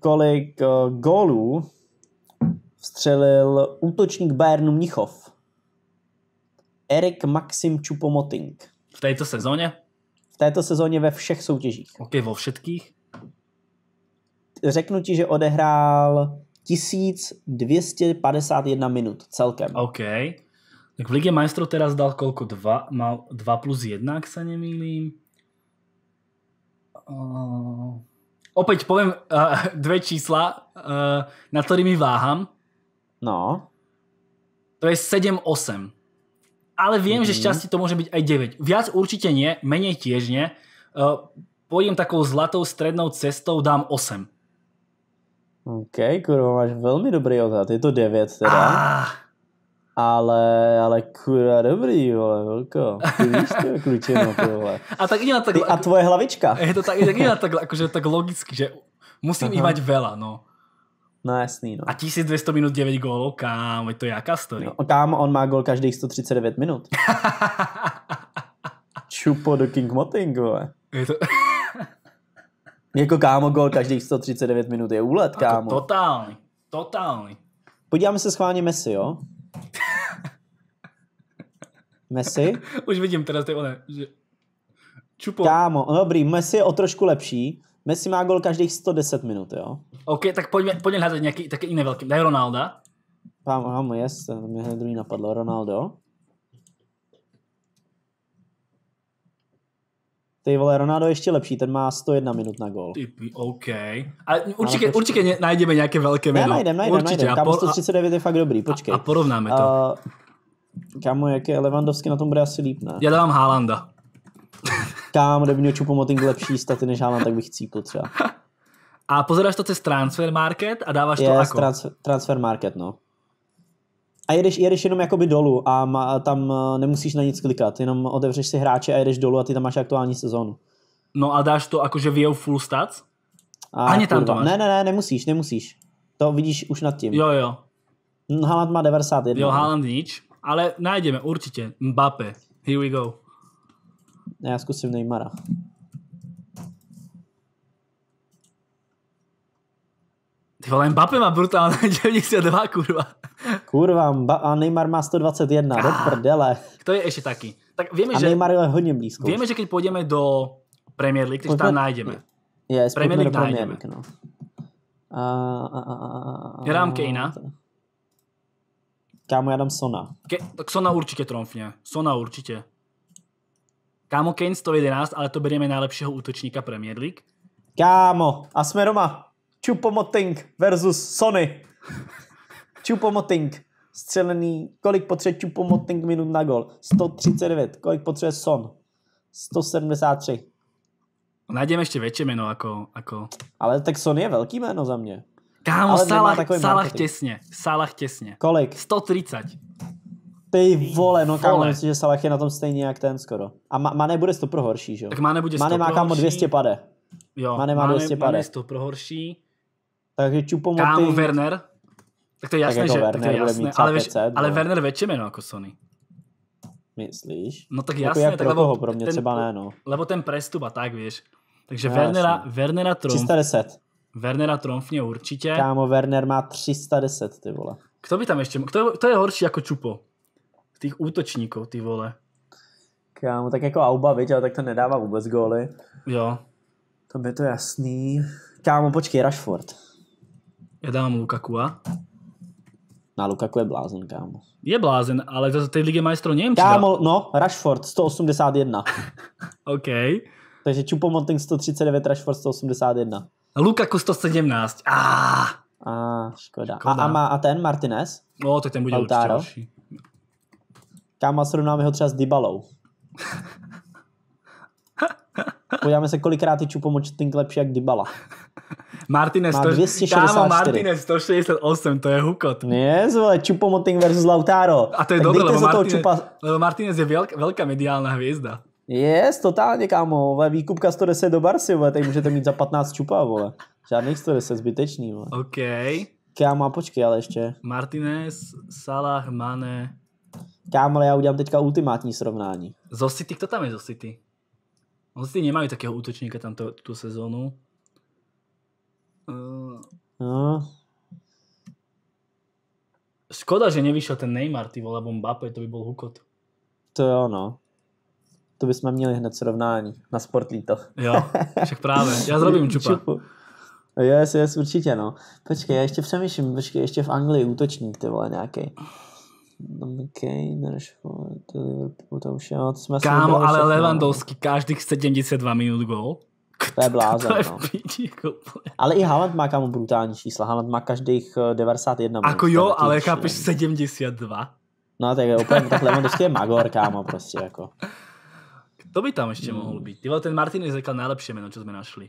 kolik uh, gólů vstřelil útočník Bayernu Mnichov. Erik Maxim Čupomoting. V této sezóně? V této sezóně ve všech soutěžích. Ok, vo všetkých? Řeknu ti, že odehrál 1251 minut celkem. OK. Tak v Ligě majstrov teraz dal kolko? 2, mal 2 plus 1, jak se nemýlím. Eh, opäť poviem uh, dve čísla, uh, na ktorými váham. No. To je 7-8. Ale viem, mm. hmm že mhm. šťastie to môže byť aj 9. Viac určite nie, menej tiež nie. Uh, pôjdem takou zlatou strednou cestou, dám 8. OK, kurva, máš veľmi dobrý odhad. Je to 9 teda. Ah ale, ale kurva dobrý, vole, velko. Ty víš to, klučino, ty vole. A tak inak takhle. Ty a jako- tvoje hlavička. Je to tak, tak takhle, akože tak logicky, že musím jí mať veľa, no. No jasný, no. A 1200 minut 9 gólov, kámo, to je jaká story. No, kámo, on má gól každých 139 minut. Čupo do King Moting, vole. Je to... jako kámo, gol každých 139 minut je úlet, kámo. Totální, totálny, totálny. Podíváme se schválně Messi, jo? Messi? Už vidím teda ty one, že... Čupo. Kámo, no dobrý, Messi je o trošku lepší. Messi má gol každých 110 minut, jo? OK, tak pojďme, pojďme hledat nějaký taky jiný velký. Daj Ronalda. Kámo, kámo, yes, to mě druhý napadlo, Ronaldo. Ty vole, Ronaldo ještě lepší, ten má 101 minut na gol. OK. A určitě, no, určitě najdeme nějaké velké jméno. Ne, najdem, najdem, určitě. najdem. Kámo, 139 je fakt dobrý, počkej. A, porovnáme to. Uh, kámo, jak je Levandovský, na tom bude asi líp, ne? Já dávám Haalanda. Kámo, kdyby měl Čupomoting lepší staty než Haaland, tak bych cípl třeba. A pozeráš to cez Transfer Market a dáváš je, to jako? Transfer, transfer Market, no a jedeš, jedeš jenom jakoby dolů a má, tam eh, nemusíš na nic klikat, jenom otevřeš si hráče a jedeš dolů a ty tam máš aktuální sezónu. No a dáš to jakože v full stats? A Ani tam to máš. Ne, ne, ne, nemusíš, nemusíš. To vidíš už nad tím. Jo, jo. Hm, Haaland má 91. Jo, Haaland nič, ale najdeme určitě. Mbappe, here we go. Já zkusím Neymara. Ty vole, Mbappé má brutálně, se dva, kurva. Kurva, Mba- a Neymar má 121, ah, do prdele. To je ještě taky. Tak víme, a že, Neymar je hodně blízko. Víme, že když půjdeme do Premier League, tak tam najdeme. Je, yes, Premier League Premier League, no. A, a, a, a, a, Rám Kejna. Kámo, já dám Sona. Ke, tak Sona určitě tromfně. Sona určitě. Kámo Kane 111, ale to bereme nejlepšího útočníka Premier League. Kámo, a jsme doma. Čupomoting versus Sony. Čupomoting. Střelený, kolik potřebuje Čupomoting minut na gol? 139. Kolik potřebuje Son? 173. Najdeme ještě větší jméno jako, jako... Ale tak Son je velký jméno za mě. Kámo, Salah, Salah těsně. Salah těsně. Kolik? 130. Ty vole, no kámo, myslím, že Salah je na tom stejně jak ten skoro. A Ma- Mane bude 100 pro horší, že jo? Tak Mane bude 100 Mane má kámo 200 pade. Jo, Mane má Mane, 200 pade. Mane 100 pro horší. Takže Čupomoting... Kámo Werner? Tak to je jasné, jako že... Werner tak to je jasné, ale, ale no. Werner větší jméno jako Sony. Myslíš? No tak jako jasné. Jako tak pro koho? Pro mě ten, třeba ne, no. Lebo ten prestup a tak, víš. Takže no, Wernera, jasný. Wernera Trump... 310. Wernera tromfně určitě. Kámo, Werner má 310, ty vole. Kdo by tam ještě... Kto, to je horší jako Čupo? Těch útočníků, ty vole. Kámo, tak jako Auba, viď, ale tak to nedává vůbec góly. Jo. To je to jasný. Kámo, počkej, Rashford. Já dám a... Na Lukaku je blázen, kámo. Je blázen, ale to té ligy majstrov nevím. Kámo, no, Rashford 181. OK. Takže Monting 139, Rashford 181. Lukaku 117. Ah. Ah, škoda. škoda. A, a, má, a ten Martinez? No, to ten bude Lautaro. určitě Kámo, srovnáme ho třeba s Dybalou. Podíváme se, kolikrát je Čupomočting lepší jak Dybala. Martinez, Má 264. Kámo, Martinez 168, to je hukot. Ne, zvole, Čupomoting versus Lautaro. A to je dobré, lebo, Martinez, čupa... lebo Martinez je velká mediálna hvězda. Je, yes, totálně, kámo. Vole, výkupka 110 do Barsi, vole, teď můžete mít za 15 čupa, vole. Žádných 110, zbytečný, vole. OK. Kámo, počkej, ale ještě. Martinez, Salah, Mane. Kámo, ale já udělám teďka ultimátní srovnání. Zo City, kdo tam je zo City? Hosti nemajú takého útočníka tam tú sezónu. Uh... No. Škoda, že nevyšel ten Neymar, ty vole, Mbappé, to by byl hukot. To jo, no. To bychom měli hned srovnání na sportlítoch. Jo, však právě. Já zrobím čupa. Čupu. Yes, yes, určitě, no. Počkej, já ještě přemýšlím, počkej, ještě v Anglii útočník, ty vole, nějaký. Liverpool, to už no. je, no, to jsme Kámo, ale všechno, Lewandowski každých 72 minut gol. To je blázen, to je no. píči, Ale i Haaland má kámo brutální čísla. Haaland má každých 91 eh, minut. Ako jo, ale chápeš 72. No tak je úplně, tak Lewandowski je magor, kámo, prostě jako. Kto by tam ještě mm. mohl být? Ty ten Martinez řekl nejlepší jméno, co jsme našli.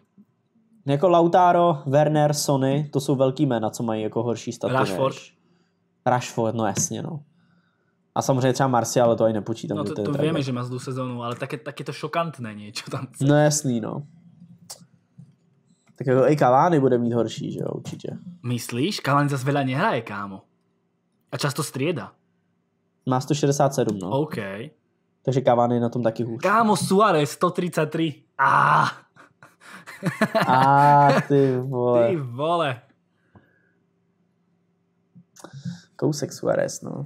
Jako Lautaro, Werner, Sony, to jsou velký jména, co mají jako horší statu. Rashford. Než. Rashford, no jasně, no. A samozřejmě třeba Marcia, ale to ani nepočítám. No to, to, to víme, že má zlou sezónu, ale tak je, tak je to šokantné něco tam. Chce. No jasný, no. Tak jako i Kalány bude mít horší, že jo, určitě. Myslíš? Kalány zase veľa nehraje, kámo. A často strieda. Má 167, no. OK. Takže Cavani je na tom taky hůř. Kámo, Suarez 133. A. Ah. A ah, ty vole. Ty vole. Kousek Suarez, no.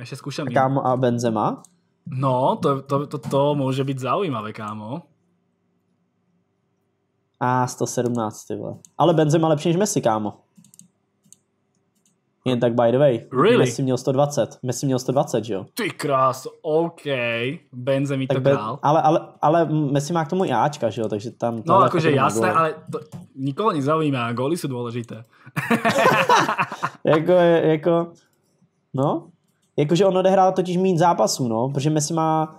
Ešte skúšam. A kámo a Benzema? No, to, to, to, to může být zaujímavé, kámo. A 117, ty vole. Ale Benzema lepší než Messi, kámo. Jen tak by the way. Really? Messi měl 120. Messi měl 120, že jo? Ty krás, OK. Benze mi tak to ben, král. Ale, ale, ale Messi má k tomu i Ačka, že jo? Takže tam no, jakože jasné, ale to nikoho nezaujímá. Góly jsou důležité. jako, jako, no, Jakože on odehrál totiž méně zápasů, no, protože Messi má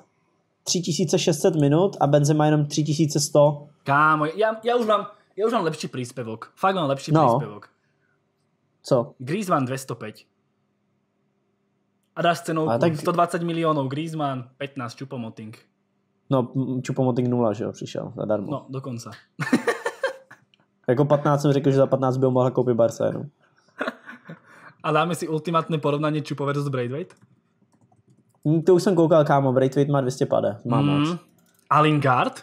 3600 minut a Benzema jenom 3100. Kámo, já, já už mám, já už mám lepší příspěvok. Fakt mám lepší no. příspěvok. Co? Griezmann 205. A dáš cenou tak... 120 milionů, Griezmann 15, Čupomoting. No, Čupomoting 0, že jo, přišel, zadarmo. No, dokonce. jako 15 jsem řekl, že za 15 by ho mohl koupit Barca jenom. A dáme si ultimátne porovnanie Čupo versus Braithwaite? Hm, to už jsem koukal, kámo, Braithwaite má 200 pade, má mm. moc. A Lingard?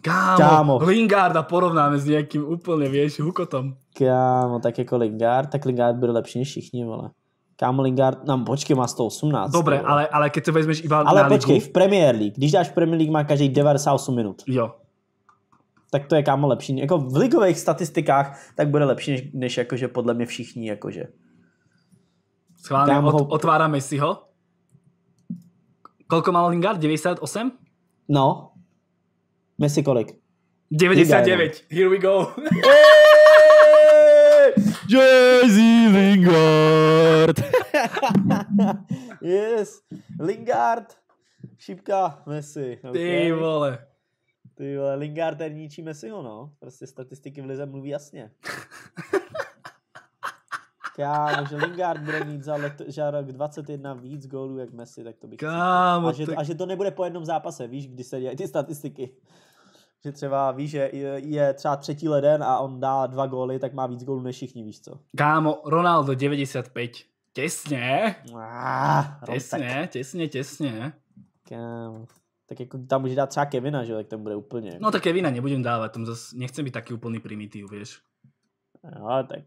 Kámo, kámo, Lingarda porovnáme s nějakým úplně, víš, hukotom. Kámo, tak jako Lingard, tak Lingard byl lepší než všichni, vole. Kámo Lingard, nám počkej, má 118. Dobre, ale, ale keď to vezmeš iba Ale na počkej, ligu? v Premier League, když dáš Premier League, má každý 98 minut. Jo. Tak to je kámo lepší. Jako v ligových statistikách tak bude lepší, než, než jakože podle mě všichni, jakože. Schválne, dám ho... otvárame si ho. Koľko mal Lingard? 98? No. Messi kolik? 99. Here we go. Jersey Lingard. yes. Lingard. Šipka Messi. Okay. Ty vole. Ty vole, Lingard ten ničí Messiho, no. Prostě statistiky v lize mluví jasně. Kámo, že Lingard bude mít za, let, za rok 21 víc gólů jak Messi, tak to bych Kámo, a, že, tak... a že to nebude po jednom zápase, víš, kdy se dělají ty statistiky. Že třeba víš, že je, je třeba třetí leden a on dá dva góly, tak má víc gólů než všichni, víš co. Kámo, Ronaldo 95. Těsně. Ah, těsně, těsně, těsně. Kámo. Tak jako tam může dát třeba Kevina, že tak tam bude úplně. No tak Kevina nebudem dávat, tam zase nechcem být taky úplný primitiv, víš. No tak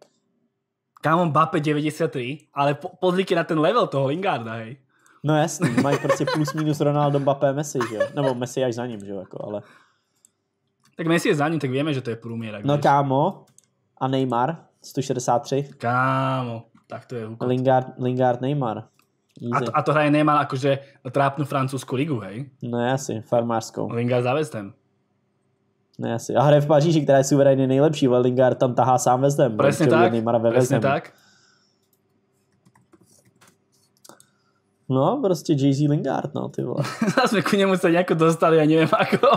Kámo Bape 93, ale po, pozlíky na ten level toho Lingarda, hej. No jasný, mají prostě plus minus Ronaldo, Mbappé, Messi, že jo? Nebo Messi až za ním, že jo, jako, ale... Tak Messi je za ním, tak víme, že to je průměr. No víš. kámo, a Neymar, 163. Kámo, tak to je hukot. Lingard, Lingard Neymar. A to, a to hraje Neymar akože trápnu francouzskou ligu, hej? No jasný, farmářskou. Lingard za Westem. Ne, asi. A hraje v Paříži, která je suverénně nejlepší, ale Lingard tam tahá sám ve zem. Presně tak, ve presne tak. No, prostě Jay-Z Lingard, no, ty vole. Zase jsme k němu se nějak dostali, já nevím jako.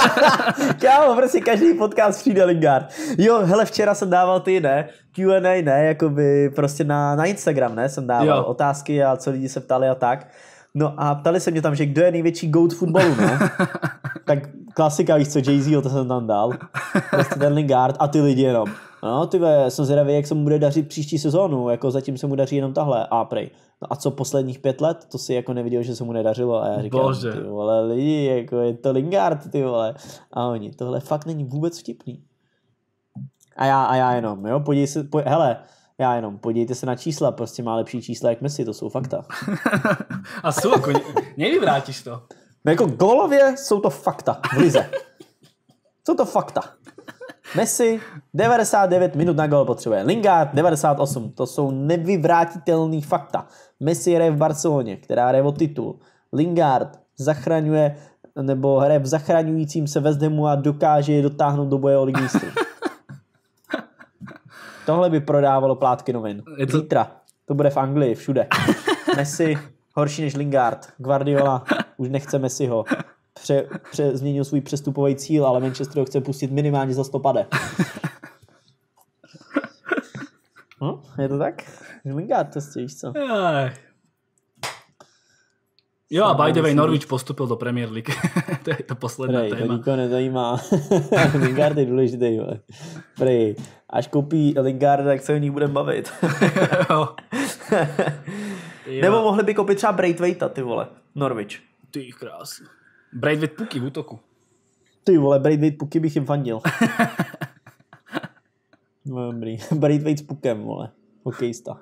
Kámo, prostě každý podcast přijde Lingard. Jo, hele, včera jsem dával ty, ne, Q&A, ne, jakoby prostě na, na Instagram, ne, jsem dával jo. otázky a co lidi se ptali a tak. No a ptali se mě tam, že kdo je největší goat fotbalu, no. tak klasika, víš co, Jay-Z, to jsem tam dal. Prostě ten Lingard a ty lidi jenom. No, ty ve, jsem zvědavý, jak se mu bude dařit příští sezónu, jako zatím se mu daří jenom tahle, a prej. No a co posledních pět let, to si jako neviděl, že se mu nedařilo a já říkám, Bože. ty vole, lidi, jako je to Lingard, ty vole. A oni, tohle fakt není vůbec vtipný. A já, a já jenom, jo, podívej se, po, hele, já jenom, podívejte se na čísla, prostě má lepší čísla jak Messi, to jsou fakta. A jsou, jako, nevyvrátíš to. No jako golově jsou to fakta v lize. Jsou to fakta. Messi 99 minut na gol potřebuje. Lingard 98. To jsou nevyvrátitelný fakta. Messi hraje v Barceloně, která hraje o titul. Lingard zachraňuje nebo hraje v zachraňujícím se West Hamu a dokáže je dotáhnout do boje o ligistry. Tohle by prodávalo plátky novin. Je to... Zítra. To bude v Anglii, všude. Messi, horší než Lingard. Guardiola, už nechce ho. Pře, pře, změnil svůj přestupový cíl, ale Manchester ho chce pustit minimálně za stopade. No, je to tak? Lingard to je co? Jo a by the way, Norwich postupil do Premier League. to je to poslední Prej, téma. to nikoho nezajímá. Lingard je důležitý. Prej, až koupí Lingarda, tak se o ní budeme bavit. Nebo mohli by koupit třeba Braithwaite, ty vole, Norwich. Ty krásný. Braithwaite Puky v útoku. Ty vole, Braithwaite Puky bych jim fandil. No, dobrý. Braithwaite s Pukem, vole. Hokejista.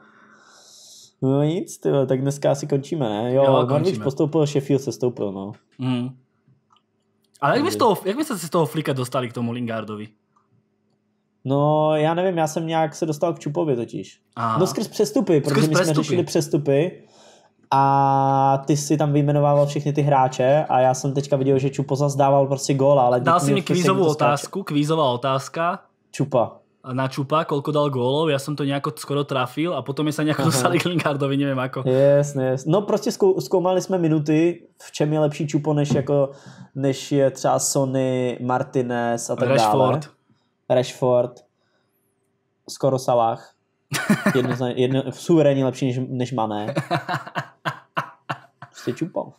No nic, tyjo, tak dneska asi končíme, ne? Jo, jo Norwich postoupil, Sheffield se stoupil, no. Mm. Ale jak, byste, toho, jak byste se z toho flika dostali k tomu Lingardovi? No, já nevím, já jsem nějak se dostal k Čupovi totiž. Aha. No skrz přestupy, protože skrz my přestupy. jsme řešili přestupy a ty si tam vyjmenovával všechny ty hráče a já jsem teďka viděl, že Čupo zase dával prostě góla, ale... Dal si mi prostě, kvízovou otázku, kvízová otázka. Čupa na Čupa, koľko dal gólov, ja som to nejako skoro trafil a potom je sa nejako dostali k Lingardovi, neviem ako. yes, yes. No prostě zkou, zkoumali jsme minuty, v čem je lepší Čupo, než, jako, než je třeba Sony, Martinez a tak Rashford. dále. Rashford. Skoro Salah. Jedno, jedno, suverénně lepší než, než Mané. Prostě Čupo.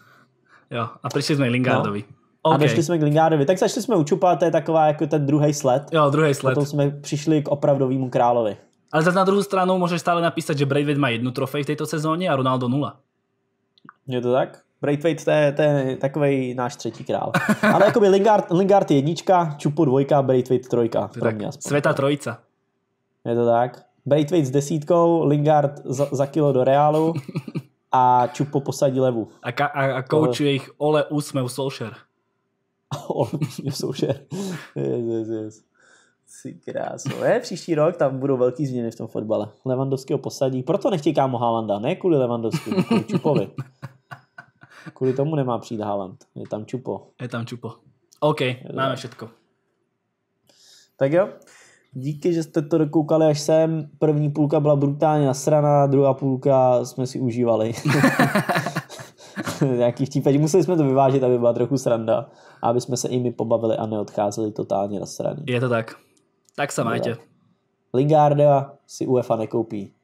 Jo, a prišli sme k Lingardovi. No. Okay. A došli jsme k Lingardovi. Tak začali jsme u Čupa, to je taková jako ten druhý sled. Jo, druhý sled. Potom jsme přišli k opravdovému královi. Ale zase na druhou stranu můžeš stále napísat, že Braithwaite má jednu trofej v této sezóně a Ronaldo nula. Je to tak? Braithwaite to je, to je takový náš třetí král. Ale jako by Lingard, Lingard je jednička, Čupo dvojka, Braithwaite trojka. Pro mě aspoň. Světa trojica. Je to tak? Braithwaite s desítkou, Lingard za, za kilo do Reálu a Čupo posadí levu. A, ka, a, a coach jejich Ole Úsmev Solšer. All soušer. Yes, yes, yes. Jsi krásno. Je, příští rok tam budou velký změny v tom fotbale. Levandovského posadí. Proto nechtějí kámo Haalanda. Ne kvůli Levandovský, kvůli Čupovi. Kvůli tomu nemá přijít Haaland. Je tam Čupo. Je tam Čupo. OK, Je máme všetko. Tak jo. Díky, že jste to dokoukali až sem. První půlka byla brutálně nasraná, druhá půlka jsme si užívali. nějaký případů. Museli jsme to vyvážit, aby byla trochu sranda, aby jsme se i my pobavili a neodcházeli totálně na straně. Je to tak. Tak se majte. Lingarda si UEFA nekoupí.